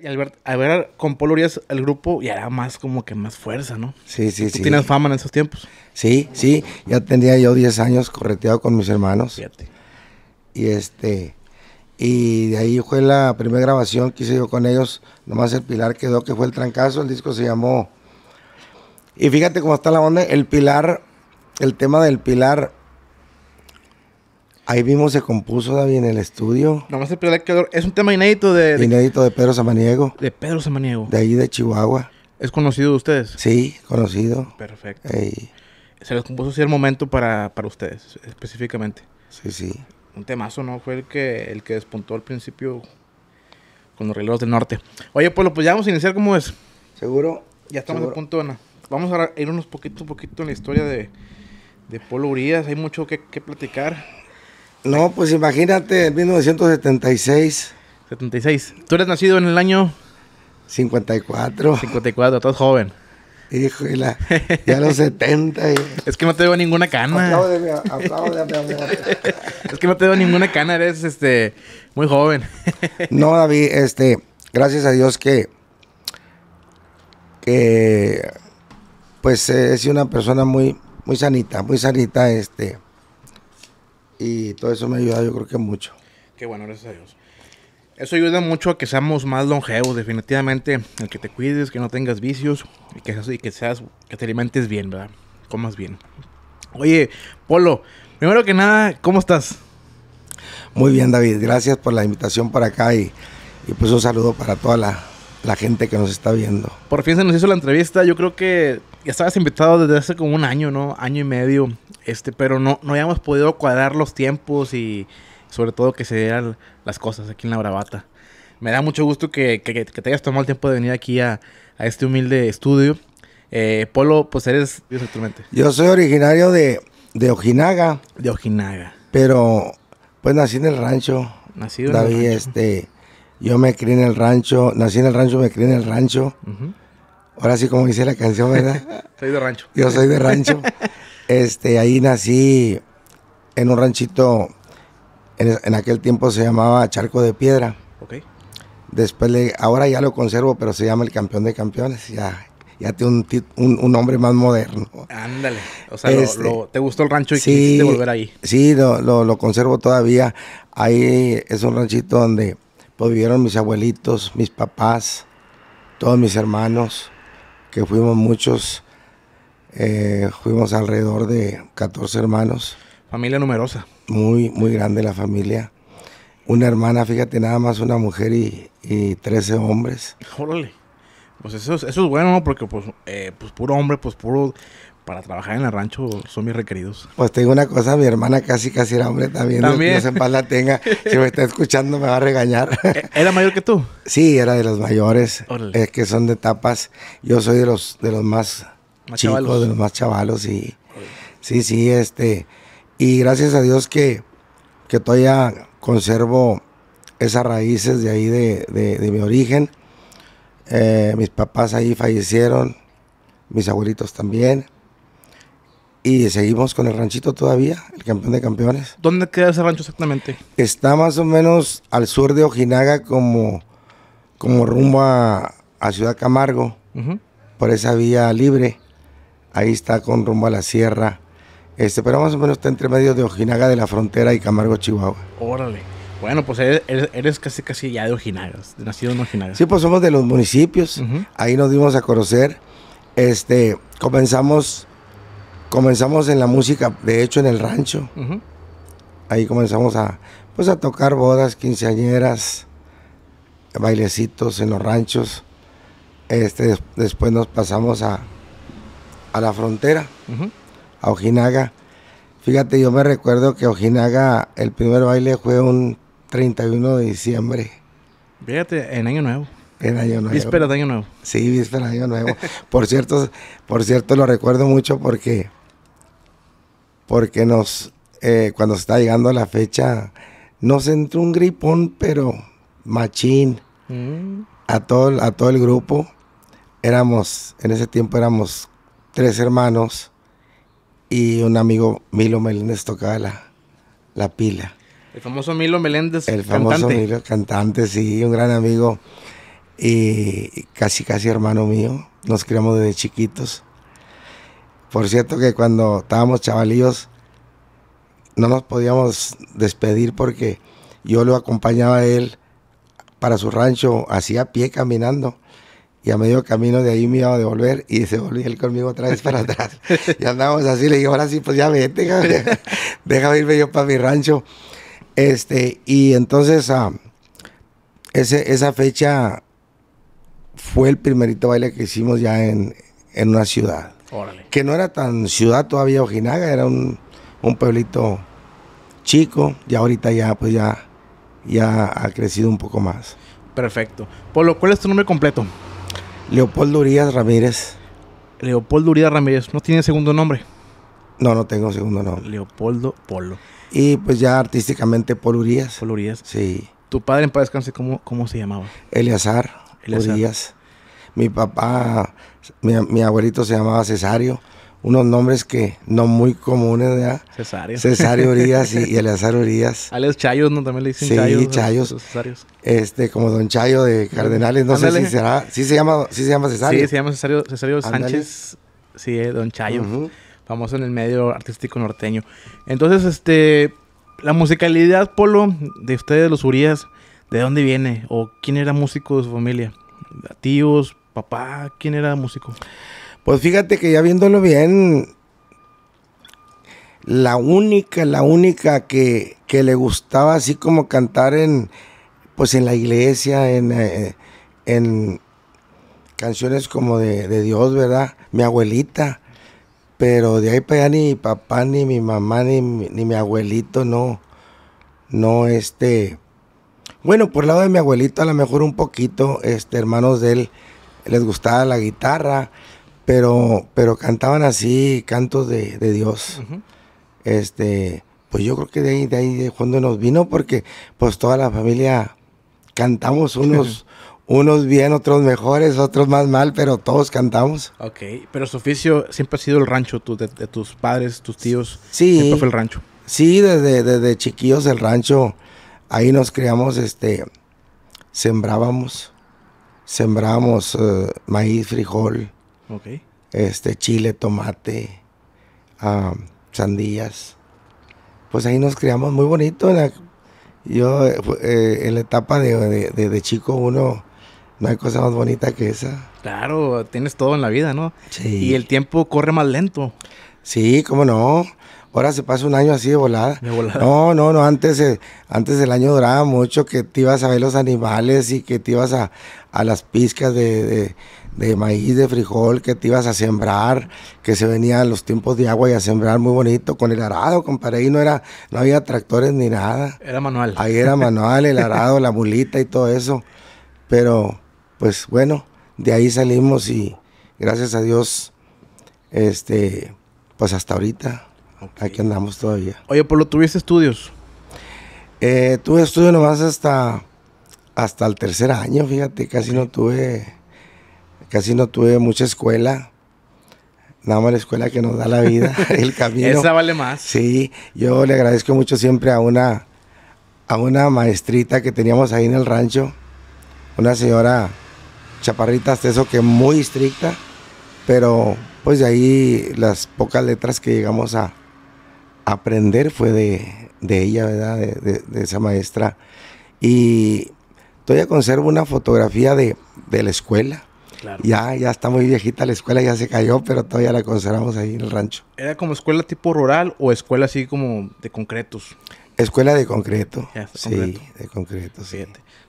Y a ver, con Paul Urias el grupo ya era más como que más fuerza, ¿no? Sí, sí, ¿Tú sí. tienes fama en esos tiempos? Sí, sí. Ya tenía yo 10 años correteado con mis hermanos. Fíjate. Y este... Y de ahí fue la primera grabación que hice yo con ellos. Nomás el Pilar quedó, que fue el trancazo. El disco se llamó... Y fíjate cómo está la onda. El Pilar, el tema del Pilar Ahí vimos se compuso David en el estudio. Nomás el Es un tema inédito de, Inédito de Pedro Samaniego. De Pedro Samaniego. De ahí de Chihuahua. ¿Es conocido de ustedes? Sí, conocido. Perfecto. Se les compuso así el momento para, ustedes, específicamente. Sí, sí. Un temazo, ¿no? Fue el que, el que despuntó al principio con los relojes del norte. Oye, Polo, pues ya vamos a iniciar ¿cómo es. Seguro. Ya estamos a punto, Ana. Vamos a ir unos poquito, poquito en la historia de, de Polo Urias. Hay mucho que platicar no, pues imagínate, en 1976. 76. ¿Tú eres nacido en el año? 54. 54, todo joven. Hijo, la, ya los 70. Es que no te veo ninguna cana. es que no te veo ninguna cana, eres este muy joven. no, David, este, gracias a Dios que, que pues eh, es una persona muy, muy sanita, muy sanita, este y todo eso me ayuda yo creo que mucho. Qué bueno, gracias a Dios. Eso ayuda mucho a que seamos más longevos, definitivamente. El que te cuides, que no tengas vicios y que, seas, y que, seas, que te alimentes bien, ¿verdad? Comas bien. Oye, Polo, primero que nada, ¿cómo estás? Muy bien, David. Gracias por la invitación para acá y, pues un saludo para toda la, la gente que nos está viendo. Por fin se nos hizo la entrevista. Yo creo que ya estabas invitado desde hace como un año, ¿no? Año y medio, este, pero no, no habíamos podido cuadrar los tiempos y sobre todo que se dieran las cosas aquí en la Bravata. Me da mucho gusto que, que, que te hayas tomado el tiempo de venir aquí a, este humilde estudio. Eh, Polo, pues eres Yo soy originario de, de Ojinaga. De Ojinaga. Pero, pues nací en el rancho. Nacido en el rancho. este, yo me crié en el rancho, nací en el rancho, me crié en el rancho. Ahora sí, como dice la canción, ¿verdad? soy de rancho. Yo soy de rancho. este, ahí nací en un ranchito, en, aquel tiempo se llamaba Charco de Piedra. Ok. Después, le, ahora ya lo conservo, pero se llama el campeón de campeones. Ya, ya tiene un, un, nombre más moderno. Ándale. O sea, este, ¿te gustó el rancho y quisiste volver ahí? Sí, lo, conservo todavía. Ahí es un ranchito donde pues, vivieron mis abuelitos, mis papás, todos mis hermanos que fuimos muchos, eh, fuimos alrededor de 14 hermanos. Familia numerosa. Muy, muy grande la familia. Una hermana, fíjate, nada más una mujer y, y 13 hombres. Órale. Pues eso, eso es bueno, ¿no? Porque pues, eh, pues puro hombre, pues puro, para trabajar en el rancho son mis requeridos. Pues tengo una cosa, mi hermana casi casi era hombre también. No, en paz la tenga. Si me está escuchando me va a regañar. E, ¿Era mayor que tú? Sí, era de los mayores. Es que son de tapas. Yo soy de los de los más, chicos, de los más chavalos y sí, sí, este y gracias a Dios que que todavía conservo esas raíces de ahí de, mi origen. Eh, mis papás ahí fallecieron, mis abuelitos también. Y seguimos con el ranchito todavía, el campeón de campeones. ¿Dónde queda ese rancho exactamente? Está más o menos al sur de Ojinaga, como, como rumbo a, Ciudad Camargo, por esa vía libre. Ahí está con rumbo a la sierra. Este, pero más o menos está entre medio de Ojinaga de la frontera y Camargo, Chihuahua. Órale. Bueno, pues eres, casi casi ya de Ojinaga, nacido en Ojinaga. Sí, pues somos de los municipios. Ahí nos dimos a conocer. Este, comenzamos comenzamos en la música, de hecho en el rancho. Ahí comenzamos a, pues a tocar bodas, quinceañeras, bailecitos en los ranchos. Este, después nos pasamos a, la frontera, a Ojinaga. Fíjate, yo me recuerdo que Ojinaga, el primer baile fue un 31 de diciembre. Fíjate, en Año Nuevo. En Año Nuevo. Víspera de Año Nuevo. Sí, víspera de Año Nuevo. por cierto, por cierto, lo recuerdo mucho porque porque nos, eh, cuando está llegando la fecha, nos entró un gripón, pero machín, mm. a, todo, a todo el grupo. Éramos, en ese tiempo éramos tres hermanos y un amigo, Milo Meléndez, tocaba la, la pila. El famoso Milo Meléndez, El famoso cantante. Milo, cantante, sí, un gran amigo y casi, casi hermano mío. Nos criamos desde chiquitos. Por cierto que cuando estábamos chavalillos no nos podíamos despedir porque yo lo acompañaba a él para su rancho, a pie caminando. Y a medio camino de ahí me iba a devolver y se volvía él conmigo otra vez para atrás. y andábamos así, le dije, ahora sí, pues ya vete, déjame, irme yo para mi rancho. Este, y entonces ah, esa fecha fue el primerito baile que hicimos ya en, en una ciudad que no era tan ciudad todavía Ojinaga, era un, un, pueblito chico y ahorita ya pues ya, ya ha crecido un poco más. Perfecto. Polo, ¿cuál es tu nombre completo? Leopoldo Urias Ramírez. Leopoldo Urias Ramírez, ¿no tiene segundo nombre? No, no tengo segundo nombre. Leopoldo Polo. Y pues ya artísticamente Polo Urias. Polo Urias. Sí. ¿Tu padre en paz descanse cómo, cómo se llamaba? Eleazar, Eleazar. Urias. Mi papá mi, abuelito se llamaba Cesario, unos nombres que no muy comunes, ya. Cesario. Cesario Urias y, y Eleazar Urias. Chayos, ¿no? También le dicen sí, Chayos. Sí, Chayos. Este, como Don Chayo de Cardenales, no sé si será, sí se llama, Cesario. Sí, se llama Cesario, Cesario Sánchez, sí, eh, Don Chayo, famoso en el medio artístico norteño. Entonces, este, la musicalidad, Polo, de ustedes, los Urias, ¿de dónde viene? ¿O quién era músico de su familia? ¿Tíos, papá, ¿quién era músico? Pues fíjate que ya viéndolo bien, la única, la única que, le gustaba así como cantar en, pues en la iglesia, en, eh, canciones como de, Dios, ¿verdad? Mi abuelita. Pero de ahí para allá ni mi papá, ni mi mamá, ni, ni mi abuelito, no. No, este. Bueno, por el lado de mi abuelito, a lo mejor un poquito, este, hermanos de él, les gustaba la guitarra, pero, pero cantaban así cantos de, Dios. Este, pues yo creo que de ahí, de ahí de nos vino porque pues toda la familia cantamos unos, unos bien, otros mejores, otros más mal, pero todos cantamos. Ok, pero su oficio siempre ha sido el rancho, tú de, tus padres, tus tíos. Siempre fue el rancho. Sí, desde, desde chiquillos el rancho, ahí nos criamos, este, sembrábamos sembramos eh, maíz, frijol, este, chile, tomate, sandías. Pues ahí nos criamos muy bonito. yo, eh, en la etapa de, chico, uno, no hay cosa más bonita que esa. Claro, tienes todo en la vida, ¿no? Sí. Y el tiempo corre más lento. Sí, cómo no. Ahora se pasa un año así de volada. De volada. No, no, no. Antes, eh, antes del año duraba mucho que te ibas a ver los animales y que te ibas a, a las pizcas de, maíz, de frijol que te ibas a sembrar, que se venían los tiempos de agua y a sembrar muy bonito con el arado, compadre. Ahí no, era, no había tractores ni nada. Era manual. Ahí era manual, el arado, la mulita y todo eso. Pero, pues bueno, de ahí salimos y gracias a Dios, este, pues hasta ahorita, aquí andamos todavía. Oye, por lo tuviste estudios. Eh, tuve estudios nomás hasta hasta el tercer año, fíjate, casi no tuve, casi no tuve mucha escuela. Nada más la escuela que nos da la vida, el camino. Esa vale más. Sí, yo le agradezco mucho siempre a una, a una maestrita que teníamos ahí en el rancho, una señora chaparrita, hasta eso que muy estricta, pero pues de ahí las pocas letras que llegamos a aprender fue de, ella, ¿verdad? de esa maestra. Y Todavía conservo una fotografía de, la escuela. Ya, ya está muy viejita la escuela, ya se cayó, pero todavía la conservamos ahí en el rancho. ¿Era como escuela tipo rural o escuela así como de concretos? Escuela de concreto. sí, de concreto, sí.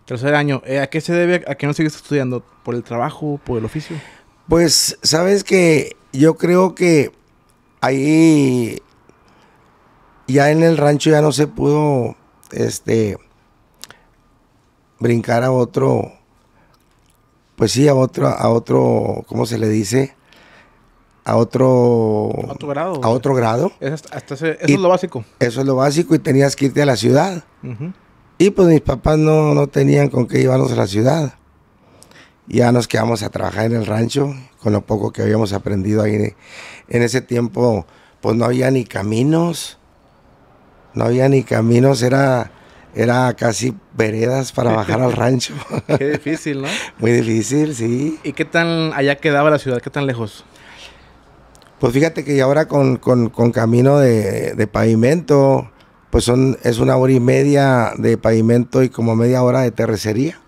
Tercer año, eh, ¿a qué se debe, a qué no sigues estudiando? ¿Por el trabajo, por el oficio? Pues, sabes que yo creo que ahí, ya en el rancho ya no se pudo, este, brincar a otro, pues sí, a otro, a otro, ¿cómo se le dice? A otro, a otro grado. A otro grado. Es eso es lo básico. Eso es lo básico y tenías que irte a la ciudad. Y pues mis papás no, tenían con qué llevarnos a la ciudad. Ya nos quedamos a trabajar en el rancho con lo poco que habíamos aprendido ahí. en ese tiempo pues no había ni caminos. No había ni caminos, era era casi veredas para bajar al rancho. qué difícil, ¿no? Muy difícil, sí. ¿Y qué tan allá quedaba la ciudad? ¿Qué tan lejos? Pues fíjate que ahora con, camino de, pavimento, pues son, es una hora y media de pavimento y como media hora de terrecería,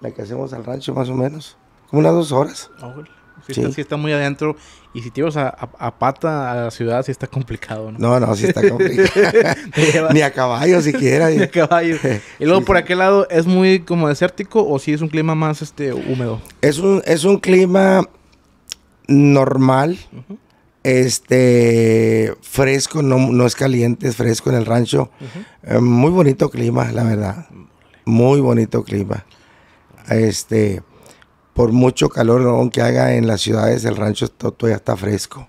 la que hacemos al rancho más o menos, como unas dos horas. Sí, Está, muy adentro. Y si te ibas a, pata a la ciudad, sí está complicado, ¿no? No, no, sí está complicado. Ni a caballo siquiera. Ni a caballo. Y luego por aquel lado, ¿es muy como desértico o si es un clima más este húmedo? Es un, es un clima normal. Este fresco, no, es caliente, es fresco en el rancho. Eh, muy bonito clima, la verdad. Muy bonito clima. Este, por mucho calor que haga en las ciudades, el rancho todavía está fresco.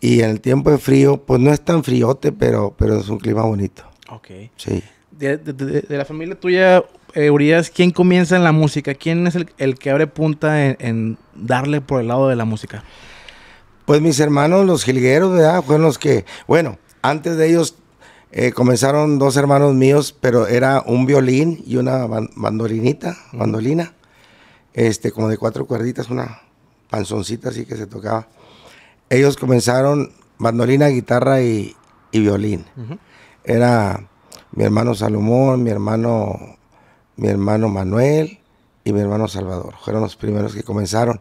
Y en el tiempo de frío, pues no es tan friote, pero, pero es un clima bonito. Ok. Sí. De, la familia tuya, eh, Urias, ¿quién comienza en la música? ¿Quién es el, que abre punta en, darle por el lado de la música? Pues mis hermanos, los jilgueros, ¿verdad? Fueron los que, bueno, antes de ellos eh, comenzaron dos hermanos míos, pero era un violín y una mandolinita, bandolina este, como de cuatro cuerditas, una panzoncita así que se tocaba. Ellos comenzaron bandolina, guitarra y, violín. Era mi hermano Salomón, mi hermano, mi hermano Manuel y mi hermano Salvador. Fueron los primeros que comenzaron.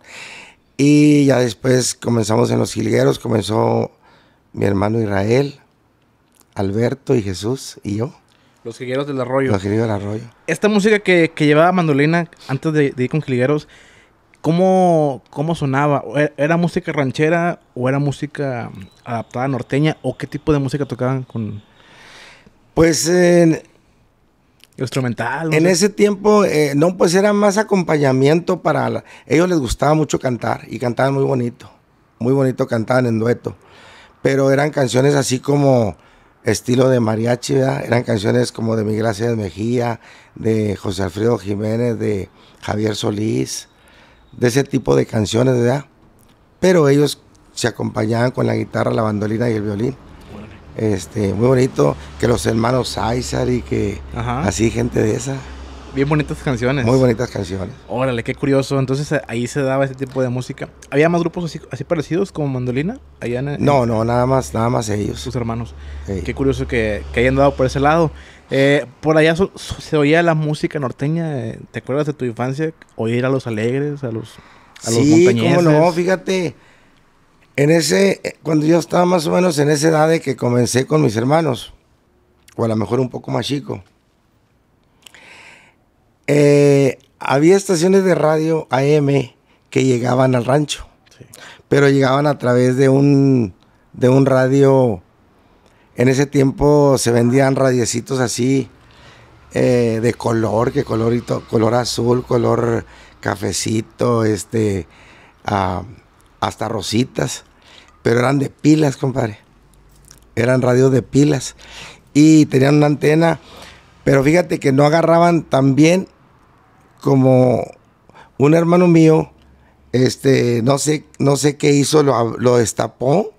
Y ya después comenzamos en los jilgueros, comenzó mi hermano Israel, Alberto y Jesús y yo. Los jilgueros del arroyo. Los jilgueros del arroyo. Esta música que, llevaba Mandolina antes de, ir con jilgueros, ¿cómo, sonaba? ¿E-, ¿Era música ranchera o era música adaptada norteña? ¿O qué tipo de música tocaban con...? Pues... Eh, Instrumental. en ese tiempo, eh, no, pues era más acompañamiento para... ellos les gustaba mucho cantar y cantaban muy bonito. Muy bonito cantaban en dueto. Pero eran canciones así como estilo de mariachi, ¿verdad? eran canciones como de Miguel de Mejía, de José Alfredo Jiménez, de Javier Solís, de ese tipo de canciones, ¿verdad? Pero ellos se acompañaban con la guitarra, la bandolina y el violín. Este, muy bonito que los hermanos Aizar y que así gente de esa. Bien bonitas canciones. Muy bonitas canciones. Órale, qué curioso. Entonces eh, ahí se daba ese tipo de música. ¿Había más grupos así, parecidos como Mandolina? no, no, nada más, nada más ellos. Sus hermanos. Qué curioso que, hayan dado por ese lado. Eh, por allá se oía la música norteña. Eh, ¿Te acuerdas de tu infancia? Oír a los alegres, a los, a sí, Cómo no, fíjate. En ese, cuando yo estaba más o menos en esa edad de que comencé con mis hermanos, o a lo mejor un poco más chico eh, había estaciones de radio AM que llegaban al rancho, pero llegaban a través de un, de un radio. En ese tiempo se vendían radiecitos así eh, de color, que colorito, color azul, color cafecito, este, ah, hasta rositas, pero eran de pilas, compadre. Eran radios de pilas y tenían una antena, pero fíjate que no agarraban tan bien como un hermano mío, este, no sé, no sé qué hizo, lo, destapó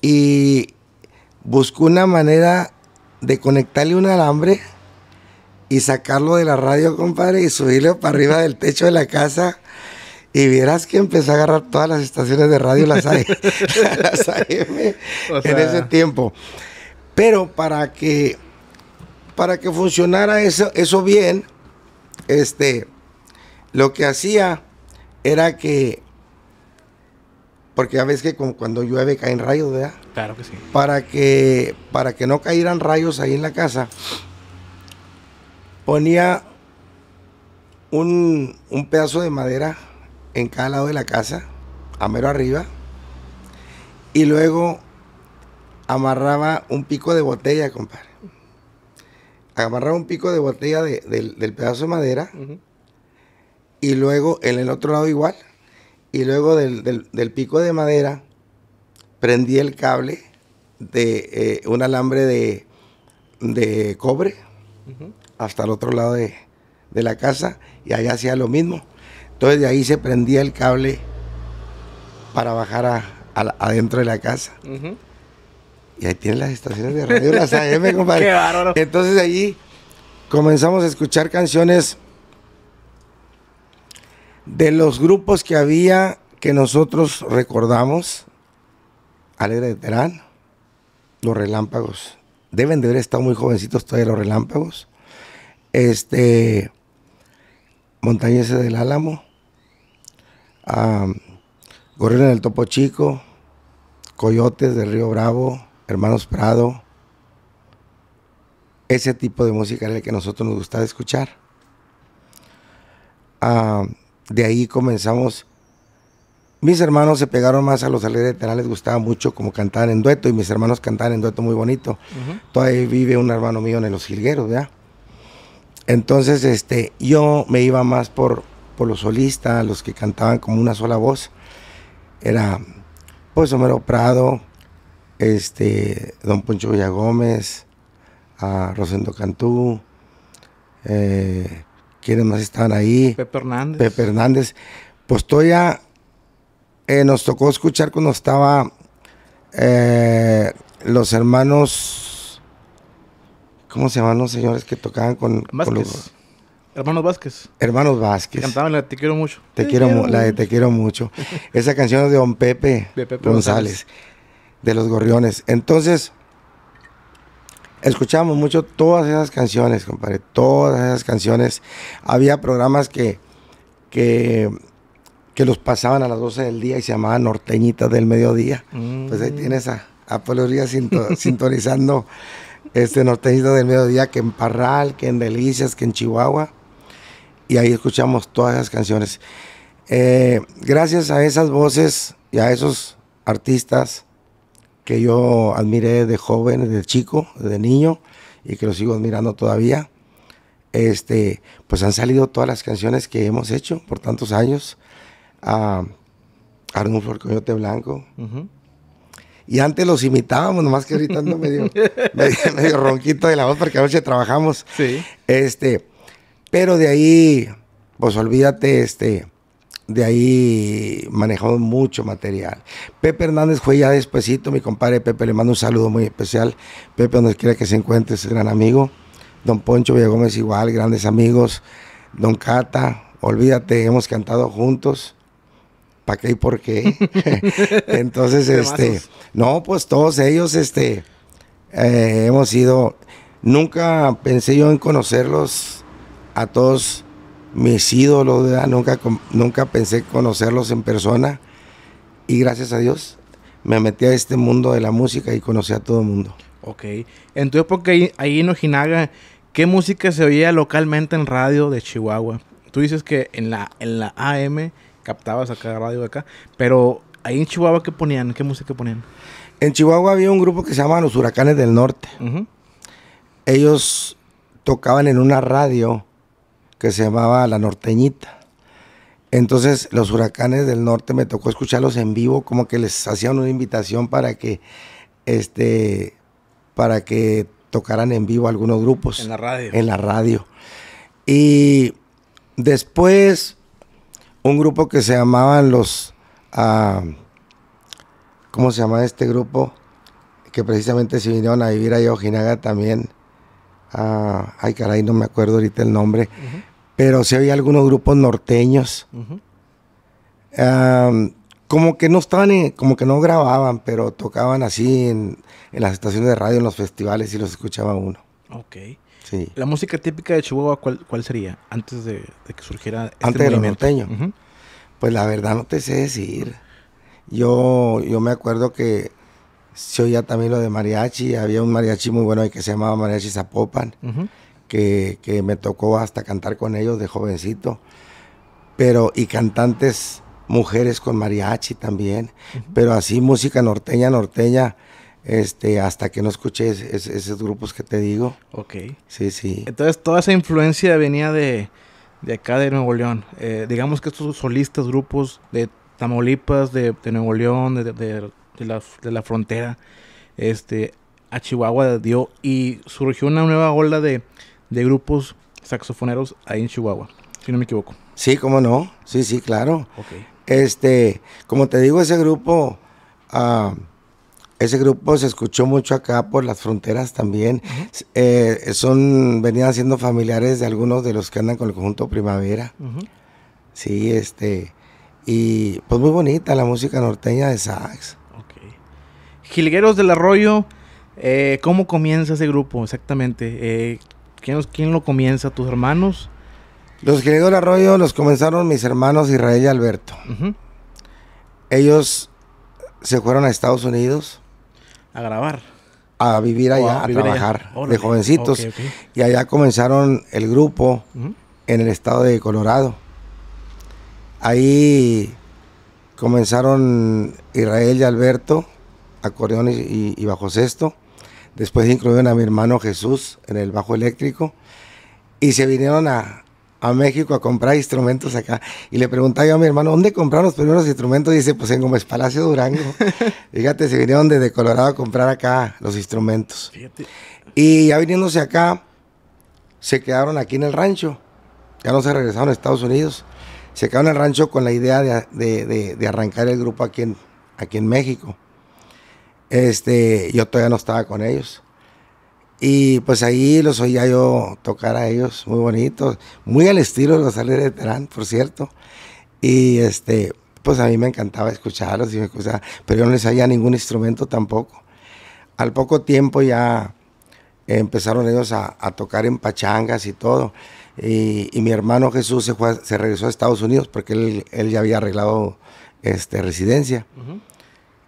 y buscó una manera de conectarle un alambre y sacarlo de la radio, compadre, y subirlo para arriba del techo de la casa. Y vieras que empezó a agarrar todas las estaciones de radio, las, en ese tiempo. Pero para que, para que funcionara eso, eso bien, este, lo que hacía era que, porque ya ves que cuando llueve caen rayos, ¿verdad? Claro que sí. Para que, para que no cayeran rayos ahí en la casa, ponía un, un pedazo de madera en cada lado de la casa, a mero arriba, y luego amarraba un pico de botella, compadre agarrar un pico de botella del, pedazo de madera y luego en el otro lado igual. Y luego del, pico de madera prendí el cable de eh, un alambre de, cobre hasta el otro lado de, la casa y allá hacía lo mismo. Entonces de ahí se prendía el cable para bajar adentro de la casa. Y ahí tienen las estaciones de radio, las AM, compadre. Entonces allí comenzamos a escuchar canciones de los grupos que había que nosotros recordamos. Alegre de Terán, Los Relámpagos. Deben de haber estado muy jovencitos todavía los Relámpagos. Este. Montañeses del Álamo. Um, en el Topo Chico. Coyotes del Río Bravo. Hermanos Prado, ese tipo de música era el que a nosotros nos gustaba escuchar. Ah, de ahí comenzamos. Mis hermanos se pegaron más a los alegres de les gustaba mucho como cantaban en dueto y mis hermanos cantaban en dueto muy bonito. Todavía vive un hermano mío en los jilgueros, ya Entonces, este, yo me iba más por, por los solistas, los que cantaban como una sola voz. Era, pues, Homero Prado, este, Don Poncho Villa Gómez, a Rosendo Cantú, eh, más estaban ahí. Pepe Hernández. Pepe Hernández. Postoya pues eh, nos tocó escuchar cuando estaba eh, los hermanos, ¿cómo se llaman los señores que tocaban con, con Hermanos Vázquez. Hermanos Vázquez. Cantaban la Te quiero mucho. Te, quiero, la Te quiero mucho. Esa canción es de Don Pepe, González de los gorriones. Entonces, escuchamos mucho todas esas canciones, compadre, todas esas canciones. Había programas que, que, que los pasaban a las 12 del día y se llamaban Norteñitas del Mediodía. Pues ahí mm. tienes a, a sintonizando este Norteñitas del Mediodía, que en Parral, que en Delicias, que en Chihuahua. Y ahí escuchamos todas esas canciones. Eh, gracias a esas voces y a esos artistas, que yo admiré de joven, de chico, de niño, y que lo sigo admirando todavía. Este, pues han salido todas las canciones que hemos hecho por tantos años. A Arnulfo Coyote Blanco. Y antes los imitábamos, nomás que ahorita ando medio, ronquito de la voz porque anoche trabajamos. Sí. Este, pero de ahí, pues olvídate, este, de ahí manejamos mucho material. Pepe Hernández fue ya despuesito, mi compadre Pepe, le mando un saludo muy especial. Pepe, donde quiera que se encuentre, es gran amigo. Don Poncho Villagómez igual, grandes amigos. Don Cata, olvídate, hemos cantado juntos. ¿Para qué y por qué? Entonces, este, no, pues todos ellos, este, eh, hemos ido, nunca pensé yo en conocerlos a todos mis ídolos, Nunca, nunca pensé conocerlos en persona y gracias a Dios me metí a este mundo de la música y conocí a todo el mundo. Ok, entonces porque ahí, ahí en Ojinaga, ¿qué música se oía localmente en radio de Chihuahua? Tú dices que en la, la AM captabas acá radio de acá, pero ahí en Chihuahua, ¿qué ponían? ¿Qué música ponían? En Chihuahua había un grupo que se llama Los Huracanes del Norte. Ellos tocaban en una radio que se llamaba La Norteñita. Entonces los huracanes del norte me tocó escucharlos en vivo, como que les hacían una invitación para que, este, para que tocaran en vivo algunos grupos. En la radio. En la radio. Y después un grupo que se llamaban los, ah, ¿cómo se llama este grupo? Que precisamente se vinieron a vivir a Ojinaga también. Ah, ay, caray, no me acuerdo ahorita el nombre pero sí había algunos grupos norteños. como que no estaban, como que no grababan, pero tocaban así en, las estaciones de radio, en los festivales y los escuchaba uno. Ok. Sí. La música típica de Chihuahua, ¿cuál, sería? Antes de, que surgiera este Antes de los Pues la verdad no te sé decir. Yo, yo me acuerdo que se oía también lo de mariachi. Había un mariachi muy bueno ahí que se llamaba Mariachi Zapopan que, me tocó hasta cantar con ellos de jovencito, pero y cantantes mujeres con mariachi también, pero así música norteña, norteña, este, hasta que no escuché esos grupos que te digo. Ok. Sí, sí. Entonces toda esa influencia venía de, de acá de Nuevo León. Eh, digamos que estos solistas, grupos de Tamaulipas, de, de Nuevo León, de, de, la, de, la, frontera, este, a Chihuahua dio y surgió una nueva ola de, de grupos saxofoneros ahí en Chihuahua, si no me equivoco. Sí, cómo no. Sí, sí, claro. Este, como te digo, ese grupo, ah, ese grupo se escuchó mucho acá por las fronteras también. Eh, son, venían siendo familiares de algunos de los que andan con el conjunto Primavera. Sí, este, y pues muy bonita la música norteña de sax. Ok... Gilgueros del Arroyo, eh, ¿cómo comienza ese grupo exactamente? Eh, ¿Quién, lo comienza? ¿Tus hermanos? Los que queridos Arroyo los comenzaron mis hermanos Israel y Alberto. Ellos se fueron a Estados Unidos. A grabar. A vivir allá, a, trabajar de jovencitos. Y allá comenzaron el grupo en el estado de Colorado. Ahí comenzaron Israel y Alberto, acordeón y, y bajo sexto. Después incluyeron a mi hermano Jesús en el bajo eléctrico y se vinieron a, México a comprar instrumentos acá. Y le preguntaba yo a mi hermano, ¿dónde compraron los primeros instrumentos? Y dice, pues en Gómez Palacio Durango. Fíjate, se vinieron desde Colorado a comprar acá los instrumentos. Y ya viniéndose acá, se quedaron aquí en el rancho. Ya no se regresaron a Estados Unidos. Se quedaron en el rancho con la idea de, arrancar el grupo aquí aquí en México. Este, yo todavía no estaba con ellos. Y pues ahí los oía yo tocar a ellos, muy bonitos, muy al estilo de González de Terán, por cierto. Y este, pues a mí me encantaba escucharlos y me pero yo no les sabía ningún instrumento tampoco. Al poco tiempo ya empezaron ellos a, tocar en pachangas y todo. Y, mi hermano Jesús se, se, regresó a Estados Unidos porque él, ya había arreglado este, residencia.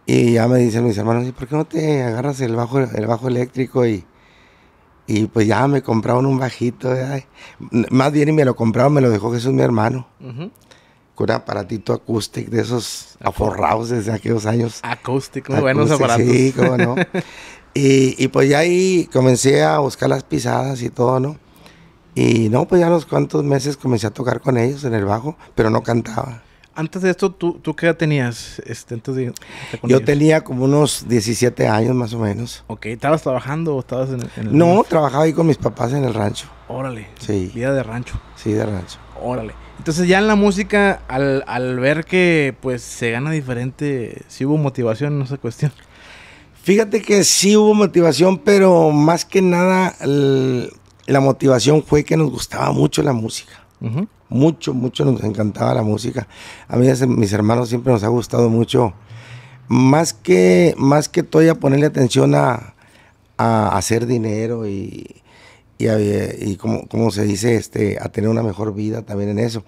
Y ya me dicen mis hermanos, por qué no te agarras el bajo, el bajo eléctrico? Y, y pues ya me compraron un bajito. Más bien y me lo compraron, me lo dejó Jesús, mi hermano. Con un aparatito acústico de esos aforrados desde aquellos años. Acústico, buenos aparatos. Sí, cómo no. y, pues ya ahí comencé a buscar las pisadas y todo, ¿no? Y no, pues ya los cuantos meses comencé a tocar con ellos en el bajo, pero no cantaba. Antes de esto, ¿tú, tú qué edad tenías? Este, Yo tenía como unos 17 años más o menos. Ok, ¿estabas trabajando o estabas en, en el... No, trabajaba ahí con mis papás en el rancho. Órale. Sí. Vida de rancho. Sí, de rancho. Órale. Entonces ya en la música, al, ver que pues se gana diferente, ¿sí hubo motivación en esa cuestión. Fíjate que sí hubo motivación, pero más que nada la motivación fue que nos gustaba mucho la música. Ajá mucho, mucho nos encantaba la música. A mí, mis hermanos, siempre nos ha gustado mucho. Más que, más que todavía ponerle atención a, hacer dinero y, y, como, como, se dice, este, a tener una mejor vida también en eso.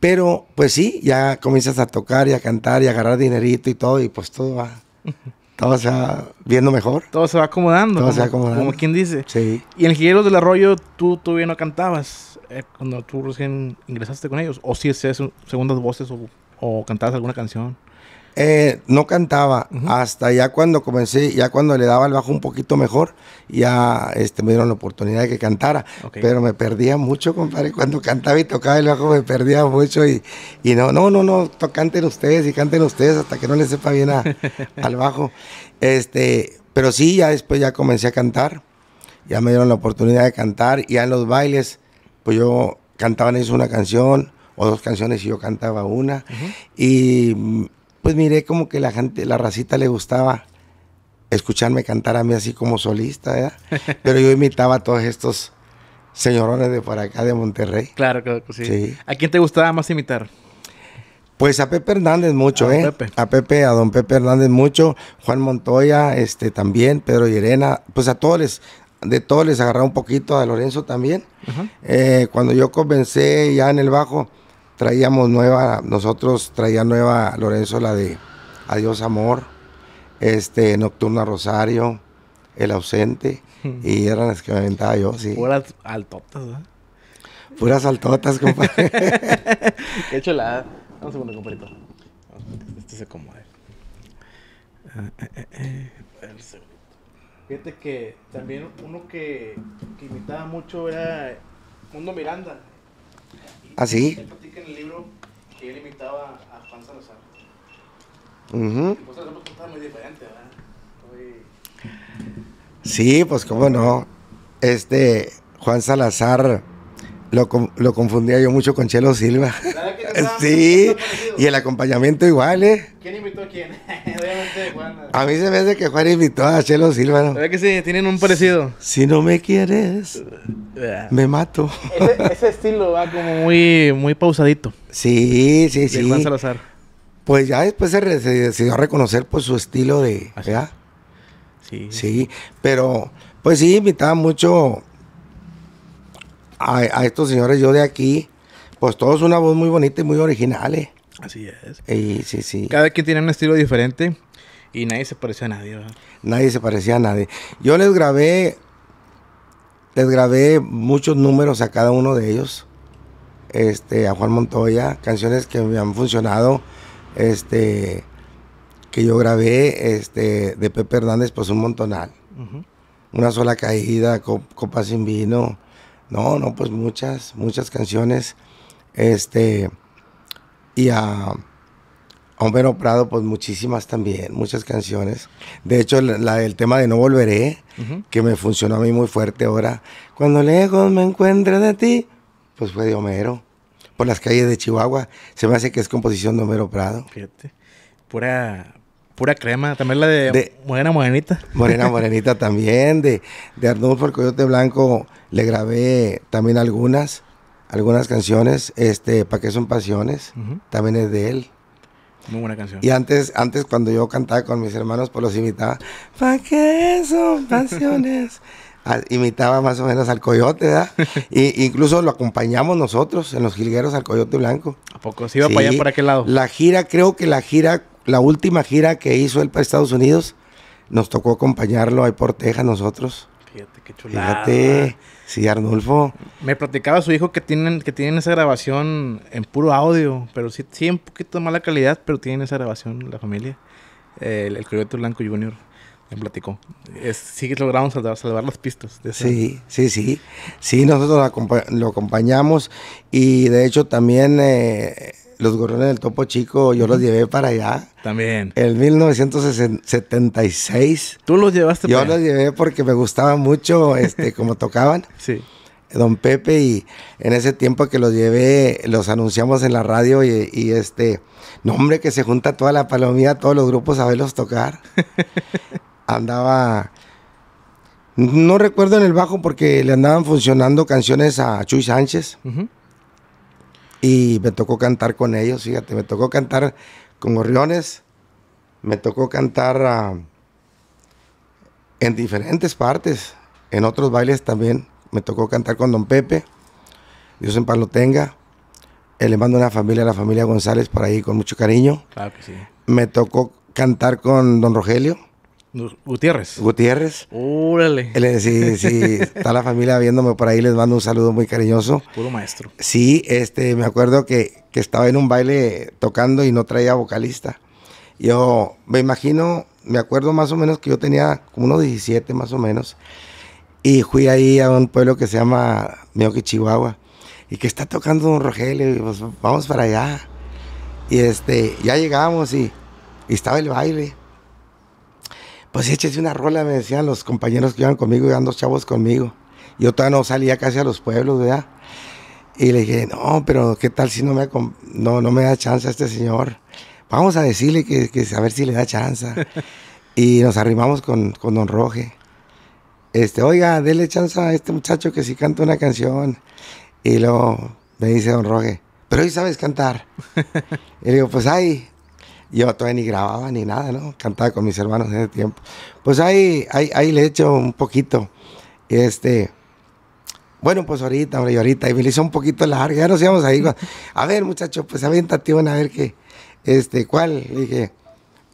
Pero, pues sí, ya comienzas a tocar y a cantar y a agarrar dinerito y todo, y pues todo va. todo se va viendo mejor. Todo se va acomodando. como, quien dice. Sí. Y en el del Arroyo tú todavía no cantabas. Eh, cuando tú recién ingresaste con ellos? ¿O si es segundas voces o, cantabas alguna canción? Eh, no cantaba hasta ya cuando comencé, ya cuando le daba el bajo un poquito mejor, ya este, me dieron la oportunidad de que cantara. Pero me perdía mucho, compadre. Cuando cantaba y tocaba el bajo me perdía mucho y, y no, no, no, no, canten ustedes y canten ustedes hasta que no le sepa bien al bajo. Este, pero sí, ya después ya comencé a cantar, ya me dieron la oportunidad de cantar, y en los bailes pues yo cantaban ellos una canción o dos canciones y yo cantaba una. Y pues miré como que la gente, la racita le gustaba escucharme cantar a mí así como solista, Pero yo imitaba a todos estos señorones de por acá de Monterrey. Claro, que sí. ¿A quién te gustaba más imitar? Pues a Pepe Hernández mucho, a ¿eh? Pepe. A Pepe, a don Pepe Hernández mucho, Juan Montoya, este también, Pedro Irena, pues a todos les, de todo les agarraba un poquito a Lorenzo también. Eh, cuando yo comencé ya en el bajo, traíamos nueva, nosotros traía nueva Lorenzo la de Adiós Amor, este, Nocturna Rosario, El Ausente, y eran las que me aventaba yo, sí. Puras altotas, ¿eh? Puras altotas, compadre. Qué chulada. Un segundo, compadrito. Este se acomoda. Ah, el eh, eh, eh. Fíjate que también uno que, que imitaba mucho era Mundo Miranda. ¿Ah, sí? Él platica en el libro que él imitaba a Juan Salazar. Uh -huh. Pues muy diferente, ¿verdad? Muy... Sí, pues cómo no. Este, Juan Salazar lo, confundía yo mucho con Chelo Silva. sí, y el acompañamiento igual, ¿eh? ¿Quién invitó a quién? Obviamente Juan. A mí se me hace que Juan invitó a Chelo Silva, ¿no? ¿Verdad que sí? Tienen un parecido. Si no me quieres, me mato. ese, estilo va como muy, muy pausadito. Sí, sí, sí. Juan Salazar. Pues ya después se, decidió a reconocer por su estilo de... Ah, sí. Sí, pero pues sí, invitaba mucho a, estos señores yo de aquí, pues todos una voz muy bonita y muy original. Eh. Así es. Y, sí, sí. Cada quien tiene un estilo diferente y nadie se parecía a nadie. Nadie se parecía a nadie. Yo les grabé, les grabé muchos números a cada uno de ellos. Este, a Juan Montoya, canciones que me han funcionado, este, que yo grabé, este, de Pepe Hernández, pues un montonal. Una sola caída, copa sin vino, no, no, pues muchas, muchas canciones. Este, y a, Homero Prado, pues muchísimas también, muchas canciones. De hecho, la, del el tema de No Volveré, que me funcionó a mí muy fuerte ahora. Cuando lejos me encuentre de ti, pues fue de Homero. Por las calles de Chihuahua, se me hace que es composición de Homero Prado. Fíjate, pura, pura crema. También la de, Morena Morenita. Morena Morenita también, de, de Arnulfo el Coyote Blanco. Le grabé también algunas, algunas canciones. Este, ¿Para qué son pasiones? También es de él. Muy buena canción. Y antes, antes cuando yo cantaba con mis hermanos, pues los imitaba. ¿Para qué son pasiones? Ah, imitaba más o menos al coyote, ¿verdad? y, incluso lo acompañamos nosotros en los jilgueros al coyote blanco. ¿A poco? Sí iba para allá, para aquel lado? La gira, creo que la gira la última gira que hizo él para Estados Unidos, nos tocó acompañarlo ahí por Texas nosotros. Fíjate, qué chulada. Fíjate, sí, Arnulfo. Me platicaba su hijo que tienen, que tienen esa grabación en puro audio, pero sí, sí un poquito mala calidad, pero tienen esa grabación la familia. el, el Blanco Junior me platicó. Sí sí logramos salvar, las pistas. sí, sí, sí. Sí, nosotros lo, acompañamos y de hecho también... Eh, los Gorrones del Topo Chico, yo los llevé para allá. También. En 1976. ¿Tú los llevaste Yo los llevé porque me gustaba mucho este, como tocaban. Sí. Don Pepe y en ese tiempo que los llevé, los anunciamos en la radio y, este, nombre que se junta toda la palomía, todos los grupos a verlos tocar. Andaba, no recuerdo en el bajo porque le andaban funcionando canciones a Chuy Sánchez. Y me tocó cantar con ellos, fíjate, me tocó cantar con gorriones, me tocó cantar ah, en diferentes partes, en otros bailes también. Me tocó cantar con Don Pepe, Dios en paz lo tenga. Eh, le mando una familia a la familia González por ahí con mucho cariño. Claro que sí. Me tocó cantar con Don Rogelio, Gutiérrez. Gutiérrez. Órale. Eh, si, está la familia viéndome por ahí, les mando un saludo muy cariñoso. Puro maestro. Sí, este, me acuerdo que, estaba en un baile tocando y no traía vocalista. Yo me imagino, me acuerdo más o menos que yo tenía como unos 17 más o menos. Y fui ahí a un pueblo que se llama Mioque, Chihuahua. Y que está tocando don Rogelio. Pues, vamos para allá. Y este, ya llegamos y estaba el baile pues échese una rola, me decían los compañeros que iban conmigo, iban dos chavos conmigo. Yo todavía no salía casi a los pueblos, ¿verdad? Y le dije, no, pero ¿qué tal si no me, no, me da chance a este señor? Vamos a decirle que, que a ver si le da chance. y nos arrimamos con, con don Roge. Este, oiga, dele chance a este muchacho que si sí canta una canción. Y luego me dice don Roge, pero hoy sabes cantar. y le digo, pues ay, yo todavía ni grababa ni nada, ¿no? Cantaba con mis hermanos en ese tiempo. Pues ahí, ahí, le echo un poquito. Este, bueno, pues ahorita, hombre, y ahorita, y me le hizo un poquito larga, ya nos íbamos ahí. A ver, muchachos, pues aviéntate una, a ver qué, este, cuál, dije.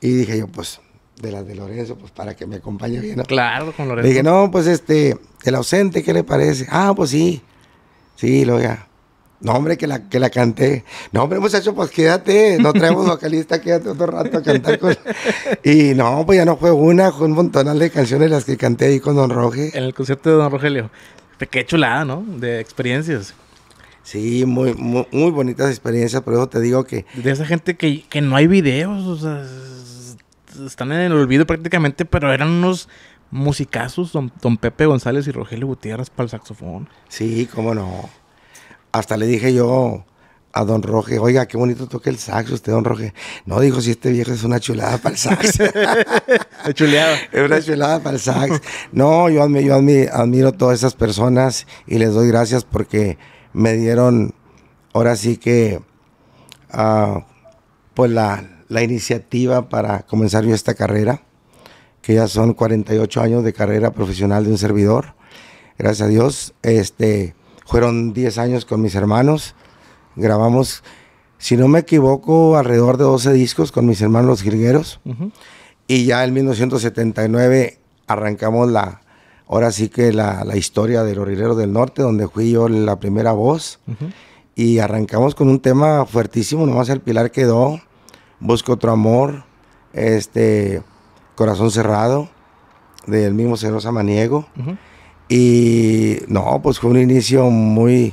Y dije yo, pues, de las de Lorenzo, pues para que me acompañe bien. Claro, con Lorenzo. dije, no, pues este, el ausente, ¿qué le parece? Ah, pues sí, sí, lo ya. No, hombre, que la, que la canté. No, hombre, muchacho, pues quédate. No traemos vocalista, quédate otro rato a cantar. Con... Y no, pues ya no fue una, fue un montón de canciones las que canté ahí con Don Roge. En el concierto de Don Rogelio. Qué chulada, ¿no? De experiencias. Sí, muy, muy, bonitas experiencias, por eso te digo que... De esa gente que, no hay videos, o sea, están en el olvido prácticamente, pero eran unos musicazos, don Pepe González y Rogelio Gutiérrez para el saxofón. Sí, cómo no. Hasta le dije yo a don Roge, oiga, qué bonito toca el saxo usted, don Roge. No, dijo, si este viejo es una chulada para el sax. chulada. Es una chulada para el sax. No, yo, admiro, yo todas esas personas y les doy gracias porque me dieron, ahora sí que, ah, pues la, la iniciativa para comenzar yo esta carrera, que ya son 48 años de carrera profesional de un servidor. Gracias a Dios, este fueron 10 años con mis hermanos. Grabamos, si no me equivoco, alrededor de 12 discos con mis hermanos los Y ya en 1979 arrancamos la, ahora sí que la, la historia de los del norte, donde fui yo la primera voz. Y arrancamos con un tema fuertísimo, nomás el pilar quedó, Busco otro amor, este, Corazón cerrado, del mismo Cerosa Maniego. Y no, pues fue un inicio muy,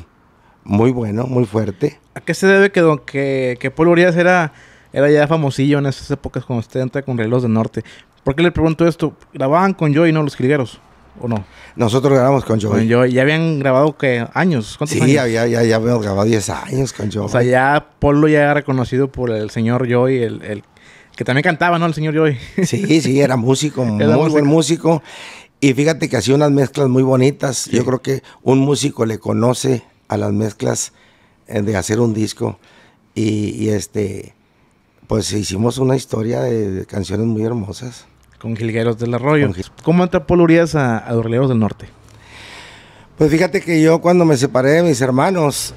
muy bueno, muy fuerte. ¿A qué se debe que, que, que Urias era, era ya famosillo en esas épocas cuando usted entra con Reloj del Norte? ¿Por qué le pregunto esto? ¿Grababan con Joey, no los jilgueros? ¿O no? Nosotros grabamos con Joey. ¿Ya habían grabado que años? ¿Cuántos sí, Había, ya, ya habíamos grabado 10 años con Joey. O sea, ya Polo ya era conocido por el señor Joey, el, el que también cantaba, ¿no? El señor Joey. Sí, sí, era músico, muy buen músico. Y fíjate que hacía unas mezclas muy bonitas. Yo creo que un músico le conoce a las mezclas eh, de hacer un disco. Y, este, pues hicimos una historia de, canciones muy hermosas. Con gilgueros del Arroyo. ¿Cómo antropolorías a, a Dorleos del Norte? Pues fíjate que yo cuando me separé de mis hermanos,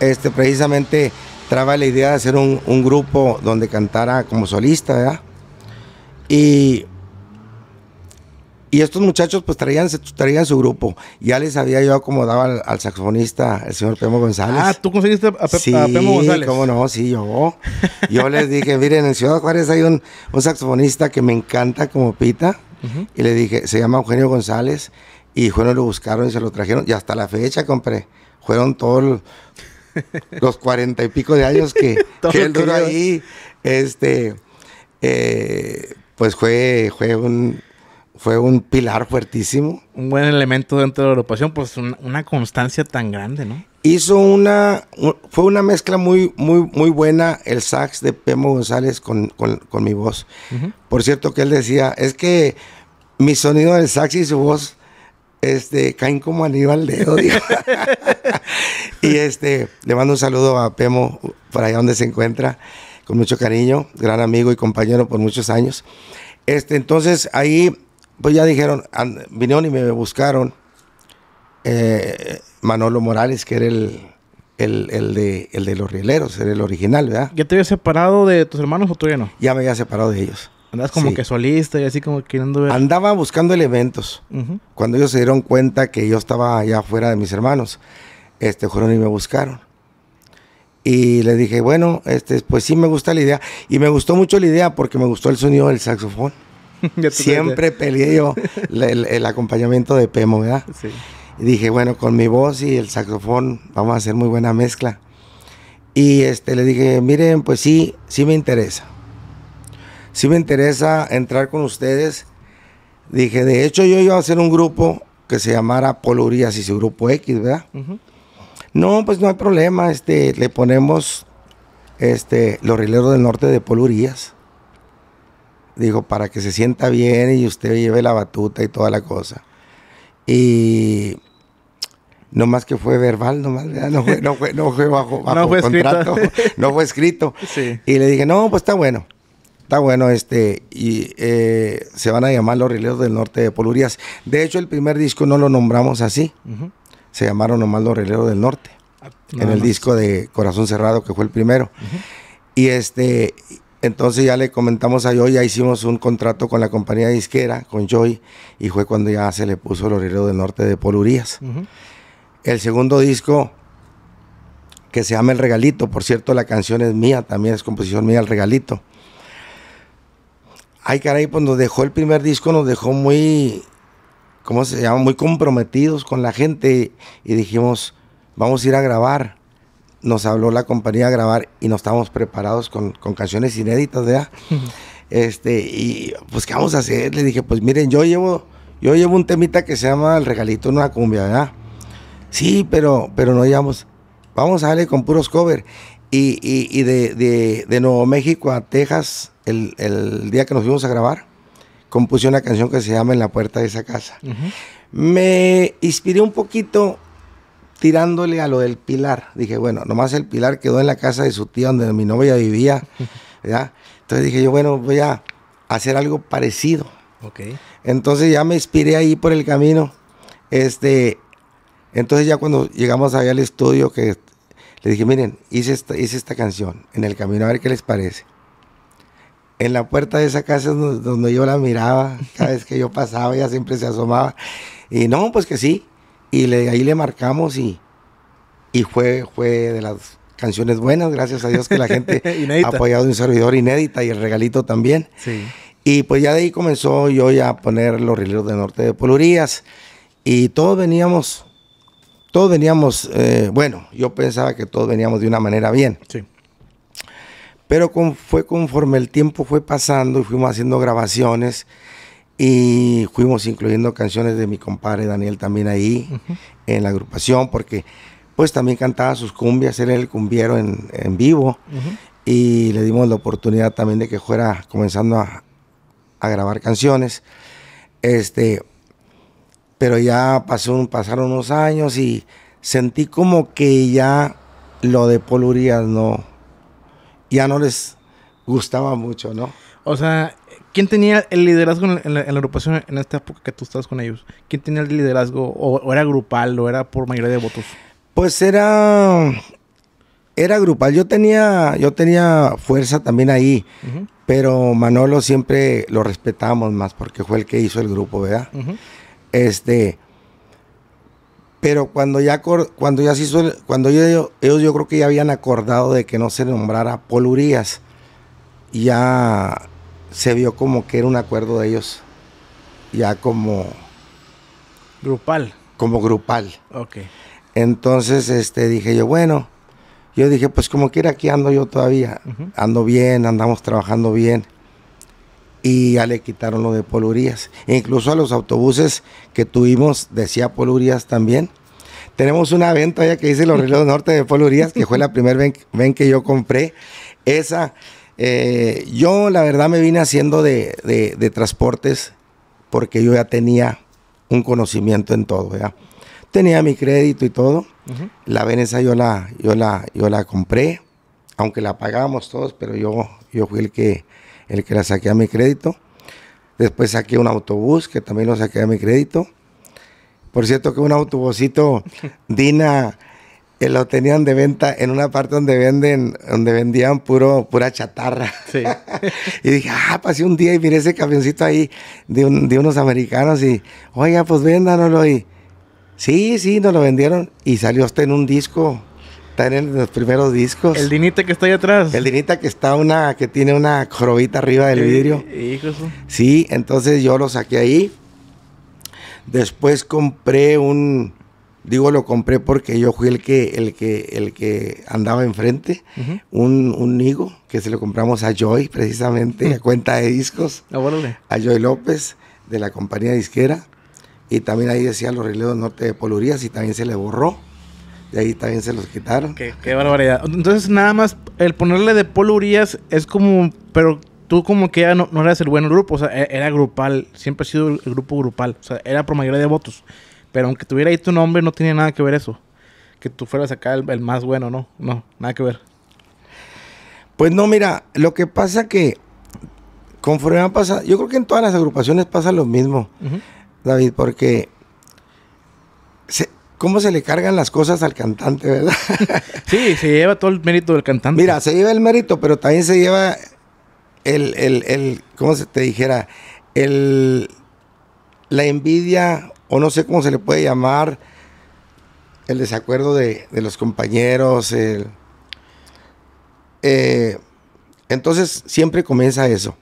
este, precisamente traba la idea de hacer un, grupo donde cantara como solista, ¿verdad? Y y estos muchachos pues traían, traían su grupo. Ya les había yo acomodado al, saxofonista, el señor Pemo González. Ah, ¿tú conseguiste a, sí, Pemo González? cómo no, sí, yo. Yo les dije, miren, en Ciudad Juárez hay un, un saxofonista que me encanta como pita. Y le dije, se llama Eugenio González. Y bueno, lo buscaron y se lo trajeron. Y hasta la fecha, compré. Fueron todos los cuarenta y pico de años que, que él duró ahí. Este, eh, pues fue, fue un, fue un pilar fuertísimo. Un buen elemento dentro de la agrupación, pues una, constancia tan grande, ¿no? Hizo una, fue una mezcla muy, muy, muy buena el sax de Pemo González con, con, mi voz. Por cierto que él decía, es que mi sonido del sax y su voz este, caen como Aníbal de odio. y este, le mando un saludo a Pemo, por allá donde se encuentra, con mucho cariño, gran amigo y compañero por muchos años. Este, entonces ahí pues ya dijeron, vinieron y me buscaron eh, Manolo Morales, que era el, el, de, el de los rieleros, era el original, ¿verdad? ¿Ya te habías separado de tus hermanos o todavía no? Ya me había separado de ellos. Andabas como que solista y así como queriendo ver. Andaba buscando elementos. Cuando ellos se dieron cuenta que yo estaba allá afuera de mis hermanos, este, fueron y me buscaron. Y le dije, bueno, este, pues sí me gusta la idea. Y me gustó mucho la idea porque me gustó el sonido del saxofón. Siempre peleé yo el, acompañamiento de Pemo, ¿verdad? Y dije, bueno, con mi voz y el saxofón vamos a hacer muy buena mezcla. Y este, le dije, miren, pues sí, sí me interesa. Sí me interesa entrar con ustedes. Dije, de hecho yo iba a hacer un grupo que se llamara Polurías y su grupo X, ¿verdad? No, pues no hay problema, este, le ponemos este, los rileros del norte de Polurías digo, para que se sienta bien y usted lleve la batuta y toda la cosa. Y no más que fue verbal, no fue, no fue, bajo, no fue contrato, no fue escrito. Y le dije, no, pues está bueno, está bueno, este, y eh, se van a llamar los rileros del norte de Polurías. De hecho, el primer disco no lo nombramos así, se llamaron nomás los rileros del norte, ah, en el disco de Corazón Cerrado, que fue el primero. Y este, entonces ya le comentamos a Joy, ya hicimos un contrato con la compañía disquera, con Joy, y fue cuando ya se le puso el orero del norte de Polurías. El segundo disco, que se llama El Regalito, por cierto, la canción es mía, también es composición mía, El Regalito. Ay, caray, pues dejó el primer disco, nos dejó muy, ¿cómo se llama? Muy comprometidos con la gente y dijimos, vamos a ir a grabar nos habló la compañía a grabar y no estábamos preparados con, con canciones inéditas, ¿verdad? Este, y pues, ¿qué vamos a hacer? Le dije, pues miren, yo llevo, yo llevo un temita que se llama El regalito en una cumbia, ¿verdad? Sí, pero, pero no llevamos vamos a darle con puros cover. Y, y, de, de, Nuevo México a Texas, el, el, día que nos fuimos a grabar, compuse una canción que se llama En la puerta de esa casa. Me inspiré un poquito tirándole a lo del pilar. Dije, bueno, nomás el pilar quedó en la casa de su tía donde mi novia vivía, ya Entonces dije yo, bueno, voy a hacer algo parecido. Entonces ya me inspiré ahí por el camino. Este, entonces ya cuando llegamos allá al estudio que le dije, miren, hice esta, esta canción en el camino, a ver qué les parece. En la puerta de esa casa donde yo la miraba, cada vez que yo pasaba, ella siempre se asomaba. Y no, pues que sí, y ahí le marcamos y, y fue, fue de las canciones buenas, gracias a Dios que la gente ha apoyado un servidor inédita y el regalito también. Y pues ya de ahí comenzó yo ya a poner los rileros de norte de Polurías y todos veníamos, todos veníamos, eh, bueno, yo pensaba que todos veníamos de una manera bien. Pero fue conforme el tiempo fue pasando y fuimos haciendo grabaciones y fuimos incluyendo canciones de mi compadre Daniel también ahí, en la agrupación, porque pues también cantaba sus cumbias, era el cumbiero en, vivo. Y le dimos la oportunidad también de que fuera comenzando a, grabar canciones. Este, pero ya pasó un, pasaron unos años y sentí como que ya lo de Paul no, ya no les gustaba mucho, ¿no? O sea, ¿Quién tenía el liderazgo en la, agrupación en esta época que tú estabas con ellos? ¿Quién tenía el liderazgo? O, era grupal o era por mayoría de votos? Pues era. Era grupal. Yo tenía, yo tenía fuerza también ahí. Pero Manolo siempre lo respetábamos más porque fue el que hizo el grupo, ¿verdad? Este. Pero cuando ya, cuando ya se hizo, el, cuando ellos, yo creo que ya habían acordado de que no se nombrara Paul Urias, ya se vio como que era un acuerdo de ellos, ya como... Grupal. Como grupal. Ok. Entonces, este, dije yo, bueno, yo dije, pues como quiera que ando yo todavía, ando bien, andamos trabajando bien. Y ya le quitaron lo de polurías. E incluso a los autobuses que tuvimos, decía polurías también. Tenemos una venta ya que dice los relojes norte de polurías, que fue la primera ven, ven que yo compré. Esa eh, yo la verdad me vine haciendo de, de, transportes porque yo ya tenía un conocimiento en todo, ya Tenía mi crédito y todo. La Veneza yo la, yo, la, yo la compré, aunque la pagábamos todos, pero yo, yo fui el que, el que la saqué a mi crédito. Después saqué un autobús que también lo saqué a mi crédito. Por cierto que un autobusito Dina lo tenían de venta en una parte donde venden, donde vendían puro, pura chatarra. Sí. y dije, ah, pasé un día y miré ese camioncito ahí de, unos americanos y, oiga, pues véndanoslo. Y sí, sí, nos lo vendieron y salió hasta en un disco. Está en los primeros discos. El dinita que está ahí atrás. El dinita que está una, que tiene una corobita arriba del eh, vidrio. Sí, entonces yo lo saqué ahí. Después compré un, Digo, lo compré porque yo fui el que, el que, el que andaba enfrente, un, un que se lo compramos a Joy, precisamente, a cuenta de discos, ah, a Joy López, de la compañía disquera, y también ahí decía los releos norte de Polurías, y también se le borró, Y ahí también se los quitaron. Qué, qué barbaridad. Entonces, nada más, el ponerle de Polurías es como, pero tú como que no, no, eras el buen grupo, o sea, e-, era grupal, siempre ha sido el grupo grupal, o sea, era por mayoría de votos. Pero aunque tuviera ahí tu nombre, no tiene nada que ver eso. Que tú fueras acá el, más bueno, no. No, nada que ver. Pues no, mira, lo que pasa que conforme a pasar... yo creo que en todas las agrupaciones pasa lo mismo, David, porque cómo se le cargan las cosas al cantante, ¿verdad? sí, se lleva todo el mérito del cantante. Mira, se lleva el mérito, pero también se lleva el, el, el ¿cómo se te dijera? El, la envidia o no sé cómo se le puede llamar, el desacuerdo de, los compañeros. Eh, entonces siempre comienza eso.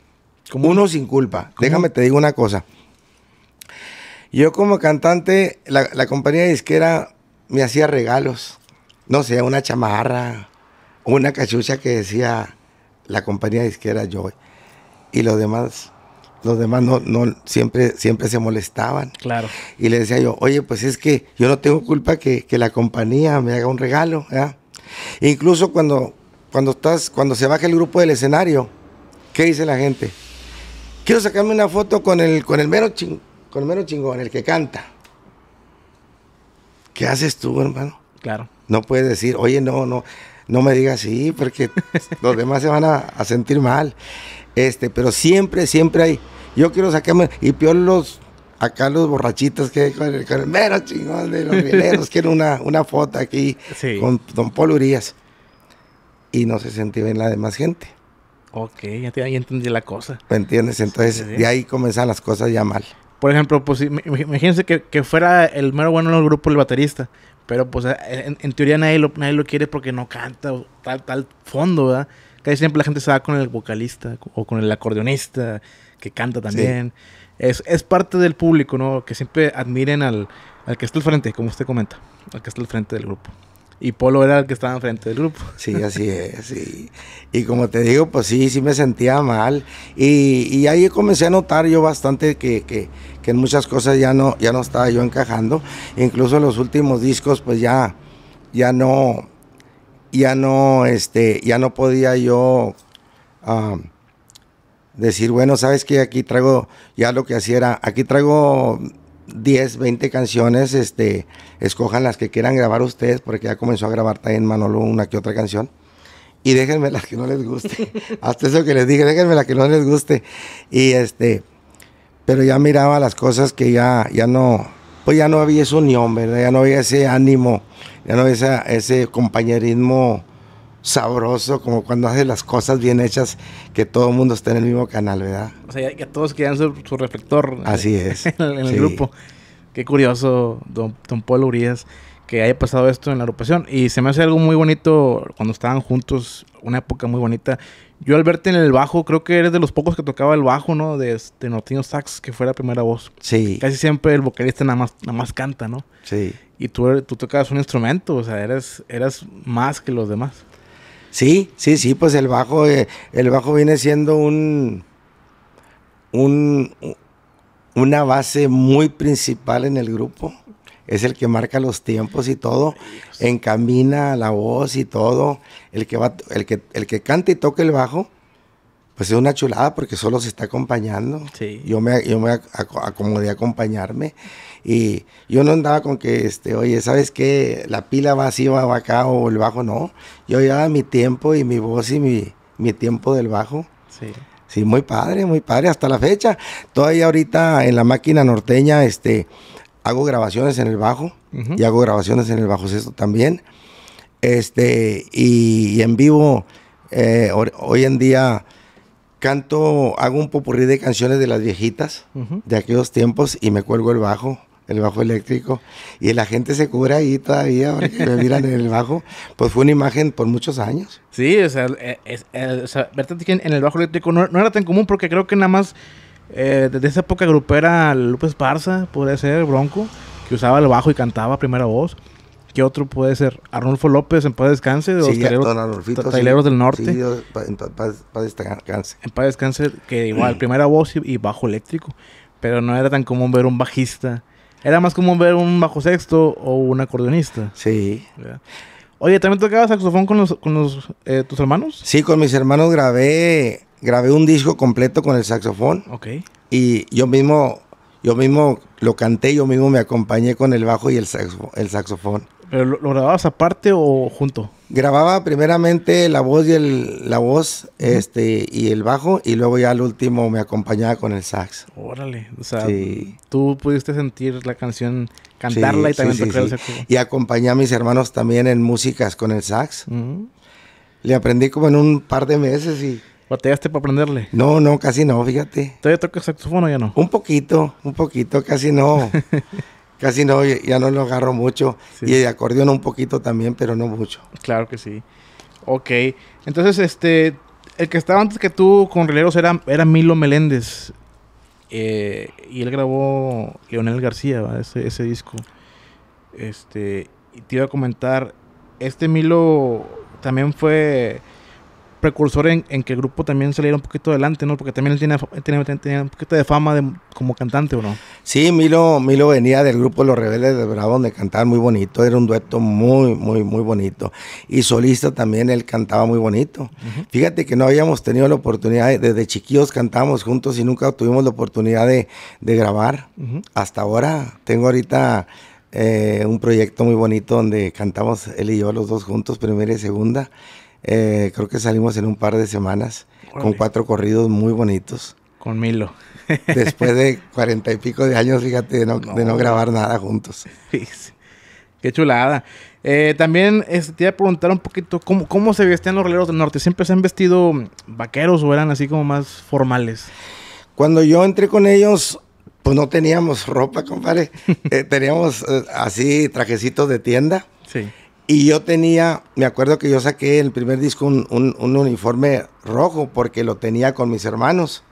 Como uno sin culpa. Déjame te digo una cosa. Yo como cantante, la, compañía compañía disquera me hacía regalos. No sé, una chamarra, una cachucha que decía la compañía disquera Joy. Y los demás los demás no, no, siempre, siempre se molestaban. Claro. Y le decía yo, oye, pues es que yo no tengo culpa que, la compañía me haga un regalo, Incluso cuando, cuando estás, cuando se baja el grupo del escenario, ¿qué dice la gente? Quiero sacarme una foto con el, con el mero con el mero chingón, el que canta. ¿Qué haces tú, hermano? Claro. No puedes decir, oye, no, no, no me digas sí, porque los demás se van a, a sentir mal. Este, pero siempre, siempre hay, yo quiero sacarme. Y peor los, acá los borrachitos que con el, con el mero chingón de los mineros... quiero una, una foto aquí con don Paul Urias. Y no se sentía bien la demás gente. Ok, ya, entendí la cosa. ¿Me entiendes? Entonces, de ahí comenzan las cosas ya mal. Por ejemplo, pues imagínense que, que fuera el mero bueno en el grupo el baterista. Pero pues eh, en, teoría nadie lo, nadie lo quiere porque no canta tal, tal fondo, ¿verdad? Casi siempre la gente se va con el vocalista o con el acordeonista que canta también. Es, parte del público, ¿no? Que siempre admiren al, que está al frente, como usted comenta, al que está al frente del grupo. Y Polo era el que estaba al frente del grupo. Sí, así es. Sí. Y como te digo, pues sí, sí me sentía mal. Y, y ahí comencé a notar yo bastante que, en muchas cosas ya no, ya no estaba yo encajando. Incluso los últimos discos, pues ya, ya no, ya no, este, ya no podía yo ah, decir, bueno, sabes que aquí traigo, ya lo que hacía era, aquí traigo 10, 20 canciones, este, escojan las que quieran grabar ustedes, porque ya comenzó a grabar también Manolo una que otra canción. Y déjenme las que no les guste. Hasta eso que les dije, déjenme las que no les guste. Y este, pero ya miraba las cosas que ya, ya no, pues ya no había esa unión, ¿verdad? Ya no había ese ánimo, ya no había ese compañerismo sabroso, como cuando haces las cosas bien hechas, que todo el mundo está en el mismo canal, ¿verdad? O sea, que todos quedan su, su reflector. Así es. en, el grupo. Qué curioso, don, don Polo Urias, que haya pasado esto en la agrupación. Y se me hace algo muy bonito cuando estaban juntos, una época muy bonita. Yo al verte en el bajo, creo que eres de los pocos que tocaba el bajo, ¿no? De, de este, Nortino Sax, que fue la primera voz. Sí. Casi siempre el vocalista nada más, nada más canta, ¿no? Sí. Y tú, tú tocabas un instrumento, o sea, eres, eras más que los demás. Sí, sí, sí, pues el bajo, eh, el bajo viene siendo un, una base muy principal en el grupo. Es el que marca los tiempos y todo, encamina la voz y todo. El que va, el que, el que canta y toca el bajo, pues es una chulada porque solo se está acompañando. Yo me, yo me acomodé a acompañarme. Y yo no andaba con que, este, oye, ¿sabes qué? La pila va así, va acá o el bajo, no. Yo llevaba mi tiempo y mi voz y mi, mi tiempo del bajo. Sí. Sí, muy padre, muy padre, hasta la fecha. Todavía ahorita en la máquina norteña, este, hago grabaciones en el bajo y hago grabaciones en el bajo sexto también. Este, y, en vivo, eh, hoy en día canto, hago un popurrí de canciones de las viejitas de aquellos tiempos y me cuelgo el bajo el bajo eléctrico, y la gente se cubre ahí todavía porque me miran en el bajo, pues fue una imagen por muchos años. Sí, o sea, e, e, en el bajo eléctrico no, era tan común porque creo que nada más desde eh, esa época grupera López Esparza, puede ser Bronco, que usaba el bajo y cantaba primera voz. ¿Qué otro puede ser? Arnulfo López en paz descanse, o Taileros del Norte. Sí, en paz, En paz descanse, que igual, primera voz y bajo eléctrico pero no era tan común ver un bajista era más como ver un bajo sexto o un acordeonista. Sí. Oye, ¿también tocabas saxofón con los, eh, tus hermanos? Sí, con mis hermanos grabé grabé un disco completo con el saxofón. Ok. Y yo mismo yo mismo lo canté, yo mismo me acompañé con el bajo y el, El saxofón lo, grababas aparte o junto? Grababa primeramente la voz y el, la voz, este, y el bajo, y luego ya al último me acompañaba con el sax. Órale, o sea, tú pudiste sentir la canción, cantarla y también sí, el Y acompañé a mis hermanos también en músicas con el sax. Le aprendí como en un par de meses y... ¿Bateaste para aprenderle? No, no, casi no, fíjate. ¿Todavía tocas saxofón o ya no? Un poquito, un poquito, casi no. casi no, ya no lo agarro mucho. Y de acordeón un poquito también, pero no mucho. Claro que sí. Ok. Entonces, este, el que estaba antes que tú con Rileros era, Milo Meléndez. Eh, y él grabó Leonel García, ese, ese, disco. Este, y te iba a comentar, este Milo también fue precursor en, que el grupo también saliera un poquito adelante, ¿no? Porque también él tenía, un poquito de fama de, como cantante, ¿o no? Sí, Milo, Milo venía del grupo Los Rebeldes de Bravo, donde cantaba muy bonito, era un dueto muy, muy, muy bonito. Y solista también él cantaba muy bonito. Fíjate que no habíamos tenido la oportunidad, desde chiquillos cantábamos juntos y nunca tuvimos la oportunidad de, grabar. Hasta ahora, tengo ahorita... Eh, un proyecto muy bonito donde cantamos él y yo los dos juntos, primera y segunda. Eh, creo que salimos en un par de semanas con cuatro corridos muy bonitos. Con Milo. Después de cuarenta y pico de años, fíjate, de no, grabar nada juntos. Qué chulada. Eh, también este, te iba a preguntar un poquito ¿cómo, se vestían los roleros del norte. ¿Siempre se han vestido vaqueros o eran así como más formales? Cuando yo entré con ellos, pues no teníamos ropa, compadre. Eh, teníamos así trajecitos de tienda. Sí. Y yo tenía, me acuerdo que yo saqué el primer disco un, uniforme rojo porque lo tenía con mis hermanos.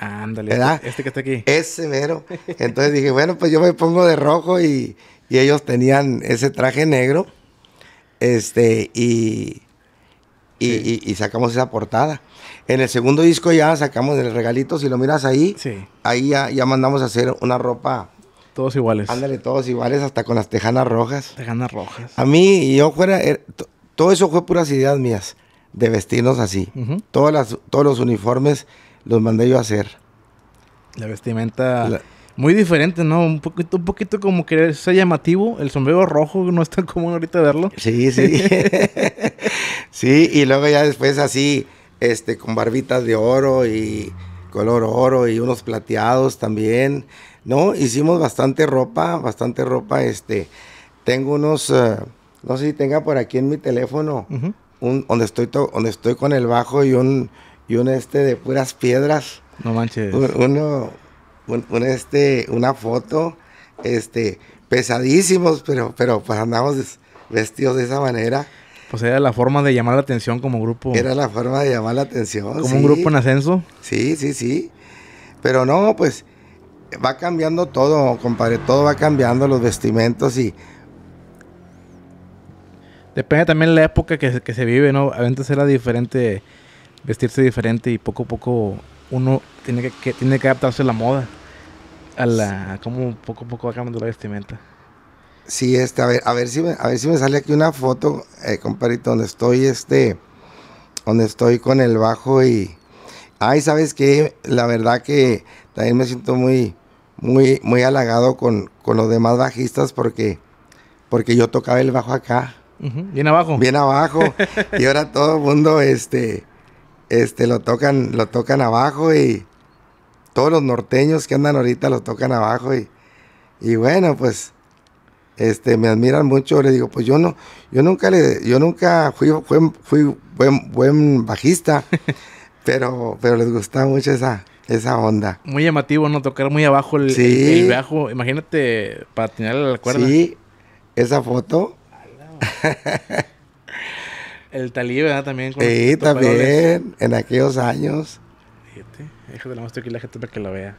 Ándale, este, este, que está aquí. Ese mero. Entonces dije, bueno, pues yo me pongo de rojo y, ellos tenían ese traje negro. Este, y, y, sacamos esa portada. En el segundo disco ya sacamos el regalito, si lo miras ahí, ahí ya, ya mandamos a hacer una ropa todos iguales. Ándale, todos iguales, hasta con las tejanas rojas. Tejanas rojas. A mí, yo fuera. Eh, todo eso fue puras ideas mías, de vestirnos así. Todas las, todos los uniformes los mandé yo a hacer. La vestimenta. muy diferente, ¿no? Un poquito, un poquito como que sea llamativo. El sombrero rojo no es tan común ahorita verlo. Sí, sí. sí, y luego ya después así, este, con barbitas de oro y color oro y unos plateados también. No, hicimos bastante ropa, bastante ropa. Este, tengo unos, eh, no sé si tenga por aquí en mi teléfono, un, donde estoy, donde estoy con el bajo y un, y un este de puras piedras. No manches. uno, un, este, una foto, este, pesadísimos, pero, pero pues andamos vestidos de esa manera. Pues era la forma de llamar la atención como grupo. Era la forma de llamar la atención. Como un grupo en ascenso. Sí, sí, sí. Pero no, pues va cambiando todo, compadre, todo va cambiando, los vestimentos y... Depende también de la época que, se vive, ¿no? A veces era diferente, vestirse diferente y poco a poco uno tiene que, tiene que adaptarse a la moda, a la... como poco a poco va cambiando la vestimenta. Sí, este, a ver, a ver si me, a ver si me sale aquí una foto, eh, donde estoy, este, donde estoy con el bajo y, ay, sabes que la verdad que también me siento muy, muy, muy halagado con, con los demás bajistas porque, porque yo tocaba el bajo acá. Bien abajo. Bien abajo. y ahora todo el mundo este, este, lo, tocan, lo tocan abajo y todos los norteños que andan ahorita lo tocan abajo. Y, y bueno, pues este, me admiran mucho. Le digo, pues yo no, yo nunca, le, yo nunca fui, fui buen, bajista, pero, pero les gusta mucho esa, esa onda. Muy llamativo, ¿no? Tocar muy abajo el, sí. bajo. Imagínate para a la cuerda. Sí, esa foto. el talí, ¿verdad? También. Con sí, también, en aquellos años. Fíjate, déjate, la muestra aquí la gente para que la vea.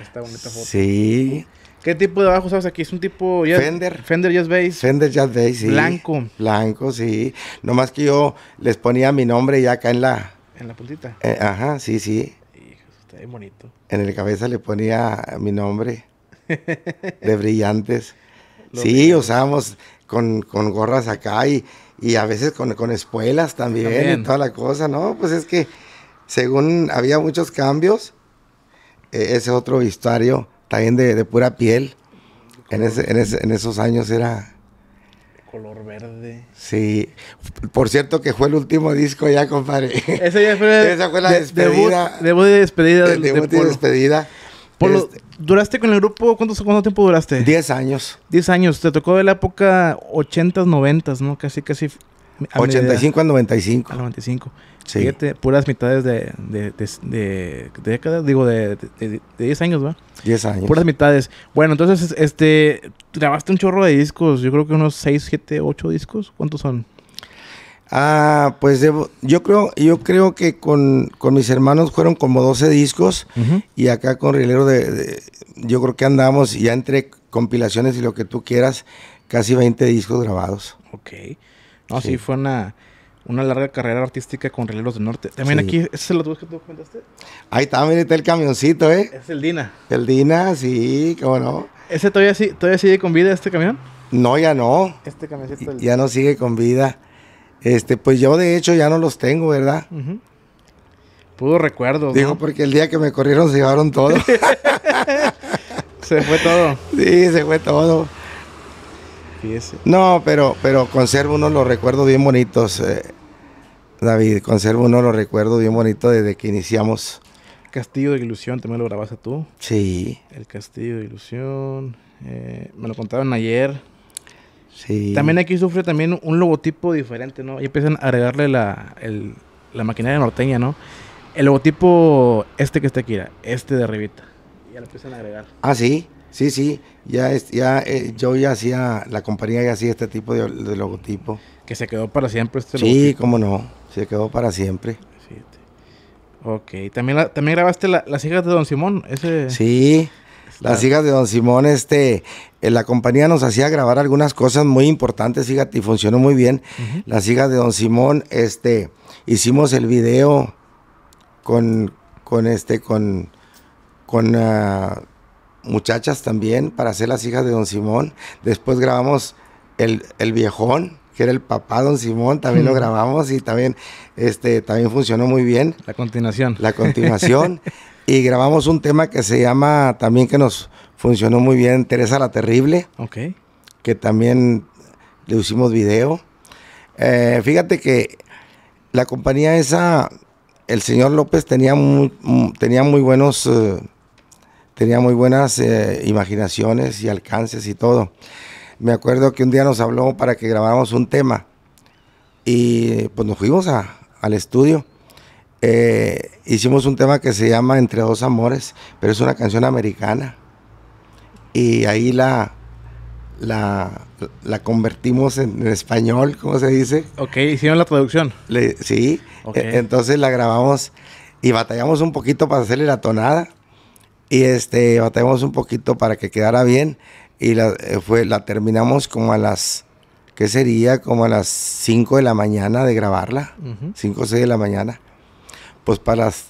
Esta bonita foto. Sí. ¿Qué tipo de bajo sabes aquí? ¿Es un tipo Fender? Fender Jazz Bass. Fender Jazz Bass, sí. Blanco. Blanco, sí. Nomás que yo les ponía mi nombre ya acá en la... En la puntita. Eh, ajá, sí, sí bonito. En el cabeza le ponía mi nombre de brillantes. sí, usábamos con, con, gorras acá y, a veces con, espuelas también, y toda la cosa, ¿no? Pues es que según había muchos cambios, e, ese otro vestuario también de, pura piel, en esos años era color verde. Sí. Por cierto que fue el último disco ya, compadre. Ese ya fue Esa fue la despedida. Debo de despedida. Del, de despedida. Este ¿duraste con el grupo? ¿cuánto, ¿Cuánto tiempo duraste? Diez años. Diez años. Te tocó de la época ochentas, noventas, ¿no? Casi, casi 85 a 95. 95. puras mitades de, décadas, digo, de, 10 años, 10 años. Puras mitades. Bueno, entonces, este, grabaste un chorro de discos, yo creo que unos 6, 7, 8 discos, ¿cuántos son? Ah, pues yo creo, yo creo que con, mis hermanos fueron como 12 discos y acá con Rilero de, yo creo que andamos ya entre compilaciones y lo que tú quieras, casi 20 discos grabados. Ok. No, sí, fue una, larga carrera artística con releros del Norte. También aquí, ¿ese es el que tú comentaste? Ahí está, está el camioncito, ¿eh? Es el Dina. El Dina, sí, cómo no. ¿Ese todavía, todavía sigue con vida, este camión? No, ya no. Este camioncito. Ya no sigue con vida. Este, pues yo de hecho ya no los tengo, ¿verdad? Pudo recuerdo Dijo porque el día que me corrieron se llevaron todo. se fue todo. Sí, se fue todo. No, pero, pero conservo uno los recuerdos bien bonitos, eh, David, conservo uno los recuerdos bien bonitos desde que iniciamos. Castillo de Ilusión, también lo grabaste tú. Sí. El Castillo de Ilusión, eh, me lo contaron ayer. Sí. También aquí sufre también un logotipo diferente, ¿no? Y empiezan a agregarle la, la maquinaria norteña, ¿no? El logotipo este que está aquí, este de arribita. Ya lo empiezan a agregar. Ah, sí. Sí, sí, ya, ya eh, yo ya hacía, la compañía ya hacía este tipo de, logotipo. Que se quedó para siempre este logotipo. Sí, cómo no, se quedó para siempre. Ok, también, también grabaste Las hijas de Don Simón, ese... Sí, Las hijas de Don Simón, este, eh, la compañía nos hacía grabar algunas cosas muy importantes, fíjate, y funcionó muy bien. Las hijas de Don Simón, este, hicimos el video con, con este, con, con... Ah, muchachas también para ser las hijas de Don Simón. Después grabamos el, viejón que era el papá Don Simón, también lo grabamos y también, este, también funcionó muy bien. La continuación. La continuación. y grabamos un tema que se llama, también que nos funcionó muy bien, Teresa la Terrible. Ok. Que también le hicimos video. Eh, fíjate que la compañía esa, el señor López tenía muy, tenía muy buenos... Eh, tenía muy buenas eh, imaginaciones y alcances y todo. Me acuerdo que un día nos habló para que grabáramos un tema y pues nos fuimos a, al estudio. Eh, hicimos un tema que se llama Entre dos amores, pero es una canción americana. Y ahí la, la, convertimos en, español, ¿cómo se dice? Ok, hicieron la producción. sí, e-, entonces la grabamos y batallamos un poquito para hacerle la tonada y este, batemos un poquito para que quedara bien y la, eh, fue, la terminamos como a las, ¿qué sería? Como a las 5 de la mañana de grabarla, 5 o 6 de la mañana. Pues para las,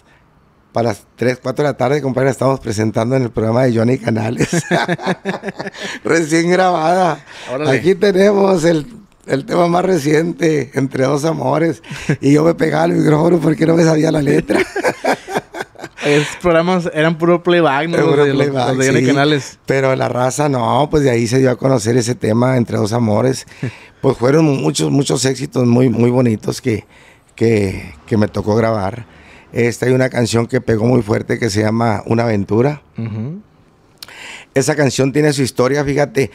para las 3, 4 de la tarde, compadre, estamos presentando en el programa de Johnny Canales, recién grabada. Aquí tenemos el el tema más reciente, Entre dos amores. Y yo me pegaba al micrófono porque no me sabía la letra. esos programas eran puro playback, ¿no? los, los de canales. Pero la raza, no, pues de ahí se dio a conocer ese tema, Entre dos amores. pues fueron muchos, muchos éxitos muy, muy bonitos que, que, que me tocó grabar. Esta hay una canción que pegó muy fuerte que se llama Una aventura. Esa canción tiene su historia, fíjate.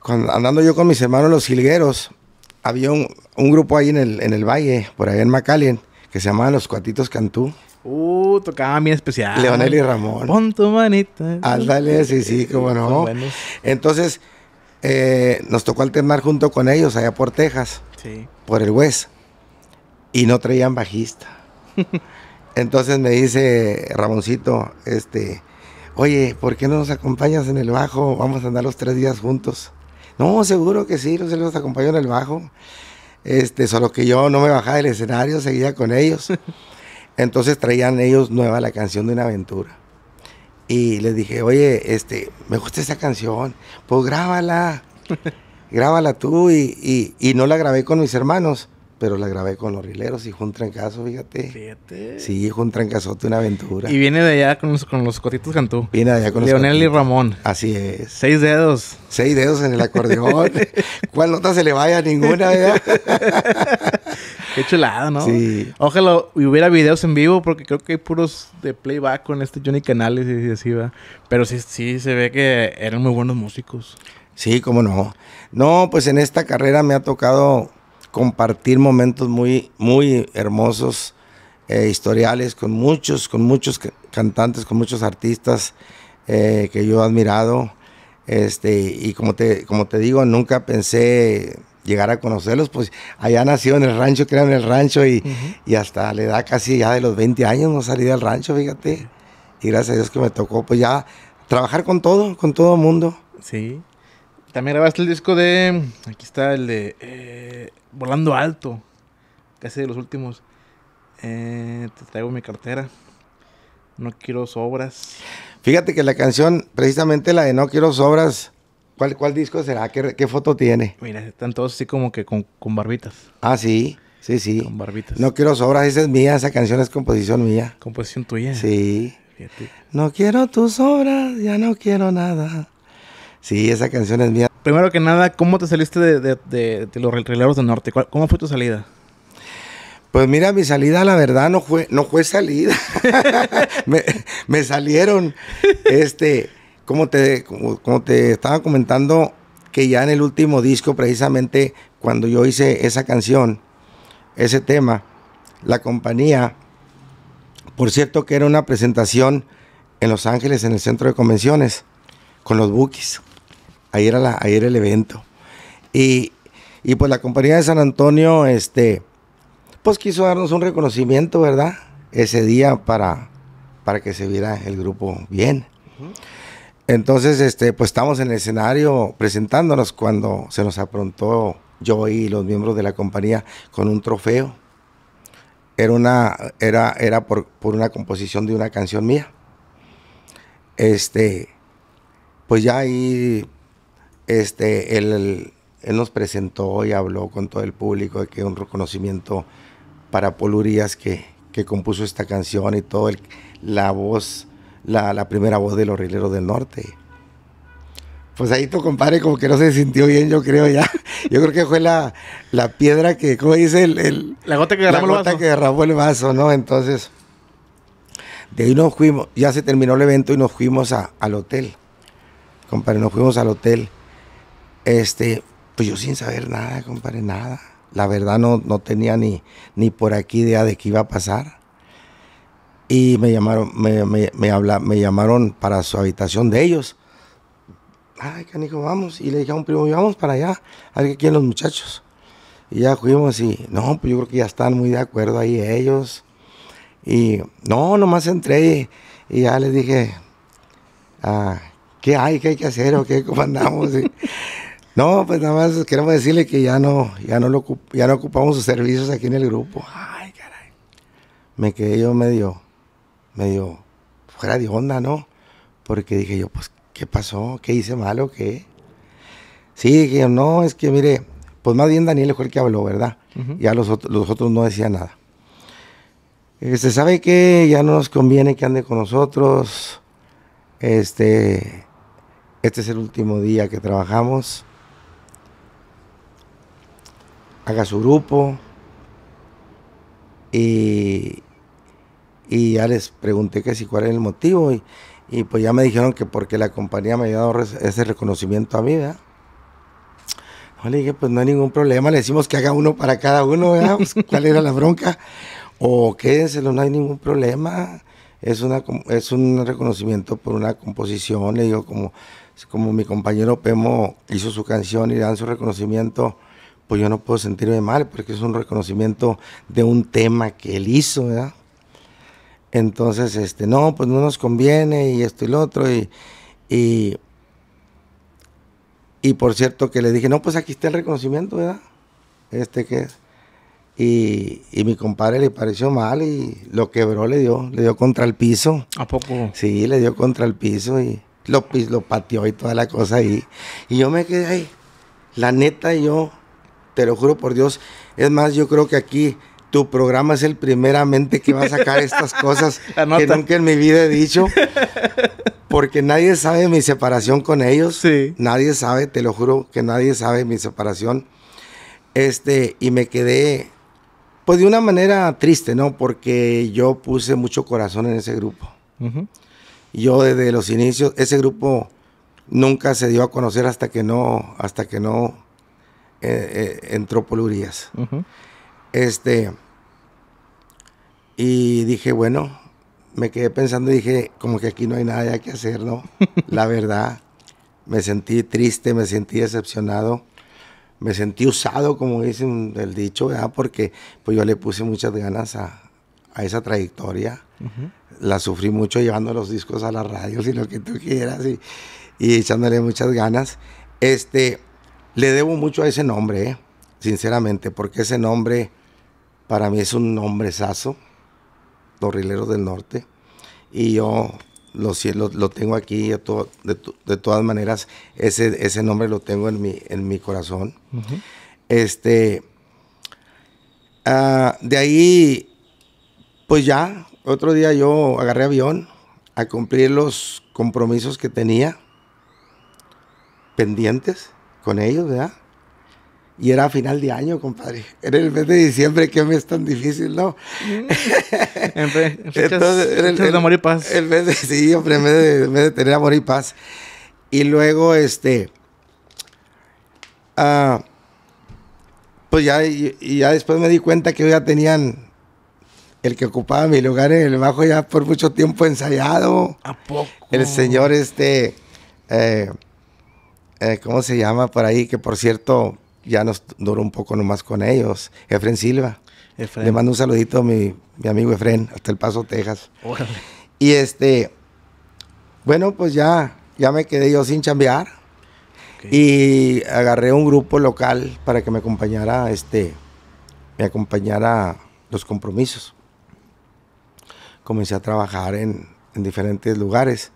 Cuando, andando yo con mis hermanos los jilgueros, había un, grupo ahí en el, en el valle, por ahí en Macallen, que se llamaban Los Cuatitos Cantú. Uh, Tocaba bien especial. Leonel y Ramón. Pon tu manita. Ándale, sí, sí, como no. Entonces, eh, nos tocó alternar junto con ellos allá por Texas. Sí. Por el West. Y no traían bajista. Entonces me dice Ramoncito, este, oye, ¿por qué no nos acompañas en el bajo? Vamos a andar los tres días juntos. No, seguro que sí, los los acompañó en el bajo. Este, solo que yo no me bajaba del escenario, seguía con ellos. Entonces traían ellos nueva la canción de una aventura. Y les dije, oye, este, me gusta esa canción, pues grábala, grábala tú. Y, no la grabé con mis hermanos, pero la grabé con los rileros y fue un trancazo, fíjate. Fíjate. Sí, fue un de una aventura. Y viene de allá con los, con los cotitos cantú. Viene allá con Leonel y Ramón. Así es. Seis dedos. Seis dedos en el acordeón. ¿Cuál nota se le vaya? Ninguna, eh? Qué chulada, ¿no? Sí. Ojalá hubiera videos en vivo porque creo que hay puros de playback con este Johnny Canales y así va. Pero sí, sí, se ve que eran muy buenos músicos. Sí, cómo no. No, pues en esta carrera me ha tocado compartir momentos muy, muy hermosos, eh, historiales, con muchos, con muchos cantantes, con muchos artistas eh, que yo he admirado. Este, y como te, como te digo, nunca pensé llegar a conocerlos, pues allá nació en el rancho, crean en el rancho y, hasta la edad casi ya de los 20 años no salí del rancho, fíjate. Y gracias a Dios que me tocó pues ya trabajar con todo, con todo mundo. Sí. También grabaste el disco de, aquí está el de eh, Volando Alto, casi de los últimos. Eh, te traigo mi cartera. No quiero sobras. Fíjate que la canción, precisamente la de No quiero sobras, ¿Cuál, disco será? ¿Qué, foto tiene? Mira, están todos así como que con, barbitas. Ah, sí, sí, sí. Con barbitas. No quiero sobras, esa es mía, esa canción es composición mía. Composición tuya. Sí. No quiero tus obras, ya no quiero nada. Sí, esa canción es mía. Primero que nada, ¿cómo te saliste de, los Rileros del Norte? ¿Cómo fue tu salida? Pues mira, mi salida, la verdad, no fue, no fue salida. me, me, salieron. Este, como te, como, te estaba comentando, que ya en el último disco, precisamente cuando yo hice esa canción, ese tema, la compañía, por cierto que era una presentación en Los Ángeles, en el centro de convenciones, con los Bookies. Ahí era, la, el evento. Y, y, pues la compañía de San Antonio, este, pues quiso darnos un reconocimiento, ¿verdad? Ese día para, para que se viera el grupo bien. Entonces, este, pues estamos en el escenario presentándonos cuando se nos aprontó yo y los miembros de la compañía con un trofeo. Era, una, era, era por, una composición de una canción mía. Este, pues ya ahí este, él, nos presentó y habló con todo el público de que un reconocimiento para Paul Urias que, compuso esta canción y todo, el, la voz la, primera voz de los del norte. Pues ahí tu compadre como que no se sintió bien, yo creo ya. Yo creo que fue la, la piedra que, ¿cómo dice? El, la gota, que derramó, la gota el vaso. que derramó el vaso, ¿no? Entonces, de ahí nos fuimos, ya se terminó el evento y nos fuimos al hotel. Compadre, nos fuimos al hotel. Este, pues yo sin saber nada, compadre, nada. La verdad no, no tenía ni, ni por aquí idea de qué iba a pasar y me llamaron, me, habla, me llamaron para su habitación de ellos. Ay, canijo, vamos. Y le dije a un primo, vamos para allá, a ver qué los muchachos. Y ya fuimos y, no, pues yo creo que ya están muy de acuerdo ahí ellos. Y, no, nomás entré y, ya les dije, ah, ¿qué hay? ¿Qué hay que hacer? ¿O qué? comandamos? no, pues nada más queremos decirle que ya no, ya no, ya no ocupamos sus servicios aquí en el grupo. Ay, caray. Me quedé yo medio medio fuera de onda, ¿no? Porque dije yo, pues, ¿qué pasó? ¿Qué hice mal o ¿Qué? Sí, dije yo, no, es que mire, pues más bien Daniel fue el que habló, ¿verdad? Ya los, los otros no decían nada. Se este, ¿sabe que Ya no nos conviene que ande con nosotros. Este, este es el último día que trabajamos. Haga su grupo. Y y ya les pregunté que si cuál era el motivo y, y pues ya me dijeron que porque la compañía me había dado ese reconocimiento a mí, ¿verdad? Yo le dije, pues no hay ningún problema, le decimos que haga uno para cada uno, ¿verdad? Pues, ¿Cuál era la bronca? O quédense, no hay ningún problema. Es, una, es un reconocimiento por una composición, le digo, como, como mi compañero Pemo hizo su canción y dan su reconocimiento, pues yo no puedo sentirme mal, porque es un reconocimiento de un tema que él hizo, ¿verdad? Entonces, este, no, pues no nos conviene y esto y lo otro. Y, y, por cierto que le dije, no, pues aquí está el reconocimiento, ¿verdad? Este que es. Y, y, mi compadre le pareció mal y lo quebró, le dio, le dio contra el piso. ¿A poco? Sí, le dio contra el piso y lo, lo pateó y toda la cosa ahí. Y yo me quedé ahí. La neta, yo, te lo juro por Dios, es más, yo creo que aquí tu programa es el primeramente que va a sacar estas cosas que nunca en mi vida he dicho. Porque nadie sabe mi separación con ellos. Nadie sabe, te lo juro que nadie sabe mi separación. Este, y me quedé, pues de una manera triste, ¿no? Porque yo puse mucho corazón en ese grupo. Yo desde los inicios, ese grupo nunca se dio a conocer hasta que no, hasta que no eh, eh, entró Polurías este, y dije, bueno, me quedé pensando y dije, como que aquí no hay nada que hacer, ¿no? La verdad, me sentí triste, me sentí decepcionado, me sentí usado, como dicen el dicho, ¿verdad? Porque pues yo le puse muchas ganas a, esa trayectoria. La sufrí mucho llevando los discos a la radio, y lo que tú quieras y, echándole muchas ganas. Este, le debo mucho a ese nombre, ¿eh? sinceramente, porque ese nombre para mí es un hombrezazo, torrilero del Norte, y yo lo, lo, tengo aquí de, de, todas maneras, ese, ese nombre lo tengo en mi, en mi corazón. Este, ah, de ahí, pues ya, otro día yo agarré avión a cumplir los compromisos que tenía pendientes con ellos, ¿verdad? Y era final de año, compadre. Era el mes de diciembre, que mes tan difícil, ¿no? Mm. en Entonces, de amor y paz. mes de, sí, hombre, en vez de, tener amor y paz. Y luego, este. Ah, pues ya, y ya después me di cuenta que ya tenían el que ocupaba mi lugar en el bajo ya por mucho tiempo ensayado. ¿A poco? El señor, este. Eh, eh, ¿Cómo se llama por ahí? Que por cierto ya nos duró un poco nomás con ellos. Efren Silva. Le mando un saludito a mi, amigo Efren, hasta El Paso, Texas. Y este, bueno, pues ya, ya me quedé yo sin chambear. Y agarré un grupo local para que me acompañara, este, me acompañara los compromisos. Comencé a trabajar en, en diferentes lugares.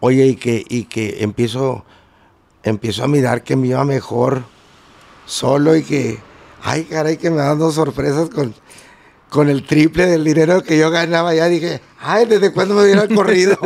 Oye, y que, y que empiezo, empiezo a mirar que me iba mejor solo y que, ay caray, que me dan dos sorpresas con, con el triple del dinero que yo ganaba ya dije, ay, ¿desde cuándo me hubiera corrido?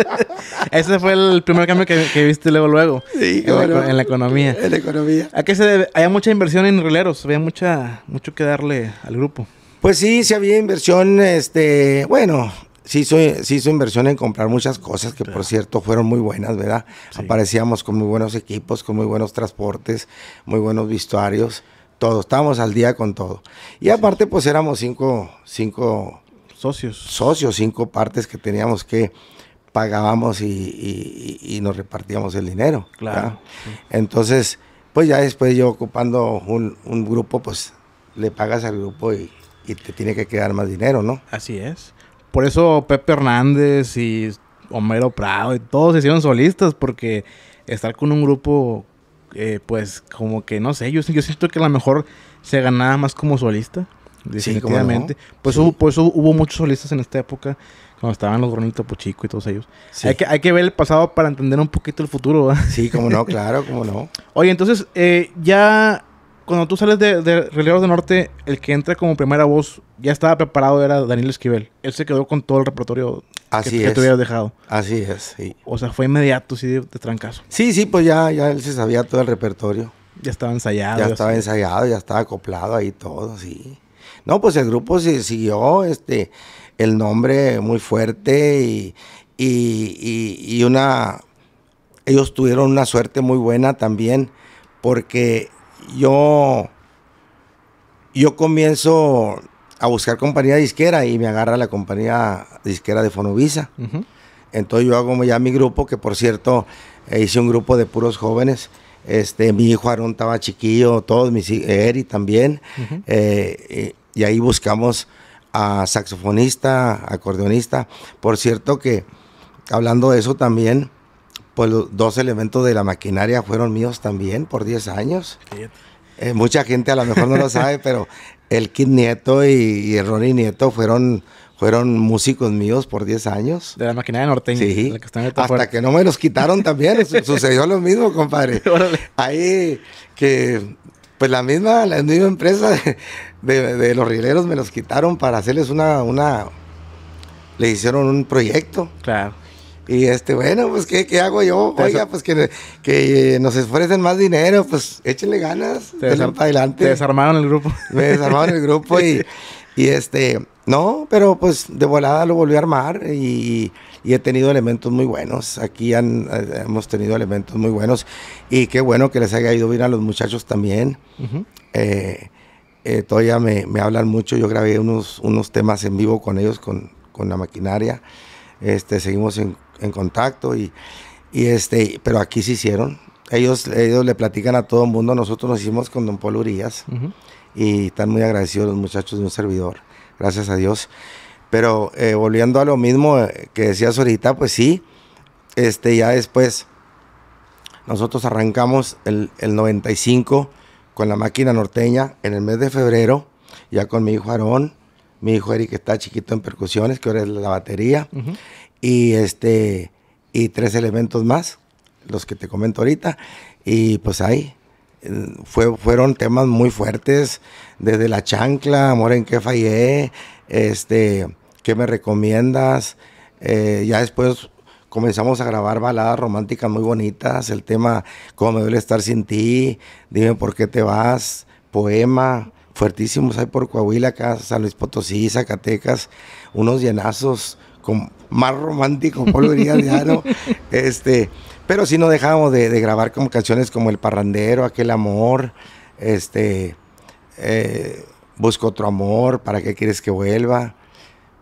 Ese fue el primer cambio que, viste luego, luego. Sí, en, la, en, la, economía. En la economía. ¿A qué se debe? Había mucha inversión en rileros, había mucha, mucho que darle al grupo. Pues sí, sí había inversión, este, bueno, Sí hizo, inversión en comprar muchas cosas que, por cierto, fueron muy buenas, ¿verdad? Aparecíamos con muy buenos equipos, con muy buenos transportes, muy buenos vestuarios, todo. Estábamos al día con todo. Y aparte, pues éramos cinco, cinco socios. Socios, cinco partes que teníamos que pagábamos y, nos repartíamos el dinero. Claro. Entonces, pues ya después yo ocupando un, grupo, pues le pagas al grupo y, y te tiene que quedar más dinero, ¿no? Así es. Por eso Pepe Hernández y Homero Prado y todos se hicieron solistas porque estar con un grupo, eh, pues como que no sé, yo, yo siento que a lo mejor se ganaba más como solista. Definitivamente. Pues sí, eso pues, hubo, hubo muchos solistas en esta época, cuando estaban los Gronito Puchico y todos ellos. Hay, que, hay que ver el pasado para entender un poquito el futuro. ¿verdad? Sí, como no, claro, como no. Oye, entonces, eh, ya cuando tú sales de, de del Norte, el que entra como primera voz ya estaba preparado era Daniel Esquivel. Él se quedó con todo el repertorio que, te hubieras dejado. Así es, sí. O sea, fue inmediato, sí, de, trancazo. Sí, sí, pues ya, ya él se sabía todo el repertorio. Ya estaba ensayado. Ya estaba ensayado, ya estaba acoplado ahí todo, sí. No, pues el grupo se siguió, este, el nombre muy fuerte y, y, y una... Ellos tuvieron una suerte muy buena también porque yo, yo comienzo a buscar compañía disquera y me agarra la compañía disquera de Fonovisa. Entonces yo hago ya mi grupo, que por cierto eh, hice un grupo de puros jóvenes. Este, mi hijo Aarón estaba chiquillo, todos mis Eri también. Eh, y, y, ahí buscamos a saxofonista, acordeonista. Por cierto que hablando de eso también, pues los dos elementos de la maquinaria fueron míos también por 10 años. Eh, mucha gente a lo mejor no lo sabe, pero el Kid Nieto y, el Ronnie Nieto fueron, fueron músicos míos por 10 años. De la maquinaria norteña. Sí, la que hasta que no me los quitaron también, sucedió lo mismo, compadre. Ahí que pues la misma, la misma empresa de, los rileros me los quitaron para hacerles una, una, le hicieron un proyecto. Claro. Y este, bueno, pues, ¿qué, qué hago yo? Oiga, pues que, que eh, nos ofrecen más dinero, pues échenle ganas, te adelante. desarmaron el grupo. Me desarmaron el grupo y, este, no, pero pues de volada lo volví a armar y, he tenido elementos muy buenos. Aquí han, eh, hemos tenido elementos muy buenos y qué bueno que les haya ido bien a los muchachos también. Eh, todavía me, hablan mucho. Yo grabé unos, unos temas en vivo con ellos, con, con la maquinaria. Este, seguimos en en contacto y, este, pero aquí se hicieron. Ellos, ellos le platican a todo el mundo, nosotros nos hicimos con don paul Urias y están muy agradecidos los muchachos de un servidor, gracias a Dios. Pero eh, volviendo a lo mismo eh, que decías ahorita, pues sí, este, ya después nosotros arrancamos el, 95 con la máquina norteña en el mes de febrero, ya con mi hijo Aarón, mi hijo Eric que está chiquito en percusiones, que ahora es la batería y este y tres elementos más, los que te comento ahorita, y pues ahí eh, fue, fueron temas muy fuertes, desde la chancla, amor en qué fallé, este, qué me recomiendas, eh, ya después comenzamos a grabar baladas románticas muy bonitas, el tema Cómo me duele estar sin ti, dime por qué te vas, poema, fuertísimos hay por Coahuila, casa San Luis Potosí, Zacatecas, unos llenazos con, más romántico, Polo no este, pero si no dejamos de, grabar como canciones como El Parrandero, Aquel Amor, este, eh, Busco Otro Amor, ¿Para qué quieres que vuelva?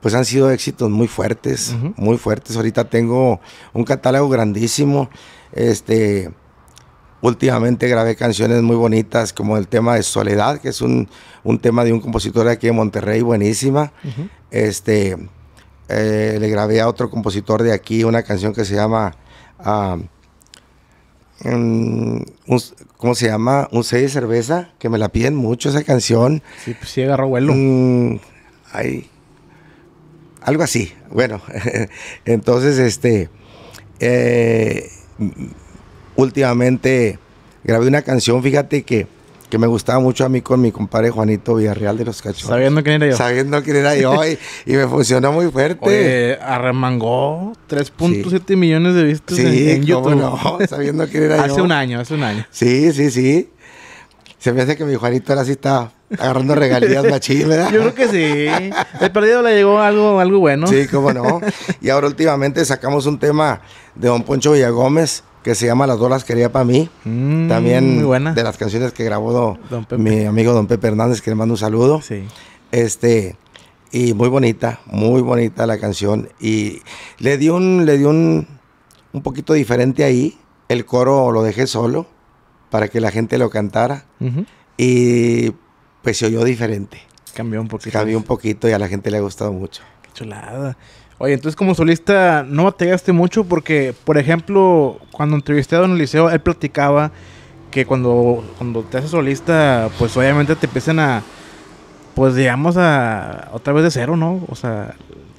Pues han sido éxitos muy fuertes, muy fuertes. Ahorita tengo un catálogo grandísimo. Este, Últimamente grabé canciones muy bonitas como el tema de Soledad, que es un, tema de un compositor aquí en Monterrey buenísima. Este eh, le grabé a otro compositor de aquí una canción que se llama... Ah, ¿Cómo se llama? Un 6 de cerveza, que me la piden mucho esa canción. Sí, pues sí agarró vuelo. Mm, algo así. Bueno, entonces, este, eh, últimamente grabé una canción, fíjate que que me gustaba mucho a mí con mi compadre Juanito Villarreal de los Cachorros. Sabiendo quién era yo. Sabiendo quién era yo y, me funcionó muy fuerte. Oye, arremangó 3.7 millones de vistas sí, en, YouTube. no, sabiendo quién era yo. Hace un año, hace un año. Sí, sí, sí. Se me hace que mi Juanito ahora sí está agarrando regalías machín, ¿verdad? Yo creo que sí. El perdido le llegó algo, algo bueno. Sí, cómo no. Y ahora últimamente sacamos un tema de Don Poncho Villagómez que se llama Las Dolas Quería para mí. Mm, También buena. de las canciones que grabó mi amigo Don Pepe Hernández, que le mando un saludo. Sí. Este, y muy bonita, muy bonita la canción. Y le di un, le di un, un poquito diferente ahí. El coro lo dejé solo para que la gente lo cantara. Y pues se oyó diferente. Cambió un poquito. Cambió un poquito y a la gente le ha gustado mucho. Qué chulada. Oye, entonces como solista no bateaste mucho porque, por ejemplo, cuando entrevisté a Don Eliseo, él platicaba que cuando, cuando te haces solista, pues obviamente te empiezan a, pues digamos, a otra vez de cero, ¿no? O sea,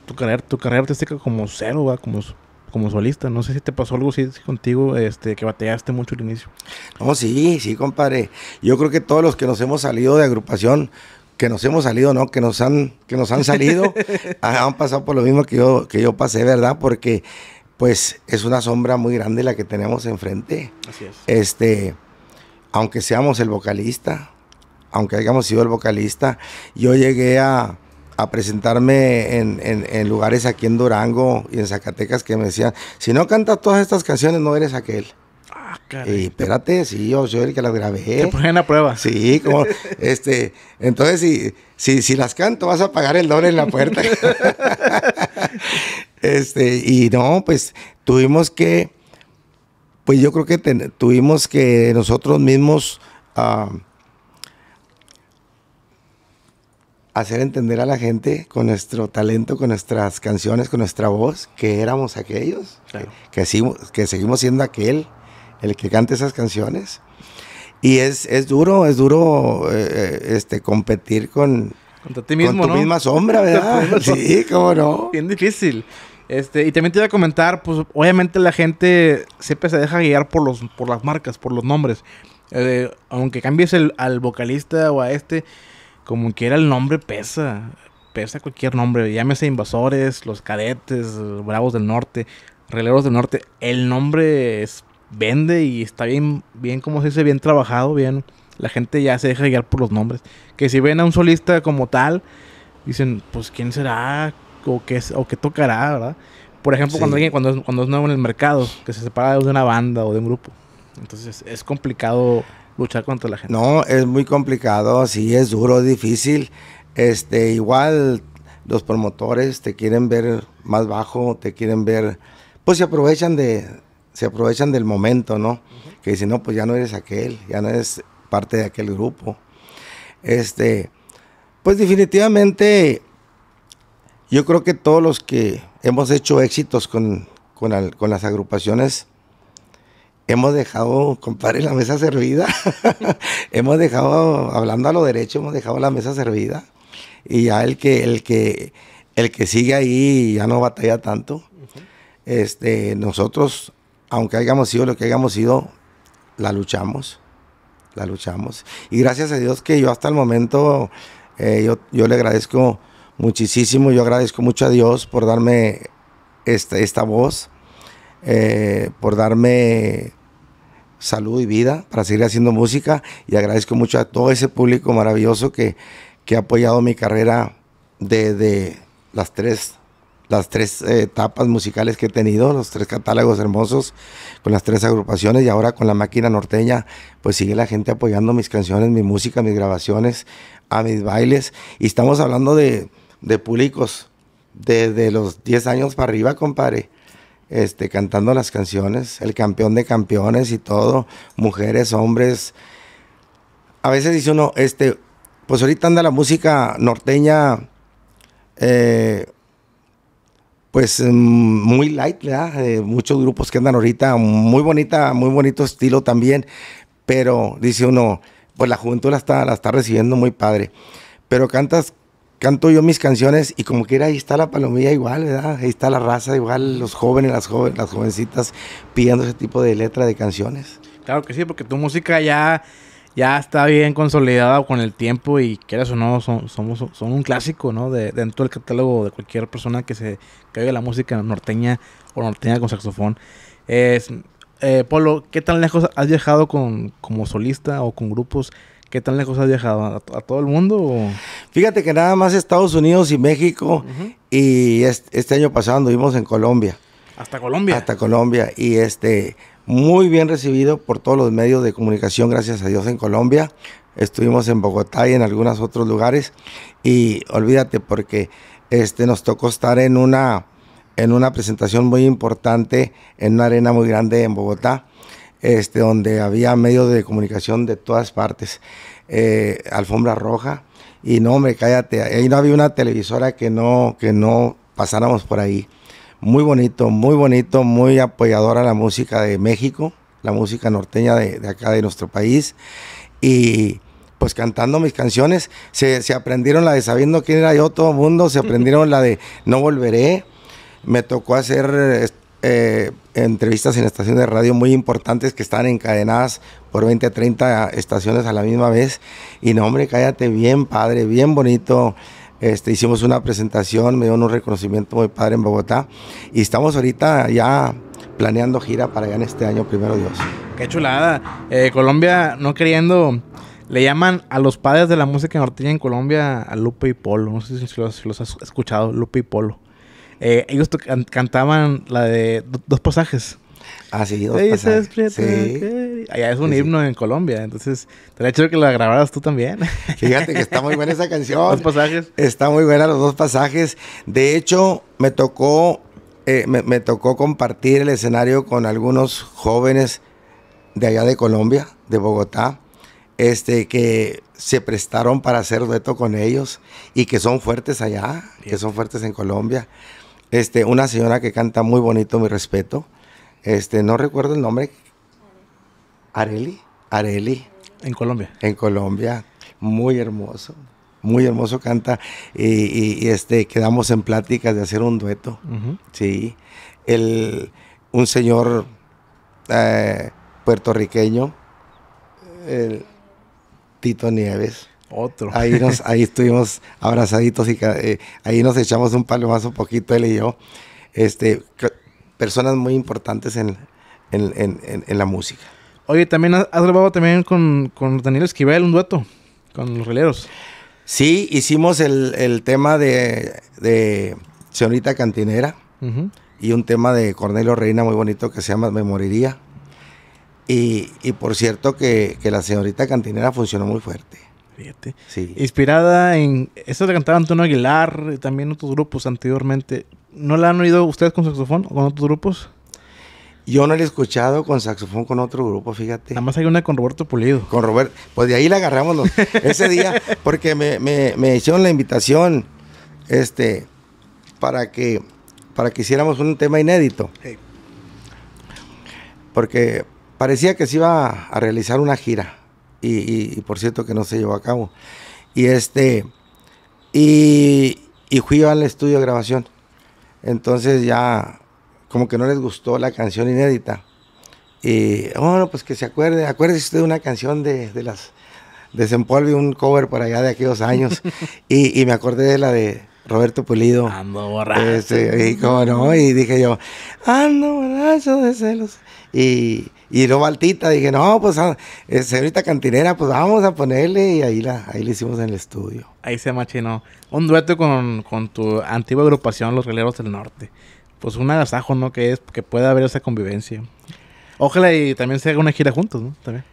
tu carrera, tu carrera artística como cero, Como, como solista. No sé si te pasó algo así contigo, este, que bateaste mucho al inicio. No, sí, sí, compadre. Yo creo que todos los que nos hemos salido de agrupación, que nos hemos salido, ¿no? Que nos han, que nos han salido, ah, han pasado por lo mismo que yo, que yo pasé, ¿verdad? Porque pues es una sombra muy grande la que tenemos enfrente. Así es. Este, aunque seamos el vocalista, aunque hayamos sido el vocalista, yo llegué a, presentarme en, lugares aquí en Durango y en Zacatecas que me decían, si no cantas todas estas canciones no eres aquel. Ah, y espérate, sí, yo soy el que las grabé. Te ponen a prueba. Sí, como, este, entonces si, si, si las canto vas a pagar el doble en la puerta. este, y no, pues tuvimos que, pues yo creo que tuvimos que nosotros mismos ah, hacer entender a la gente con nuestro talento, con nuestras canciones, con nuestra voz, que éramos aquellos, que, que seguimos siendo aquel el que cante esas canciones. Y es, es duro, es duro eh, este, competir con, ti mismo, con tu misma sombra, ¿verdad? sí, cómo no. Bien difícil. Este, y también te iba a comentar, pues obviamente la gente siempre se deja guiar por, los, por las marcas, por los nombres. Eh, aunque cambies el, al vocalista o a este, como quiera el nombre pesa. Pesa cualquier nombre. Llámese Invasores, Los Cadetes, Bravos del Norte, Releros del Norte. El nombre es vende y está bien, bien, como se dice, bien trabajado, bien. La gente ya se deja guiar por los nombres. Que si ven a un solista como tal, dicen, pues quién será o qué, o qué tocará, ¿verdad? Por ejemplo, cuando alguien, cuando es, cuando es nuevo en el mercado, que se separa de una banda o de un grupo. Entonces es complicado luchar contra la gente. No, es muy complicado, sí, es duro, difícil. Este, igual los promotores te quieren ver más bajo, te quieren ver, pues se aprovechan de, se aprovechan del momento, ¿no? Que dicen, no, pues ya no eres aquel, ya no eres parte de aquel grupo. Este, pues definitivamente, yo creo que todos los que hemos hecho éxitos con, las agrupaciones, hemos dejado, compadre, la mesa servida. hemos dejado, hablando a lo derecho, hemos dejado la mesa servida. Y ya el que, el que, el que sigue ahí ya no batalla tanto. Este, nosotros aunque hayamos sido lo que hayamos sido, la luchamos, la luchamos. Y gracias a Dios que yo hasta el momento, eh, yo, le agradezco muchísimo, yo agradezco mucho a Dios por darme este, esta, voz, eh, por darme salud y vida para seguir haciendo música y agradezco mucho a todo ese público maravilloso que, ha apoyado mi carrera desde las tres las tres eh, etapas musicales que he tenido, los tres catálogos hermosos con las tres agrupaciones y ahora con la máquina norteña, pues sigue la gente apoyando mis canciones, mi música, mis grabaciones, a mis bailes. Y estamos hablando de, de públicos desde los 10 años para arriba, compadre. Este, cantando las canciones, el campeón de campeones y todo, mujeres, hombres. A veces dice uno, este, pues ahorita anda la música norteña eh, pues em, muy light, ¿verdad? Eh, muchos grupos que andan ahorita, muy bonita, muy bonito estilo también, pero dice uno, pues la juventud la está, recibiendo muy padre. Pero cantas, canto yo mis canciones y como quiera ahí está la palomilla igual, ¿verdad? Ahí está la raza igual, los jóvenes, las jóvenes, las jovencitas pidiendo ese tipo de letra de canciones. Claro que sí, porque tu música ya ya está bien consolidada con el tiempo y quieras o no, son, somos, son un clásico, ¿no? De, dentro del catálogo de cualquier persona que se que oiga la música norteña o norteña con saxofón. Es, eh, Polo, ¿qué tan lejos has viajado como solista o con grupos? ¿Qué tan lejos has viajado? ¿A, todo el mundo? Fíjate que nada más Estados Unidos y México y este, este, año pasado anduvimos en Colombia. ¿Hasta Colombia? Hasta Colombia. Y este, muy bien recibido por todos los medios de comunicación, gracias a Dios, en Colombia. Estuvimos en Bogotá y en algunos otros lugares. Y olvídate, porque este, nos tocó estar en una, en una presentación muy importante, en una arena muy grande en Bogotá, este, donde había medios de comunicación de todas partes. Eh, alfombra roja. Y no, hombre, cállate, ahí no había una televisora que no, que no pasáramos por ahí muy bonito, muy bonito, muy apoyadora a la música de México, la música norteña de, acá de nuestro país. Y pues cantando mis canciones, se, aprendieron la de Sabiendo quién era yo todo el mundo, se aprendieron la de No volveré. Me tocó hacer eh, entrevistas en estaciones de radio muy importantes que están encadenadas por 20 a 30 estaciones a la misma vez. Y no, hombre, cállate bien, padre, bien bonito. Este, hicimos una presentación, me dieron un reconocimiento muy padre en Bogotá y estamos ahorita ya planeando gira para allá en este año, primero Dios. Qué chulada. Eh, Colombia, no queriendo, le llaman a los padres de la música norteña en Colombia a Lupe y Polo. No sé si los, has escuchado, Lupe y Polo. Eh, ellos cantaban la de dos pasajes. Ah, sí, dos pasajes. sí. Allá es un himno en Colombia, entonces te hecho que la grabaras tú también. Fíjate que está muy buena esa canción. Dos pasajes. Está muy buena los dos pasajes. De hecho, me tocó, eh, me, tocó compartir el escenario con algunos jóvenes de allá de Colombia, de Bogotá, este, que se prestaron para hacer Reto con ellos y que son fuertes allá, que son fuertes en Colombia. Este, una señora que canta muy bonito, mi respeto este, no recuerdo el nombre. Areli. Areli. En Colombia. En Colombia. Muy hermoso. Muy hermoso canta. Y, este, quedamos en pláticas de hacer un dueto. Sí. El, un señor eh, puertorriqueño, el Tito Nieves. Otro. Ahí, nos, ahí estuvimos abrazaditos y eh, ahí nos echamos un palo más un poquito él y yo. Este, personas muy importantes en, la música. Oye, también has, grabado también con, con, Daniel Esquivel un dueto con los releros. Sí, hicimos el, tema de, de, Señorita Cantinera y un tema de Cornelio Reina muy bonito que se llama Me Moriría. Y, por cierto que, la señorita cantinera funcionó muy fuerte. Fíjate. Inspirada en... Esto la cantaba Antonio Aguilar y también otros grupos anteriormente. ¿No la han oído ustedes con saxofón o con otros grupos? Yo no la he escuchado con saxofón con otro grupo, fíjate. Nada más hay una con Roberto Pulido. Con Roberto. Pues de ahí la agarramos ese día, porque me, hicieron la invitación este, para, que, para que hiciéramos un tema inédito. Porque parecía que se iba a realizar una gira. Y, por cierto que no se llevó a cabo. Y este. Y, y fui al estudio de grabación. Entonces ya como que no les gustó la canción inédita. Y bueno, pues que se acuerde, acuérdese usted de una canción de, de las desempolve un cover por allá de aquellos años. y, me acordé de la de Roberto Pulido. Ando borracho. Este, y como no, y dije yo, ando borracho de celos. Y y luego Altita dije, no, pues a, ah, señorita cantinera, pues vamos a ponerle. Y ahí la, ahí le hicimos en el estudio. Ahí se machinó. Un dueto con, tu antigua agrupación, Los Releros del Norte. Pues un agasajo, ¿no? Que es que pueda haber esa convivencia. Ojalá y también se haga una gira juntos, ¿no? También.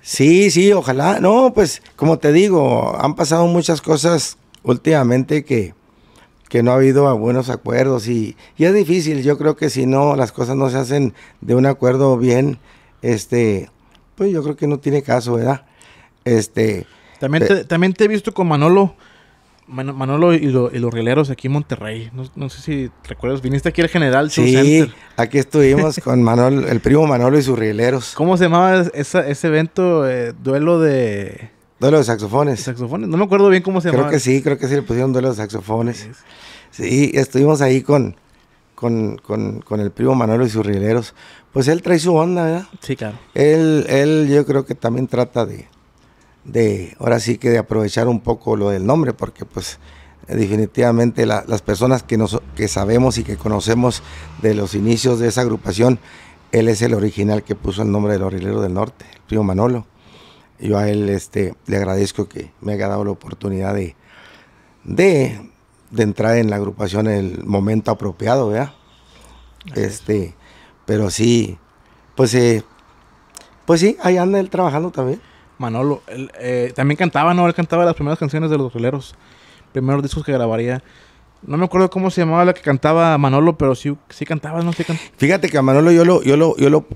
Sí, sí, ojalá. No, pues como te digo, han pasado muchas cosas últimamente que, que no ha habido buenos acuerdos y, es difícil, yo creo que si no las cosas no se hacen de un acuerdo bien, este, pues yo creo que no tiene caso, ¿verdad? Este también te, eh, también te he visto con Manolo Manolo y, los rieleros aquí en Monterrey. No, sé si recuerdas, viniste aquí al General Sí, aquí estuvimos con Manolo, el primo Manolo y sus rieleros. ¿Cómo se llamaba ese evento eh, duelo de Duelo de saxofones. Saxofones, no me acuerdo bien cómo se llamaba. Creo que sí, creo que sí le pusieron duelo de saxofones. Sí, estuvimos ahí con, con, el primo Manolo y sus rileros, Pues él trae su onda, ¿verdad? Sí, claro. Él, él yo creo que también trata de, de, ahora sí que de aprovechar un poco lo del nombre, porque pues definitivamente las personas que, nos, que sabemos y que conocemos de los inicios de esa agrupación, él es el original que puso el nombre del rileros del Norte, el primo Manolo yo a él este, le agradezco que me haya dado la oportunidad de, entrar en la agrupación en el momento apropiado, ¿verdad? Este, pero sí, pues, eh, pues sí, ahí anda él trabajando también. Manolo, él, eh, también cantaba, ¿no? Él cantaba las primeras canciones de los doleros, primeros discos que grabaría. No me acuerdo cómo se llamaba la que cantaba Manolo, pero sí, sí cantaba, no sé. Fíjate que a Manolo yo lo, yo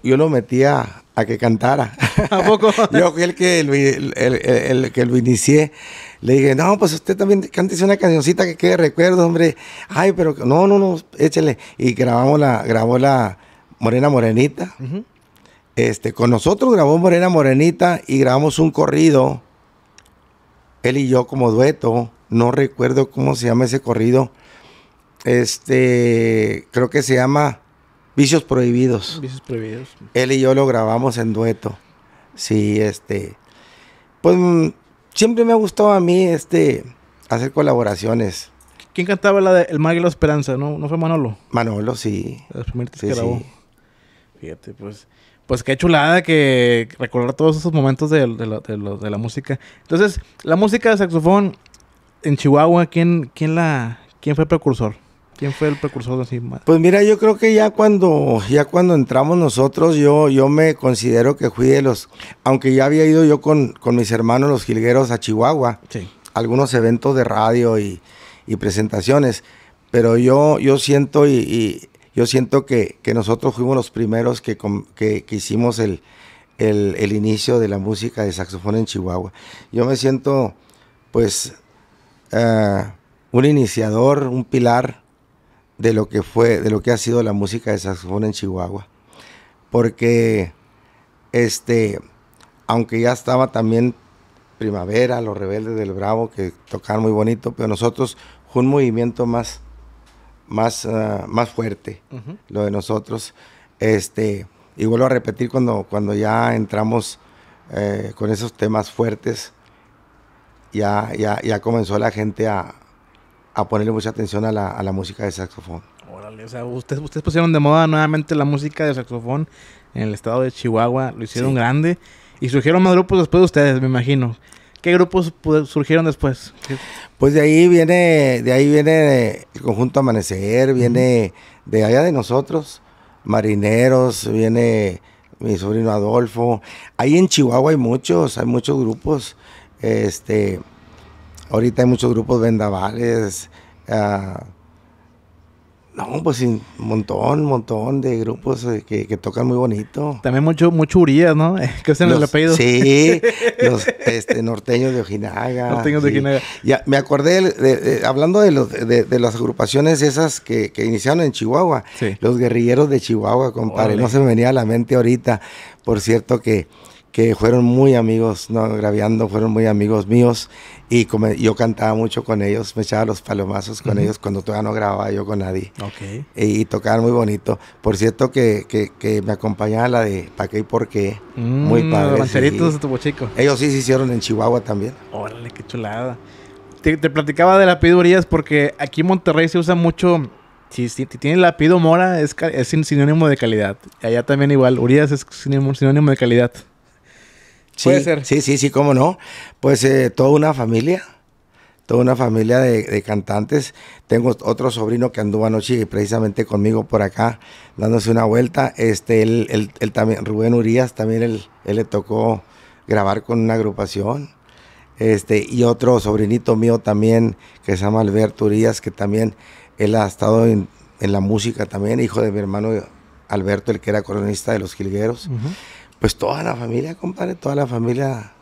lo, metía a que cantara. ¿A poco? yo fui el que lo, el, que lo inicié. Le dije, no, pues usted también cántese una cancioncita que quede recuerdo, hombre. Ay, pero no, no, no, échale. Y grabamos la, grabó la Morena Morenita. Este, con nosotros grabó Morena Morenita y grabamos un corrido. Él y yo como dueto no recuerdo cómo se llama ese corrido. Este, creo que se llama Vicios Prohibidos. Vicios Prohibidos. Él y yo lo grabamos en dueto. Sí, este, pues mm, siempre me ha gustado a mí este hacer colaboraciones. ¿Quién cantaba la de El Mago y la Esperanza? ¿No, ¿No fue Manolo? Manolo, sí. grabó. Fíjate, pues pues qué chulada que recordar todos esos momentos de, de, la, música. Entonces, la música de saxofón en Chihuahua, ¿quién, quién, la, ¿quién fue el precursor? ¿Quién fue el precursor así Pues mira, yo creo que ya cuando, ya cuando entramos nosotros, yo, yo me considero que fui de los, aunque ya había ido yo con, con mis hermanos los jilgueros a Chihuahua, sí. algunos eventos de radio y, presentaciones, pero yo, yo siento y, yo siento que, nosotros fuimos los primeros que, que, hicimos el, el, el, inicio de la música de saxofón en Chihuahua. Yo me siento, pues, eh, un iniciador, un pilar de lo que fue, de lo que ha sido la música de saxofón en Chihuahua. Porque este, aunque ya estaba también Primavera, los rebeldes del Bravo, que tocaban muy bonito, pero nosotros fue un movimiento más, más, eh, más fuerte, lo de nosotros. Este, y vuelvo a repetir cuando, cuando ya entramos eh, con esos temas fuertes, ya, ya, ya comenzó la gente a, ponerle mucha atención a la, música de saxofón. Órale, o sea, ustedes, ustedes pusieron de moda nuevamente la música de saxofón en el estado de Chihuahua, lo hicieron grande y surgieron más grupos después de ustedes, me imagino. ¿Qué grupos surgieron después? Pues de ahí viene, de ahí viene el conjunto Amanecer, viene de allá de nosotros, Marineros, viene mi sobrino Adolfo. Ahí en Chihuahua hay muchos, hay muchos grupos. Este, ahorita hay muchos grupos vendavales. Ah, no, pues un montón, un montón de grupos eh, que, tocan muy bonito. También mucho, mucho Urias, ¿no? que hacen los, el apellido. Sí, los este, norteños de Ojinaga. Norteños de Ojinaga. me acordé, hablando de, las agrupaciones esas que, iniciaron en Chihuahua, los guerrilleros de Chihuahua, compadre, no se me venía a la mente ahorita. Por cierto que que fueron muy amigos, no, graviando, fueron muy amigos míos y yo cantaba mucho con ellos, me echaba los palomazos con ellos cuando todavía no grababa yo con nadie. Okay. Y, tocaban muy bonito. Por cierto que, que, me acompañaba la de ¿Pa' qué y por qué? Mm, muy padre. Los de tu Ellos sí se hicieron en Chihuahua también. Órale, qué chulada. Te, platicaba de la pidurías porque aquí en Monterrey se usa mucho si, si, si, tiene lapido mora, es, es sinónimo de calidad. Allá también igual. Urias es sinónimo de calidad. Sí, Sí, sí, sí, cómo no. Pues eh, toda una familia, toda una familia de, cantantes. Tengo otro sobrino que anduvo anoche precisamente conmigo por acá, dándose una vuelta. Este, también, Rubén Urias, también él, le tocó grabar con una agrupación. Este, y otro sobrinito mío también, que se llama Alberto Urias, que también él ha estado en, la música también, hijo de mi hermano Alberto, el que era coronista de los Jilgueros. Pues toda la familia, compadre, toda la familia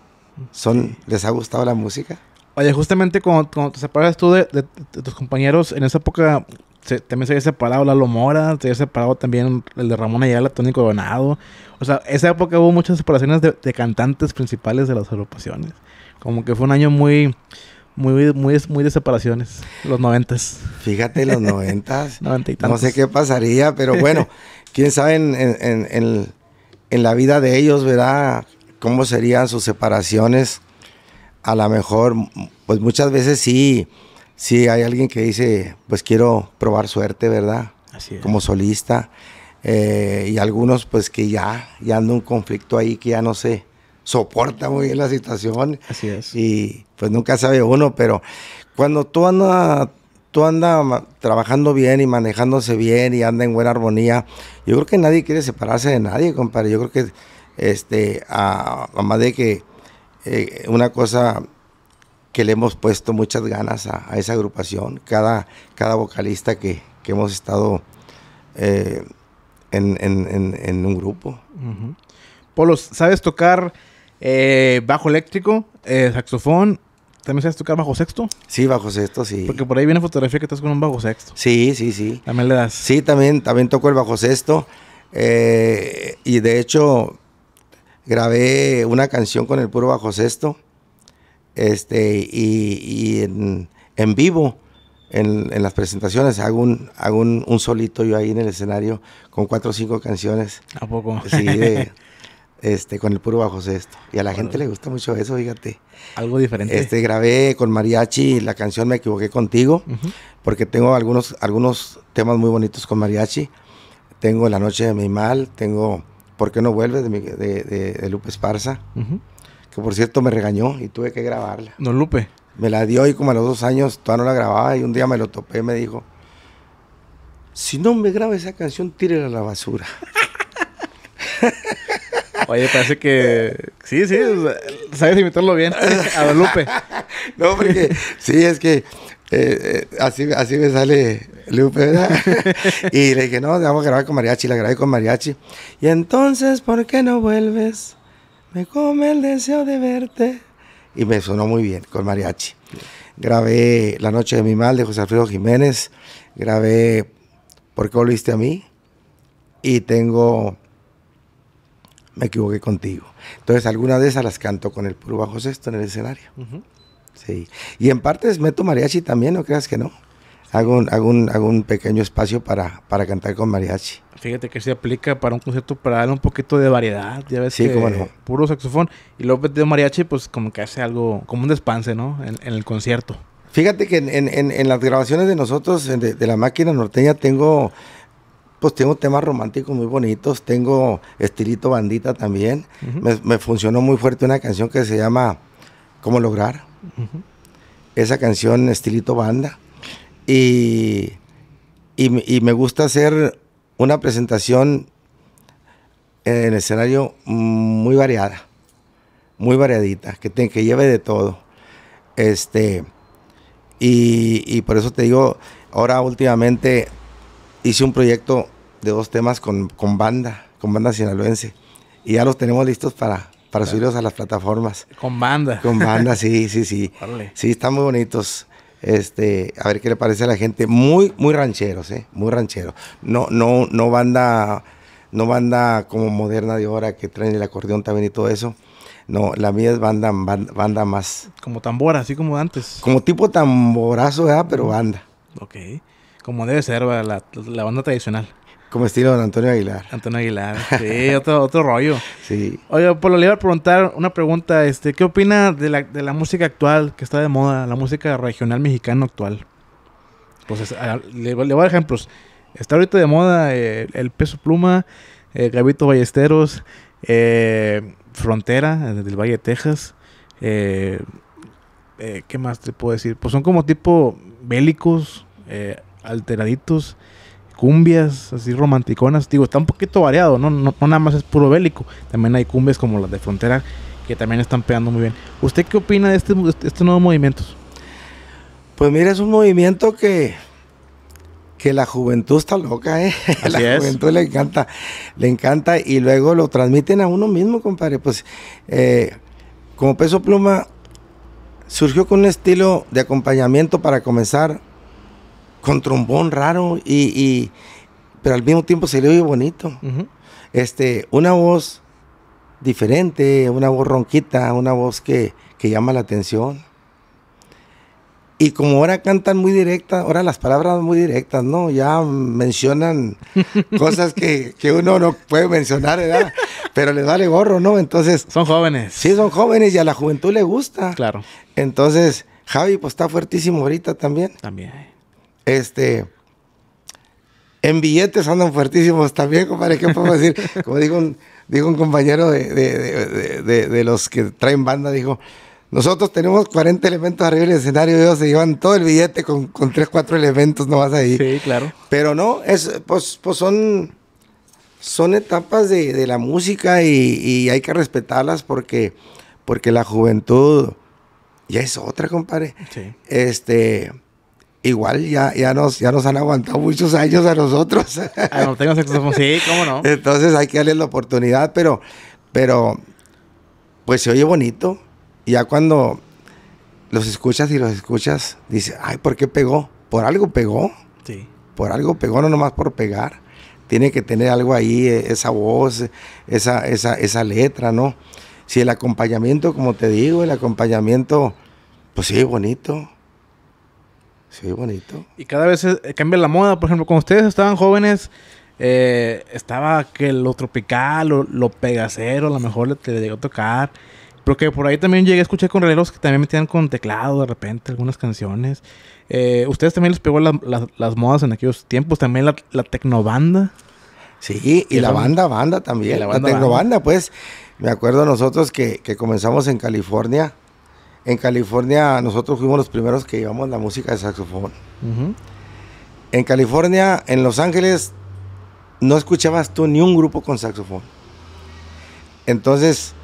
son, les ha gustado la música. Oye, justamente cuando, te separas tú de, tus compañeros, en esa época se, también se había separado Lalo Mora, se había separado también el de Ramón Ayala, Tony Coronado. O sea, esa época hubo muchas separaciones de, cantantes principales de las agrupaciones. Como que fue un año muy, muy, muy, muy de separaciones, los noventas. Fíjate, los noventas. No sé qué pasaría, pero bueno, quién sabe en, el en la vida de ellos, ¿verdad? ¿Cómo serían sus separaciones? A lo mejor, pues muchas veces sí, sí hay alguien que dice, pues quiero probar suerte, ¿verdad? Así es. Como solista. Eh, y algunos pues que ya, ya anda un conflicto ahí que ya no se soporta muy bien la situación. Así es. Y pues nunca sabe uno, pero cuando tú andas tú andas trabajando bien y manejándose bien y anda en buena armonía, yo creo que nadie quiere separarse de nadie, compadre. Yo creo que, este, a, más de que eh, una cosa que le hemos puesto muchas ganas a, esa agrupación, cada, cada vocalista que, hemos estado eh, en, en, un grupo. ¿sabes tocar eh, bajo eléctrico, saxofón ¿También sabes tocar bajo sexto? Sí, bajo sexto, sí. Porque por ahí viene fotografía que estás con un bajo sexto. Sí, sí, sí. También le das. Sí, también, también toco el bajo sexto. Eh, y de hecho, grabé una canción con el puro bajo sexto. Este, y, en, vivo, en, las presentaciones, hago, un, hago un, un, solito yo ahí en el escenario con cuatro o cinco canciones. ¿A poco? Sí, Este, con el puro bajo sexto. Y a la gente le gusta mucho eso, fíjate. Algo diferente. Este, grabé con mariachi la canción Me equivoqué contigo, porque tengo algunos, algunos temas muy bonitos con mariachi. Tengo La noche de mi mal, tengo ¿Por qué no vuelves? de, Lupe Esparza, que por cierto me regañó y tuve que grabarla. No, Lupe. Me la dio y como a los dos años todavía no la grababa y un día me lo topé y me dijo, si no me graba esa canción, tírela a la basura. Oye, parece que. Sí, sí, sabes imitarlo bien. A Lupe. No, porque. Sí, es que. Eh, eh, así, así me sale Lupe, ¿verdad? y le dije, no, vamos a grabar con mariachi. La grabé con mariachi. Y entonces, ¿por qué no vuelves? Me come el deseo de verte. Y me sonó muy bien con mariachi. Grabé La noche de mi mal de José Alfredo Jiménez. Grabé ¿Por qué volviste a mí? Y tengo me equivoqué contigo. Entonces, algunas de esas las canto con el puro bajo sexto en el escenario. Sí. Y en partes meto mariachi también, no creas que no. Hago un, hago hago un pequeño espacio para, para, cantar con mariachi. Fíjate que se aplica para un concierto para darle un poquito de variedad, ya ves. que Puro saxofón. Y luego de mariachi, pues como que hace algo, como un despanse, ¿no? En, el concierto. Fíjate que en, las grabaciones de nosotros, de la máquina norteña, tengo pues tengo temas románticos muy bonitos, tengo estilito bandita también. me, funcionó muy fuerte una canción que se llama ¿Cómo lograr? Esa canción estilito banda. Y, y, me gusta hacer una presentación en escenario muy variada, muy variadita, que, que lleve de todo. Este, y, y por eso te digo, ahora últimamente hice un proyecto de dos temas con, con banda, con banda sinaloense. Y ya los tenemos listos para, para subirlos a las plataformas. Con banda. Con banda, sí, sí, sí. Sí, están muy bonitos. Este, a ver qué le parece a la gente. Muy, muy rancheros, eh. Muy ranchero No, no, no banda, no banda como moderna de ahora que traen el acordeón también y todo eso. No, la mía es banda, banda, más. Como tambora, así como antes. Como tipo tamborazo, Pero banda. Ok. Como debe ser, la, banda tradicional. Como estilo de Antonio Aguilar. Antonio Aguilar, sí, otro, otro rollo. Sí. Oye, por le iba a preguntar una pregunta, este, ¿qué opina de la, de la música actual que está de moda, la música regional mexicana actual? Pues le, voy a dar ejemplos. Está ahorita de moda eh, el peso pluma, eh, Gabito Ballesteros, eh, Frontera, eh, del Valle de Texas. ¿Qué más te puedo decir? Pues son como tipo bélicos. Eh, alteraditos, cumbias así romanticonas. Digo, está un poquito variado, ¿no? No, nada más es puro bélico. También hay cumbias como las de Frontera que también están pegando muy bien. ¿Usted qué opina de, este, estos nuevos movimientos? Pues mira, es un movimiento que, que la juventud está loca, ¿eh? la juventud le encanta, le encanta y luego lo transmiten a uno mismo, compadre. Pues eh, como peso pluma surgió con un estilo de acompañamiento para comenzar con trombón raro y, pero al mismo tiempo se le oye bonito. Este, una voz diferente, una voz ronquita, una voz que, llama la atención. Y como ahora cantan muy directas, ahora las palabras muy directas, ¿no? Ya mencionan cosas que, uno no puede mencionar, ¿verdad? Pero les vale gorro, ¿no? Entonces. Son jóvenes. Sí, son jóvenes y a la juventud le gusta. Claro. Entonces, Javi, pues está fuertísimo ahorita también. También. Este. En billetes andan fuertísimos también, compadre. ¿Qué podemos decir? Como dijo un, compañero de, los que traen banda, dijo, nosotros tenemos 40 elementos arriba del escenario, ellos se llevan todo el billete con, con 3, 4 elementos nomás ahí. Sí, claro. Pero no, es, pues, pues son, son etapas de, la música y, hay que respetarlas porque, porque la juventud ya es otra, compadre. Sí. Este igual ya, ya, nos, ya nos han aguantado muchos años a nosotros. sí, cómo no. Entonces hay que darle la oportunidad, pero, pero pues se oye bonito. Ya cuando los escuchas y los escuchas, dices, ay, ¿por qué pegó? Por algo pegó. Sí. Por algo pegó, no nomás por pegar. Tiene que tener algo ahí, e, esa voz, esa, esa, esa letra, ¿no? Si el acompañamiento, como te digo, el acompañamiento, pues sí, bonito Sí, bonito. Y cada vez eh, cambia la moda. Por ejemplo, cuando ustedes estaban jóvenes, eh, estaba que lo tropical, lo, lo pegacero, a lo mejor le, te llegó a tocar. Porque por ahí también llegué a escuchar con relojos que también metían con teclado de repente algunas canciones. Eh, ¿Ustedes también les pegó las modas en aquellos tiempos? También la, la tecnobanda. Sí, y, la banda, banda también. La, tecnobanda, pues. Me acuerdo nosotros que, que comenzamos en California en California nosotros fuimos los primeros que llevamos la música de saxofón. En California, en Los Ángeles, no escuchabas tú ni un grupo con saxofón. Entonces,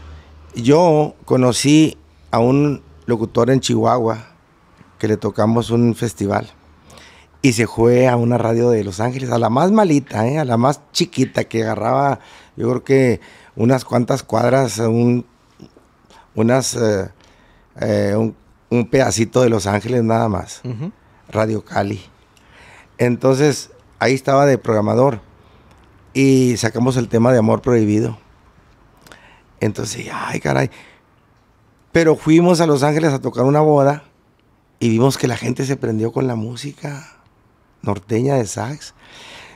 yo conocí a un locutor en Chihuahua que le tocamos un festival y se fue a una radio de Los Ángeles, a la más malita, ¿eh? a la más chiquita que agarraba, yo creo que unas cuantas cuadras, unas eh, eh, un, pedacito de Los Ángeles nada más, Radio Cali. Entonces, ahí estaba de programador y sacamos el tema de amor prohibido. Entonces, ay, caray. Pero fuimos a Los Ángeles a tocar una boda y vimos que la gente se prendió con la música norteña de sax.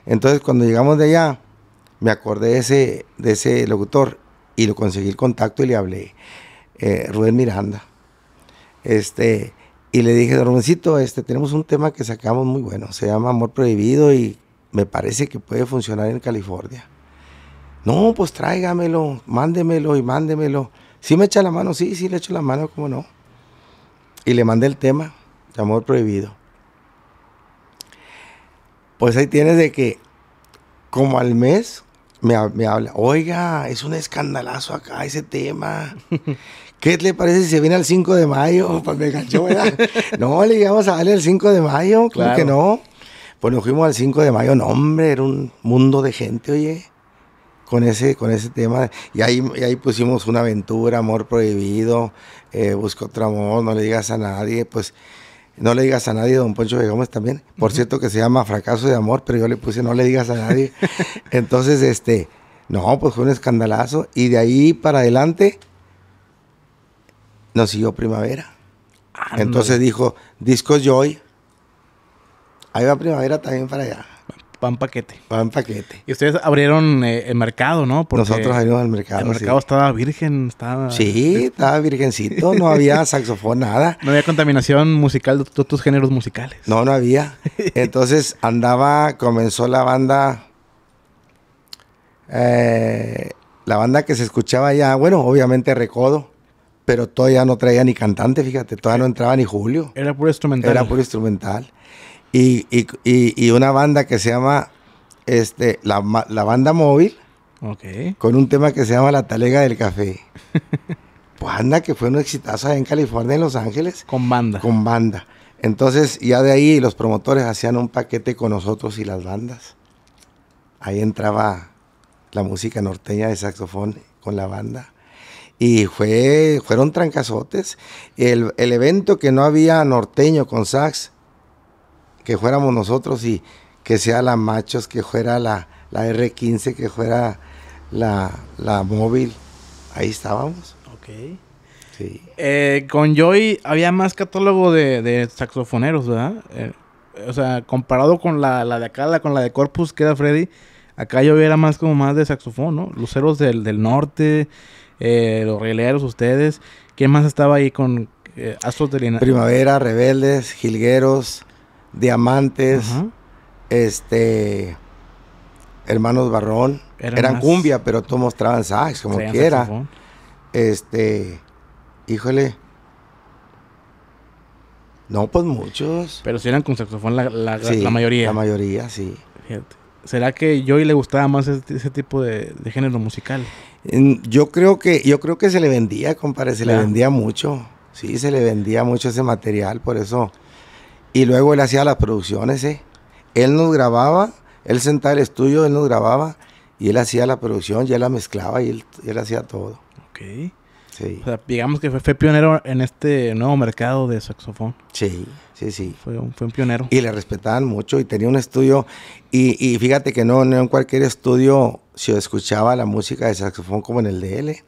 Entonces, cuando llegamos de allá, me acordé de ese, de ese locutor y lo conseguí el contacto y le hablé. Eh, Rubén Miranda. Este, y le dije, dormecito este, tenemos un tema que sacamos muy bueno, se llama Amor Prohibido y me parece que puede funcionar en California. No, pues tráigamelo, mándemelo y mándemelo. Sí me echa la mano, sí, sí le echo la mano, cómo no. Y le mandé el tema de Amor Prohibido. Pues ahí tienes de que, como al mes, me, me habla, oiga, es un escandalazo acá ese tema. ¿qué le parece si se viene al 5 de mayo? Pues me enganchó, ¿verdad? no, le llegamos a darle el 5 de mayo, claro que no. Pues nos fuimos al 5 de mayo, no, hombre, era un mundo de gente, oye, con ese, con ese tema. Y ahí, ahí pusimos una aventura, amor prohibido, eh, busco otro amor, no le digas a nadie, pues no le digas a nadie, don Poncho de Gómez también. Por cierto que se llama Fracaso de Amor, pero yo le puse no le digas a nadie. Entonces, este, no, pues fue un escandalazo. Y de ahí para adelante, nos siguió Primavera. Entonces dijo, Disco Joy. Ahí va Primavera también para allá. Pan paquete. Pan paquete. Y ustedes abrieron eh, el mercado, ¿no? Nosotros abrimos el mercado. El mercado estaba virgen, estaba. Sí, estaba virgencito, no había saxofón, nada. No había contaminación musical de todos tus géneros musicales. No, no había. Entonces andaba, comenzó la banda. Eh, la banda que se escuchaba ya, bueno, obviamente Recodo pero todavía no traía ni cantante, fíjate, todavía no entraba ni Julio. Era puro instrumental. Era puro instrumental. Y, y, y, una banda que se llama este, la, la Banda Móvil, okay. con un tema que se llama La Talega del Café. pues anda, que fue un exitazo allá en California, en Los Ángeles. Con banda. Con banda. Entonces, ya de ahí los promotores hacían un paquete con nosotros y las bandas. Ahí entraba la música norteña de saxofón con la banda y fue, fueron trancazotes. El, el evento que no había norteño con sax, que fuéramos nosotros y que sea la Machos, que fuera la, R15, que fuera la, móvil, ahí estábamos. Ok. Sí. Eh, con Joy había más catálogo de, de saxofoneros, ¿verdad? Eh, o sea, comparado con la, de acá, con la de Corpus, que era Freddy, acá yo era más como más de saxofón, ¿no? Luceros del, del norte. Eh, los rieleros, ustedes. ¿Quién más estaba ahí con eh, Primavera, Rebeldes, Jilgueros, Diamantes, este. Hermanos Barrón. Eran, cumbia, pero todos mostraban sax, como quiera. Este. Híjole. No, pues muchos. Pero si eran con saxofón la, mayoría. La mayoría, sí. ¿Será que yo y le gustaba más este, ese, tipo de, de, género musical? Yo creo que, yo creo que se le vendía, compadre, se le vendía mucho. Sí, se le vendía mucho ese material, por eso. Y luego él hacía las producciones, ¿eh? Él nos grababa, él sentaba el estudio, él nos grababa y él hacía la producción, ya la mezclaba y él, él hacía todo. Ok digamos que fue, pionero en este nuevo mercado de saxofón. Sí, sí, sí. Fue un, fue un pionero. Y le respetaban mucho y tenía un estudio. Y, fíjate que no, en cualquier estudio se escuchaba la música de saxofón como en el DL.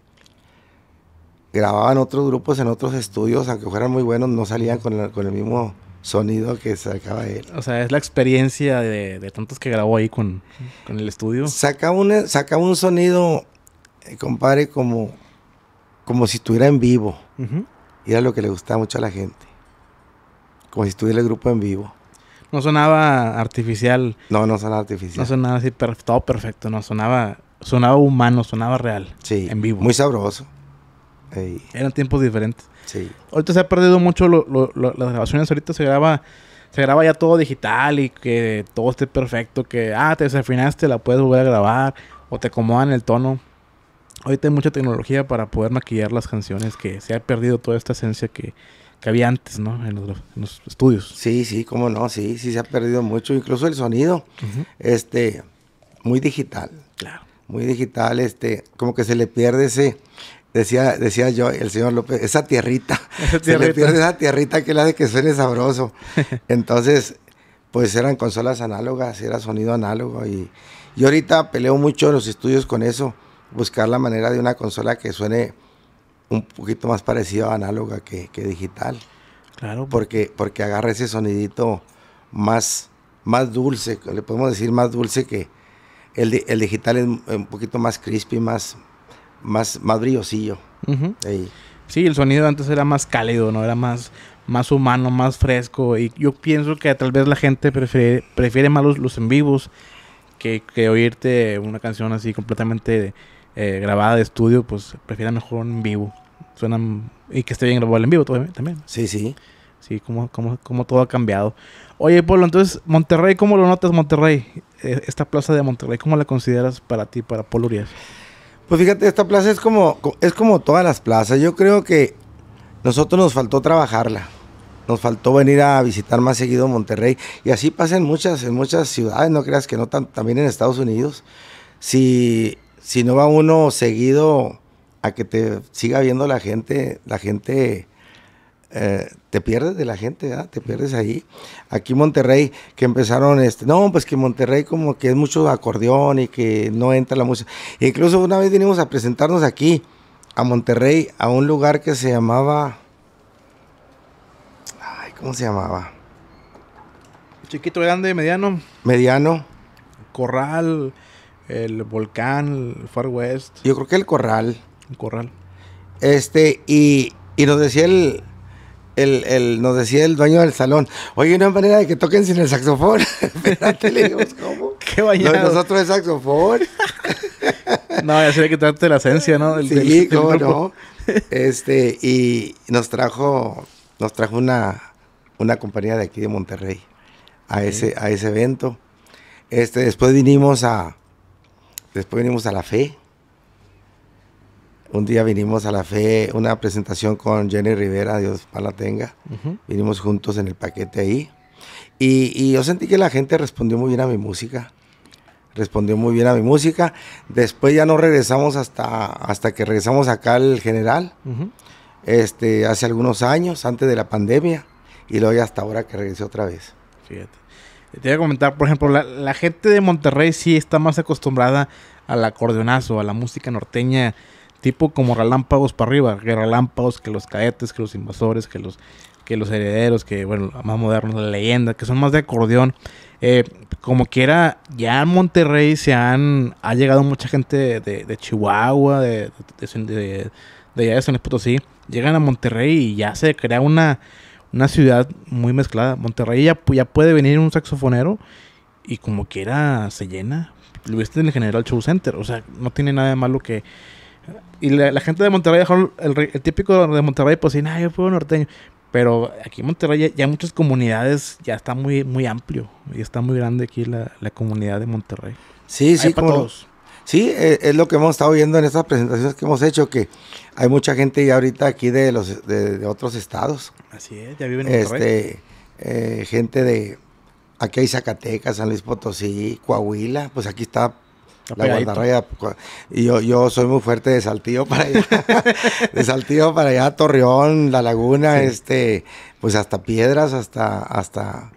Grababan otros grupos en otros estudios, aunque fueran muy buenos, no salían con el, mismo sonido que sacaba él. O sea, es la experiencia de, de tantos que grabó ahí con, el estudio. Saca un, saca un sonido, eh, compadre, como como si estuviera en vivo. Y era lo que le gustaba mucho a la gente. Como si estuviera el grupo en vivo. No sonaba artificial. No, no sonaba artificial. No sonaba así, todo perfecto. No, sonaba, sonaba humano, sonaba real. Sí. En vivo. Muy sabroso. Eran tiempos diferentes. Sí. Ahorita se ha perdido mucho las grabaciones. Ahorita se graba se graba ya todo digital y que todo esté perfecto, que ah, te desafinaste, la puedes volver a grabar o te acomodan el tono. Ahorita hay mucha tecnología para poder maquillar las canciones que se ha perdido toda esta esencia que, había antes, ¿no? En los, estudios. Sí, sí, cómo no, sí, sí se ha perdido mucho, incluso el sonido, este, muy digital. Claro. Muy digital, este, como que se le pierde ese, decía, decía yo, el señor López, esa tierrita, se le pierde esa tierrita que la de que suene sabroso. Entonces, pues eran consolas análogas, era sonido análogo y, y ahorita peleo mucho en los estudios con eso buscar la manera de una consola que suene un poquito más parecido a análoga que, digital. Claro. Porque, porque agarra ese sonidito más, más dulce, le podemos decir más dulce que el, digital es un poquito más crispy, más, más, más brillosillo. Sí, el sonido antes era más cálido, ¿no? Era más, más humano, más fresco. Y yo pienso que tal vez la gente prefiere, prefiere más los, en vivos que, que oírte una canción así completamente... Eh, grabada de estudio, pues prefiera mejor en vivo. Suenan. Y que esté bien grabado en vivo también. Sí, sí. Sí, como, como, como todo ha cambiado. Oye, Polo, entonces, Monterrey, ¿cómo lo notas, Monterrey? E, esta plaza de Monterrey, ¿cómo la consideras para ti, para Polo Urias? Pues fíjate, esta plaza es como, es como todas las plazas. Yo creo que nosotros nos faltó trabajarla. Nos faltó venir a visitar más seguido Monterrey. Y así pasa en muchas, en muchas ciudades, no creas que no, también en Estados Unidos. Si si no va uno seguido a que te siga viendo la gente, la gente eh, te pierdes de la gente, te pierdes ahí. Aquí Monterrey, que empezaron, este, no, pues que Monterrey como que es mucho acordeón y que no entra la música. incluso una vez vinimos a presentarnos aquí, a Monterrey, a un lugar que se llamaba, ay, ¿cómo se llamaba? Chiquito, grande, mediano. Mediano. Corral el volcán, el Far West. Yo creo que el corral. El corral. Este, y, y nos decía el, el, nos decía el dueño del salón, oye, una manera de que toquen sin el saxofón. le ¿cómo? Qué bañado. nosotros el saxofón. no, ya sería quitarte la esencia, ¿no? sí, no. Este, y nos trajo, nos trajo una, una compañía de aquí de Monterrey a, ese, a ese evento. Este, después vinimos a, Después vinimos a la fe. Un día vinimos a la fe, una presentación con Jenny Rivera, Dios para la tenga. Vinimos juntos en el paquete ahí. Y, yo sentí que la gente respondió muy bien a mi música. Respondió muy bien a mi música. Después ya no regresamos hasta, hasta que regresamos acá al general. este, hace algunos años, antes de la pandemia. Y luego ya hasta ahora que regresé otra vez. Fíjate. Te voy a comentar, por ejemplo, la, gente de Monterrey sí está más acostumbrada al acordeonazo, a la música norteña, tipo como relámpagos para arriba, que relámpagos, que los caetes, que los invasores, que los, que los herederos, que bueno, más modernos, la leyenda, que son más de acordeón. Eh, como quiera, ya en Monterrey se han, ha llegado mucha gente de, Chihuahua, de, de, de, allá de San llegan a Monterrey y ya se crea una una ciudad muy mezclada. Monterrey ya, ya puede venir un saxofonero y como quiera se llena. Lo viste en el General Show Center. O sea, no tiene nada de malo que... Y la, gente de Monterrey, el, típico de Monterrey, pues sí, yo norteño. Pero aquí en Monterrey ya, muchas comunidades, ya está muy, muy amplio. Y está muy grande aquí la, comunidad de Monterrey. Sí, sí, todos. Sí, eh, es, lo que hemos estado viendo en estas presentaciones que hemos hecho, que hay mucha gente ya ahorita aquí de los de, otros estados. Así es, ya viven en este, eh, gente de aquí hay Zacatecas, San Luis Potosí, Coahuila, pues aquí está la guardarraya. Pues, y yo, yo soy muy fuerte de Saltillo para allá. de Saltillo para allá, Torreón, La Laguna, este, pues hasta Piedras, hasta, hasta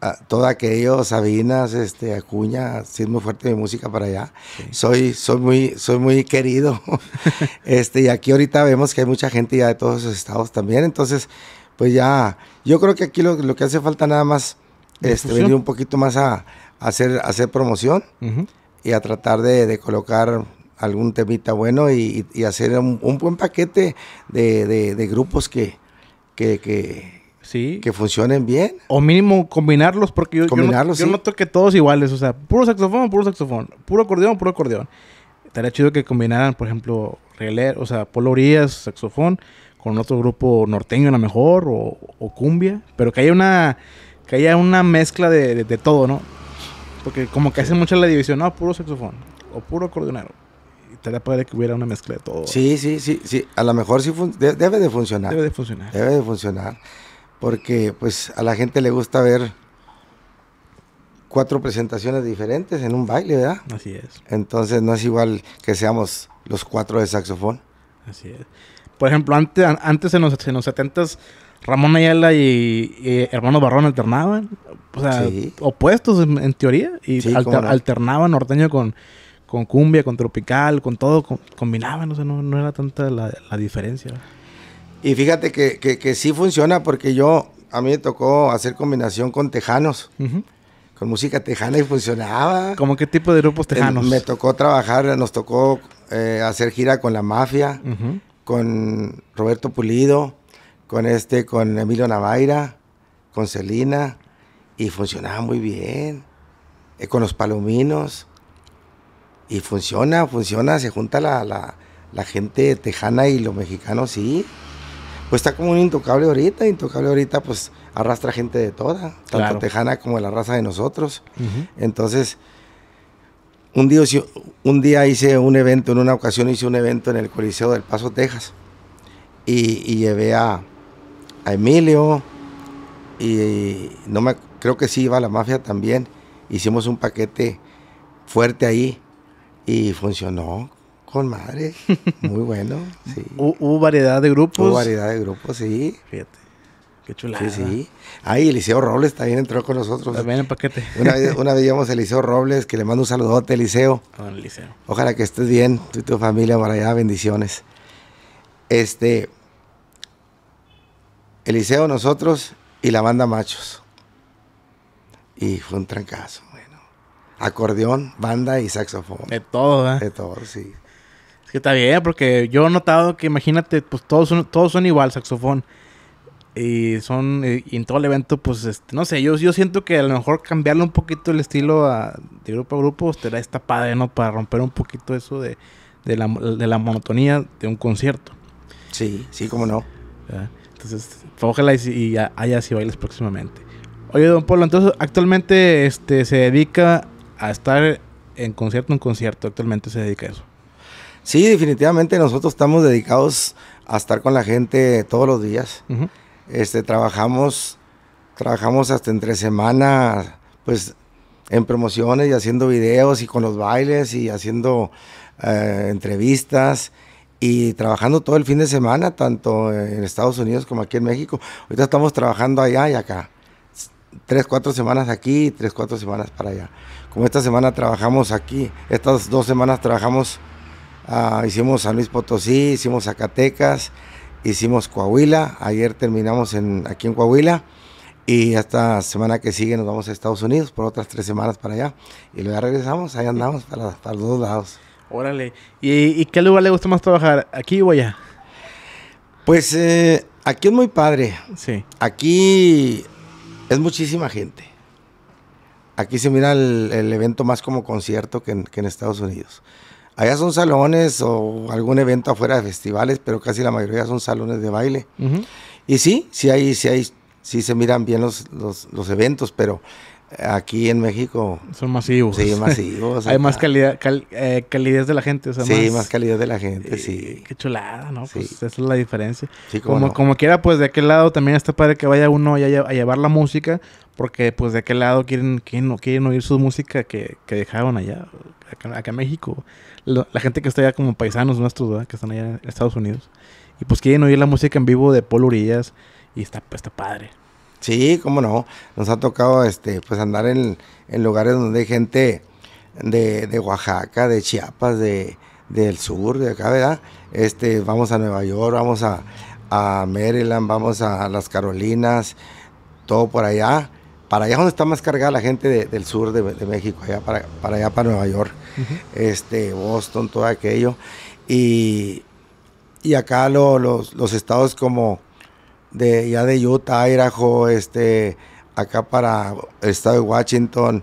a todo aquello, Sabinas, este, Acuña, sí es muy fuerte mi música para allá. Soy, soy, muy, soy muy querido. este, y aquí ahorita vemos que hay mucha gente ya de todos los estados también. Entonces, pues ya, yo creo que aquí lo, que hace falta nada más este, venir un poquito más a, hacer, hacer promoción y a tratar de, colocar algún temita bueno y, hacer un, buen paquete de, de, grupos que, que que funcionen bien. O mínimo combinarlos, porque yo, no, que todos iguales, o sea, puro saxofón, puro saxofón, puro acordeón, puro acordeón. Estaría chido que combinaran, por ejemplo, o sea, Polo saxofón, con otro grupo norteño a lo mejor, o, cumbia, pero que haya una, que haya una mezcla de, todo, ¿no? Porque como que hace hacen mucha la división, no, puro saxofón, o puro acordeonero estaría padre que hubiera una mezcla de todo. Sí, sí, sí, sí. A lo mejor sí debe de funcionar. Debe de funcionar. Debe de funcionar porque pues a la gente le gusta ver cuatro presentaciones diferentes en un baile, ¿verdad? Así es. Entonces no es igual que seamos los cuatro de saxofón. Así es. Por ejemplo, antes, antes en, los, en 70 Ramón Ayala y, Hermano Barrón alternaban, o sea, opuestos en, teoría, y alternaban norteño con, cumbia, con tropical, con todo, combinaban, o sea, no, no era tanta la, la diferencia. ¿verdad? Y fíjate que, sí funciona porque yo, a mí me tocó hacer combinación con tejanos, con música tejana y funcionaba. ¿Cómo qué tipo de grupos tejanos? me tocó trabajar, nos tocó eh, hacer gira con La Mafia, con Roberto Pulido, con este, con Emilio Navaira, con Celina, y funcionaba muy bien. Eh, con los palominos, y funciona, funciona, se junta la, la, la gente tejana y los mexicanos, sí pues está como un intocable ahorita. Intocable ahorita, pues arrastra gente de toda, tanto tejana como la raza de nosotros. Entonces, un día, hice un evento, en una ocasión hice un evento en el Coliseo del Paso, Texas. Y, llevé a, Emilio y no me creo que sí iba la mafia también. Hicimos un paquete fuerte ahí y funcionó con madre. Muy bueno. ¿Hubo variedad de grupos? Hubo variedad de grupos, sí. Fíjate. Qué chulada. Sí, sí. Ahí Eliseo Robles también entró con nosotros. También en paquete. Una vez, una a Eliseo Robles, que le mando un saludote, Eliseo. Hola, Eliseo. Ojalá que estés bien, tú y tu familia para allá, bendiciones. Este. Eliseo, nosotros y la banda Machos. Y fue un trancazo, bueno. Acordeón, banda y saxofón. De todo, ¿eh? De todo, sí que está bien, porque yo he notado que, imagínate, pues todos son, todos son igual, saxofón. Y son, en todo el evento, pues, este, no sé, yo, yo siento que a lo mejor cambiarle un poquito el estilo a, de grupo a grupo, te pues, da esta padre, ¿no? Para romper un poquito eso de, la, monotonía de un concierto. Sí, sí, cómo no. Entonces, ojalá y, haya si bailes próximamente. Oye, don Polo, entonces actualmente este, se dedica a estar en concierto en concierto, actualmente se dedica a eso. Sí, definitivamente nosotros estamos dedicados a estar con la gente todos los días. Este trabajamos trabajamos hasta entre semanas pues en promociones y haciendo videos y con los bailes y haciendo eh, entrevistas y trabajando todo el fin de semana, tanto en Estados Unidos como aquí en México. Ahorita estamos trabajando allá y acá. Tres, cuatro semanas aquí y tres, cuatro semanas para allá. Como esta semana trabajamos aquí, estas dos semanas trabajamos Ah, hicimos San Luis Potosí, hicimos Zacatecas, hicimos Coahuila. Ayer terminamos en, aquí en Coahuila. Y esta semana que sigue nos vamos a Estados Unidos por otras tres semanas para allá. Y luego regresamos, ahí andamos para, los dos lados. Órale. ¿Y, qué lugar le gusta más trabajar? ¿Aquí o allá? Pues eh, aquí es muy padre. Aquí es muchísima gente. Aquí se mira el, evento más como concierto que en Estados Unidos. Allá son salones o algún evento afuera de festivales, pero casi la mayoría son salones de baile. Y sí, sí hay, sí hay, si se miran bien los, los, eventos, pero aquí en México son masivos. Sí, masivos. hay más calidad, eh, de la gente, o Sí, más, calidad de la gente, eh, sí. Qué chulada, ¿no? Pues esa es la diferencia. como, como quiera, pues de aquel lado también está padre que vaya uno a llevar la música porque pues de aquel lado quieren, quieren, quieren oír su música que, que dejaron allá, acá, en México. La, gente que está allá como paisanos nuestros, ¿verdad? Que están allá en Estados Unidos. Y pues quieren oír la música en vivo de Paul Urias y está, pues, está padre. Sí, cómo no. Nos ha tocado este, pues andar en, lugares donde hay gente de, Oaxaca, de Chiapas, de, del sur, de acá, ¿verdad? Este, vamos a Nueva York, vamos a, a Maryland, vamos a las Carolinas, todo por allá para allá donde está más cargada la gente del sur de, México, allá para, allá para Nueva York, este, Boston, todo aquello. Y, y acá los, estados como de ya de Utah, Idaho, este, acá para el estado de Washington,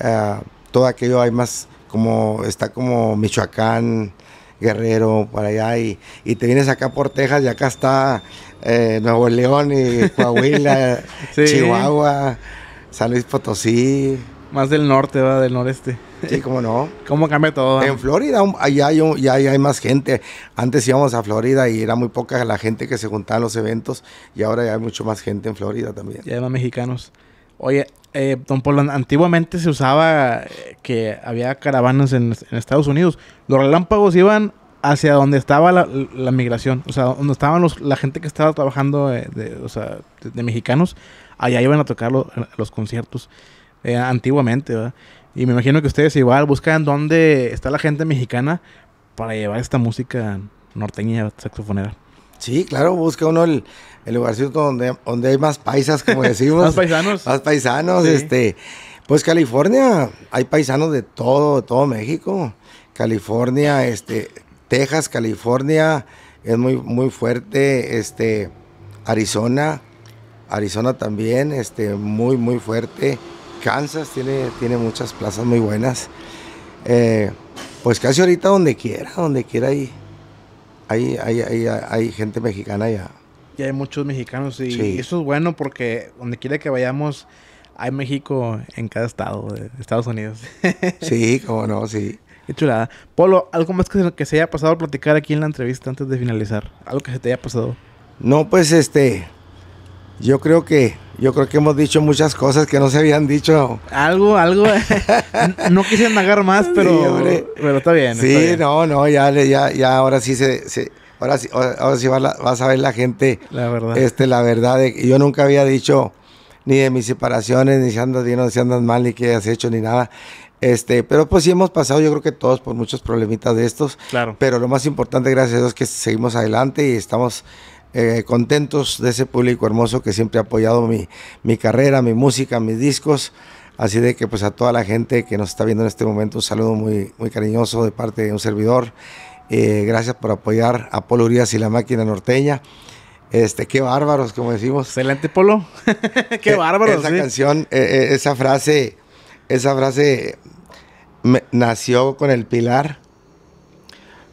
eh, todo aquello hay más como está como Michoacán, Guerrero, para allá, y, te vienes acá por Texas y acá está eh, Nuevo León y Coahuila, Chihuahua, San Luis Potosí. Más del norte, ¿verdad? del noreste. Sí, cómo no. ¿Cómo cambia todo? En Florida, allá hay, ya hay más gente. Antes íbamos a Florida y era muy poca la gente que se juntaba en los eventos y ahora ya hay mucho más gente en Florida también. Ya hay más mexicanos. Oye, eh, don Polo, antiguamente se usaba eh, que había caravanas en, Estados Unidos. Los relámpagos iban hacia donde estaba la, migración, o sea, donde estaban los, la gente que estaba trabajando eh, o de mexicanos allá iban a tocar los conciertos eh, antiguamente, ¿verdad? Y me imagino que ustedes igual buscan dónde está la gente mexicana para llevar esta música norteña saxofonera. Sí, claro, busca uno el, el lugarcito donde, donde hay más paisas, como decimos. más paisanos. Más paisanos, este. Pues California, hay paisanos de todo, todo México. California, este, Texas, California, es muy, muy fuerte, este, Arizona, Arizona también, este, muy, muy fuerte. Kansas tiene, tiene muchas plazas muy buenas. Eh, pues casi ahorita donde quiera, donde quiera hay, hay, hay, hay, gente mexicana ya. Y hay muchos mexicanos y, eso es bueno porque donde quiera que vayamos hay México en cada estado de Estados Unidos. sí, cómo no, sí. Qué chulada. Polo, ¿algo más que, que se haya pasado a platicar aquí en la entrevista antes de finalizar? ¿Algo que se te haya pasado? No, pues este, yo creo que yo creo que hemos dicho muchas cosas que no se habían dicho. Algo, algo. no quise andar más, pero, está bien. Sí, no, no, ya, ya, ahora sí se, ahora sí, va vas a ver la gente. La verdad. Este, la verdad. De, yo nunca había dicho ni de mis separaciones, ni si andas bien o si andas mal, ni qué has hecho, ni nada. Este, pero pues sí hemos pasado, yo creo que todos por muchos problemitas de estos. Claro. Pero lo más importante, gracias a Dios, es que seguimos adelante y estamos eh, contentos de ese público hermoso que siempre ha apoyado mi, mi carrera, mi música, mis discos. Así de que pues a toda la gente que nos está viendo en este momento un saludo muy, muy cariñoso de parte de un servidor. Eh, gracias por apoyar a Polo Urias y la máquina norteña. Este, qué bárbaros, como decimos. Excelente, Polo. qué eh, bárbaros. Esa canción, esa frase, esa frase nació con el pilar.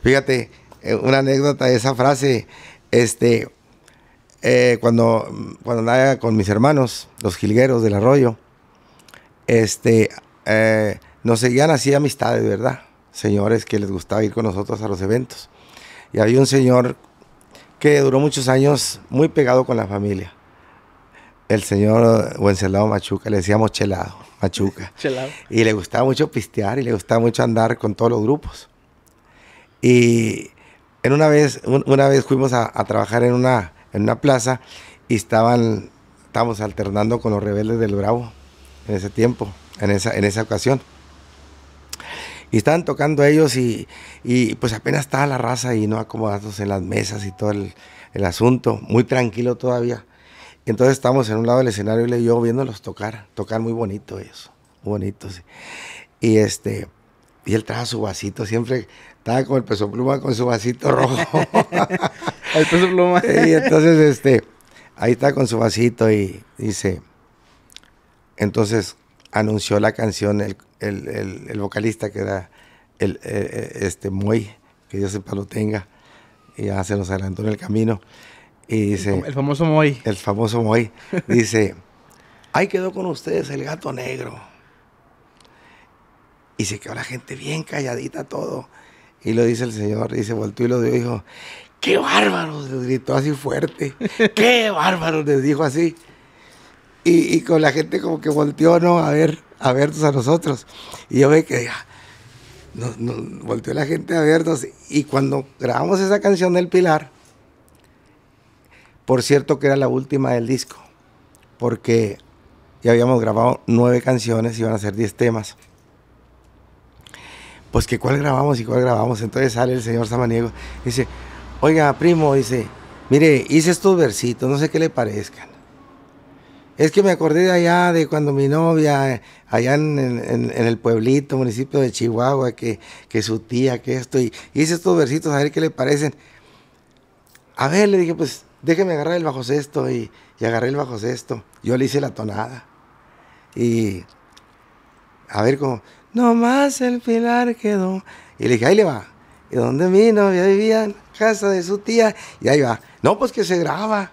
Fíjate, una anécdota de esa frase. Este, eh, cuando, cuando andaba con mis hermanos, los jilgueros del arroyo, este, eh, nos seguían así amistades, ¿verdad? Señores que les gustaba ir con nosotros a los eventos. Y había un señor que duró muchos años muy pegado con la familia. El señor Wenceslao Machuca, le decíamos Chelado, Machuca. Chelado. Y le gustaba mucho pistear y le gustaba mucho andar con todos los grupos. Y en una vez, una vez fuimos a trabajar en una, en una plaza y estaban, estábamos alternando con los rebeldes del Bravo en ese tiempo, en esa, en esa ocasión. Y estaban tocando ellos y, y pues apenas estaba la raza y no acomodados en las mesas y todo el, asunto, muy tranquilo todavía. Entonces estamos en un lado del escenario y yo viéndolos tocar, tocar muy bonito ellos, muy bonito Sí. Y este, y él trajo su vasito, siempre estaba con el peso pluma con su vasito rojo. Ahí está su pluma. y entonces, este, ahí está con su vasito y dice. Entonces anunció la canción el, vocalista que era el, eh, eh, este Moy, que Dios sepa lo tenga. Y ya se nos adelantó en el camino. Y dice. El, famoso Moy. El famoso Moy. dice. Ahí quedó con ustedes el gato negro. Y se quedó la gente bien calladita todo. Y lo dice el Señor, y se volteó y lo dijo, ¡Qué bárbaros! Les gritó así fuerte. ¡Qué bárbaros! Les dijo así. Y, con la gente como que volteó, ¿no? A ver, a vernos a nosotros. Y yo ve que nos, ah, nos, volteó la gente a vernos. Y cuando grabamos esa canción del Pilar, por cierto que era la última del disco, porque ya habíamos grabado nueve canciones, y iban a ser diez temas. Pues que cuál grabamos y cuál grabamos. Entonces sale el señor Samaniego y dice, Oiga, primo, dice, mire, hice estos versitos, no sé qué le parezcan. Es que me acordé de allá, de cuando mi novia, allá en, el pueblito, municipio de Chihuahua, que, su tía, que esto, y hice estos versitos a ver qué le parecen. A ver, le dije, pues déjeme agarrar el bajo sexto, y, agarré el bajo sexto. Yo le hice la tonada. Y a ver cómo, nomás el pilar quedó. Y le dije, ahí le va. ¿Y dónde mi novia vivían? casa de su tía. Y ahí va. No, pues que se graba.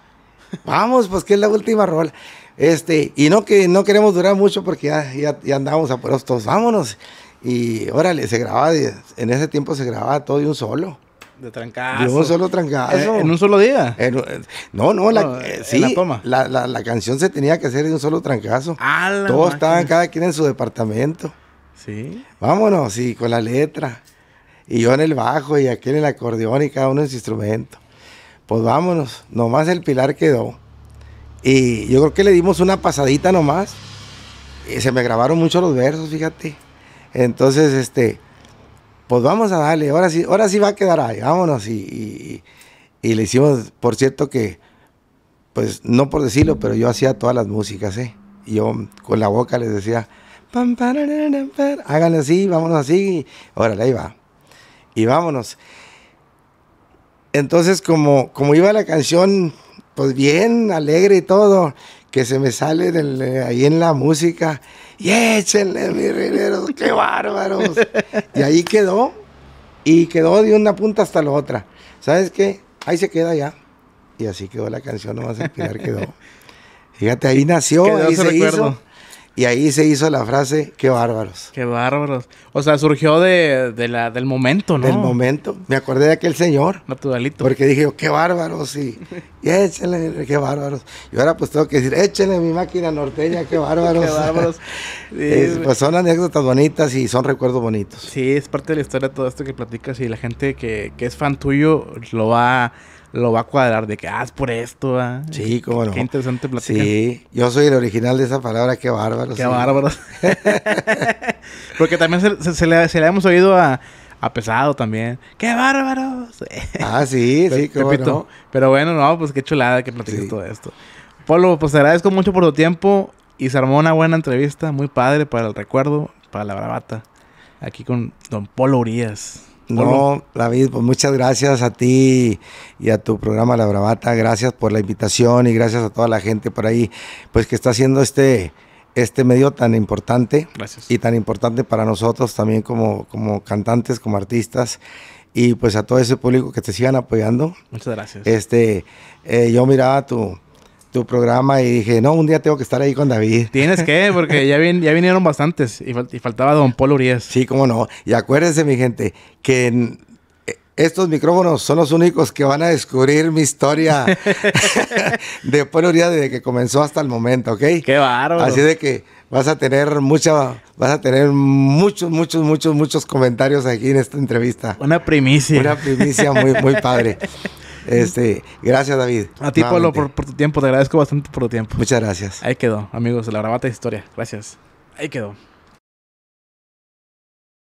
Vamos, pues que es la última rola. Este, y no que no queremos durar mucho porque ya, ya, ya andábamos todos. Vámonos. Y órale, se graba en ese tiempo se grababa todo de un solo. De trancazo. De un solo trancazo. Eh, ¿En un solo día? no, no, eh, la, la, canción se tenía que hacer de un solo trancazo. Todos estaban cada quien en su departamento. Sí. Vámonos, y con la letra y yo en el bajo y aquel en el acordeón y cada uno en su instrumento. Pues vámonos, nomás el pilar quedó. Y yo creo que le dimos una pasadita nomás. Y se me grabaron mucho los versos, fíjate. Entonces, este, pues vamos a darle, ahora sí, ahora sí va a quedar ahí, vámonos. Y, le hicimos, por cierto que, pues no por decirlo, pero yo hacía todas las músicas, ¿eh? yo con la boca les decía, háganle así, vámonos así, órale, ahí va y vámonos. Entonces, como, como iba la canción, pues bien alegre y todo, que se me sale del, eh, ahí en la música, y échenle, mis dinero qué bárbaros. y ahí quedó, y quedó de una punta hasta la otra. ¿Sabes qué? Ahí se queda ya. Y así quedó la canción, no vas a quedó. Fíjate, ahí nació, ese ahí se hizo y ahí se hizo la frase, qué bárbaros. Qué bárbaros. O sea, surgió de, la, del momento, ¿no? Del momento. Me acordé de aquel señor. Naturalito. Porque dije qué bárbaros. Y, y échenle, qué bárbaros. Y ahora pues tengo que decir, échenle mi máquina norteña, qué bárbaros. qué bárbaros. Eh, pues son anécdotas bonitas y son recuerdos bonitos. Sí, es parte de la historia todo esto que platicas y la gente que, que es fan tuyo lo va lo va a cuadrar de que, haz ah, por esto, ah". Sí, cómo Qué interesante platicar. Sí, yo soy el original de esa palabra, qué bárbaro. Qué bárbaro. Porque también se, le, se, hemos oído a, Pesado también. ¡Qué bárbaros. ah, sí, sí, qué bueno. Pero bueno, no, pues qué chulada que platicas todo esto. Polo, pues te agradezco mucho por tu tiempo y se armó una buena entrevista, muy padre para el recuerdo, para la bravata. Aquí con Don Polo Urias. No, David, pues muchas gracias a ti y a tu programa La Bravata. Gracias por la invitación y gracias a toda la gente por ahí, pues que está haciendo este, este medio tan importante y tan importante para nosotros también como, como cantantes, como artistas y pues a todo ese público que te sigan apoyando. Muchas gracias. Este, eh, yo miraba tu tu programa y dije, no, un día tengo que estar ahí con David. Tienes que, porque ya, ya vinieron bastantes y, faltaba don Polo Urias. Sí, cómo no. Y acuérdense, mi gente, que e, estos micrófonos son los únicos que van a descubrir mi historia de Polo Urias desde que comenzó hasta el momento, ¿ok? Qué bárbaro. Así de que vas a tener mucha, vas a tener muchos, muchos, muchos, muchos comentarios aquí en esta entrevista. Una primicia. Una primicia muy, muy padre. Este, gracias, David. A ti, Pablo, por, tu tiempo. Te agradezco bastante por tu tiempo. Muchas gracias. Ahí quedó, amigos, la Grabata de historia. Gracias. Ahí quedó.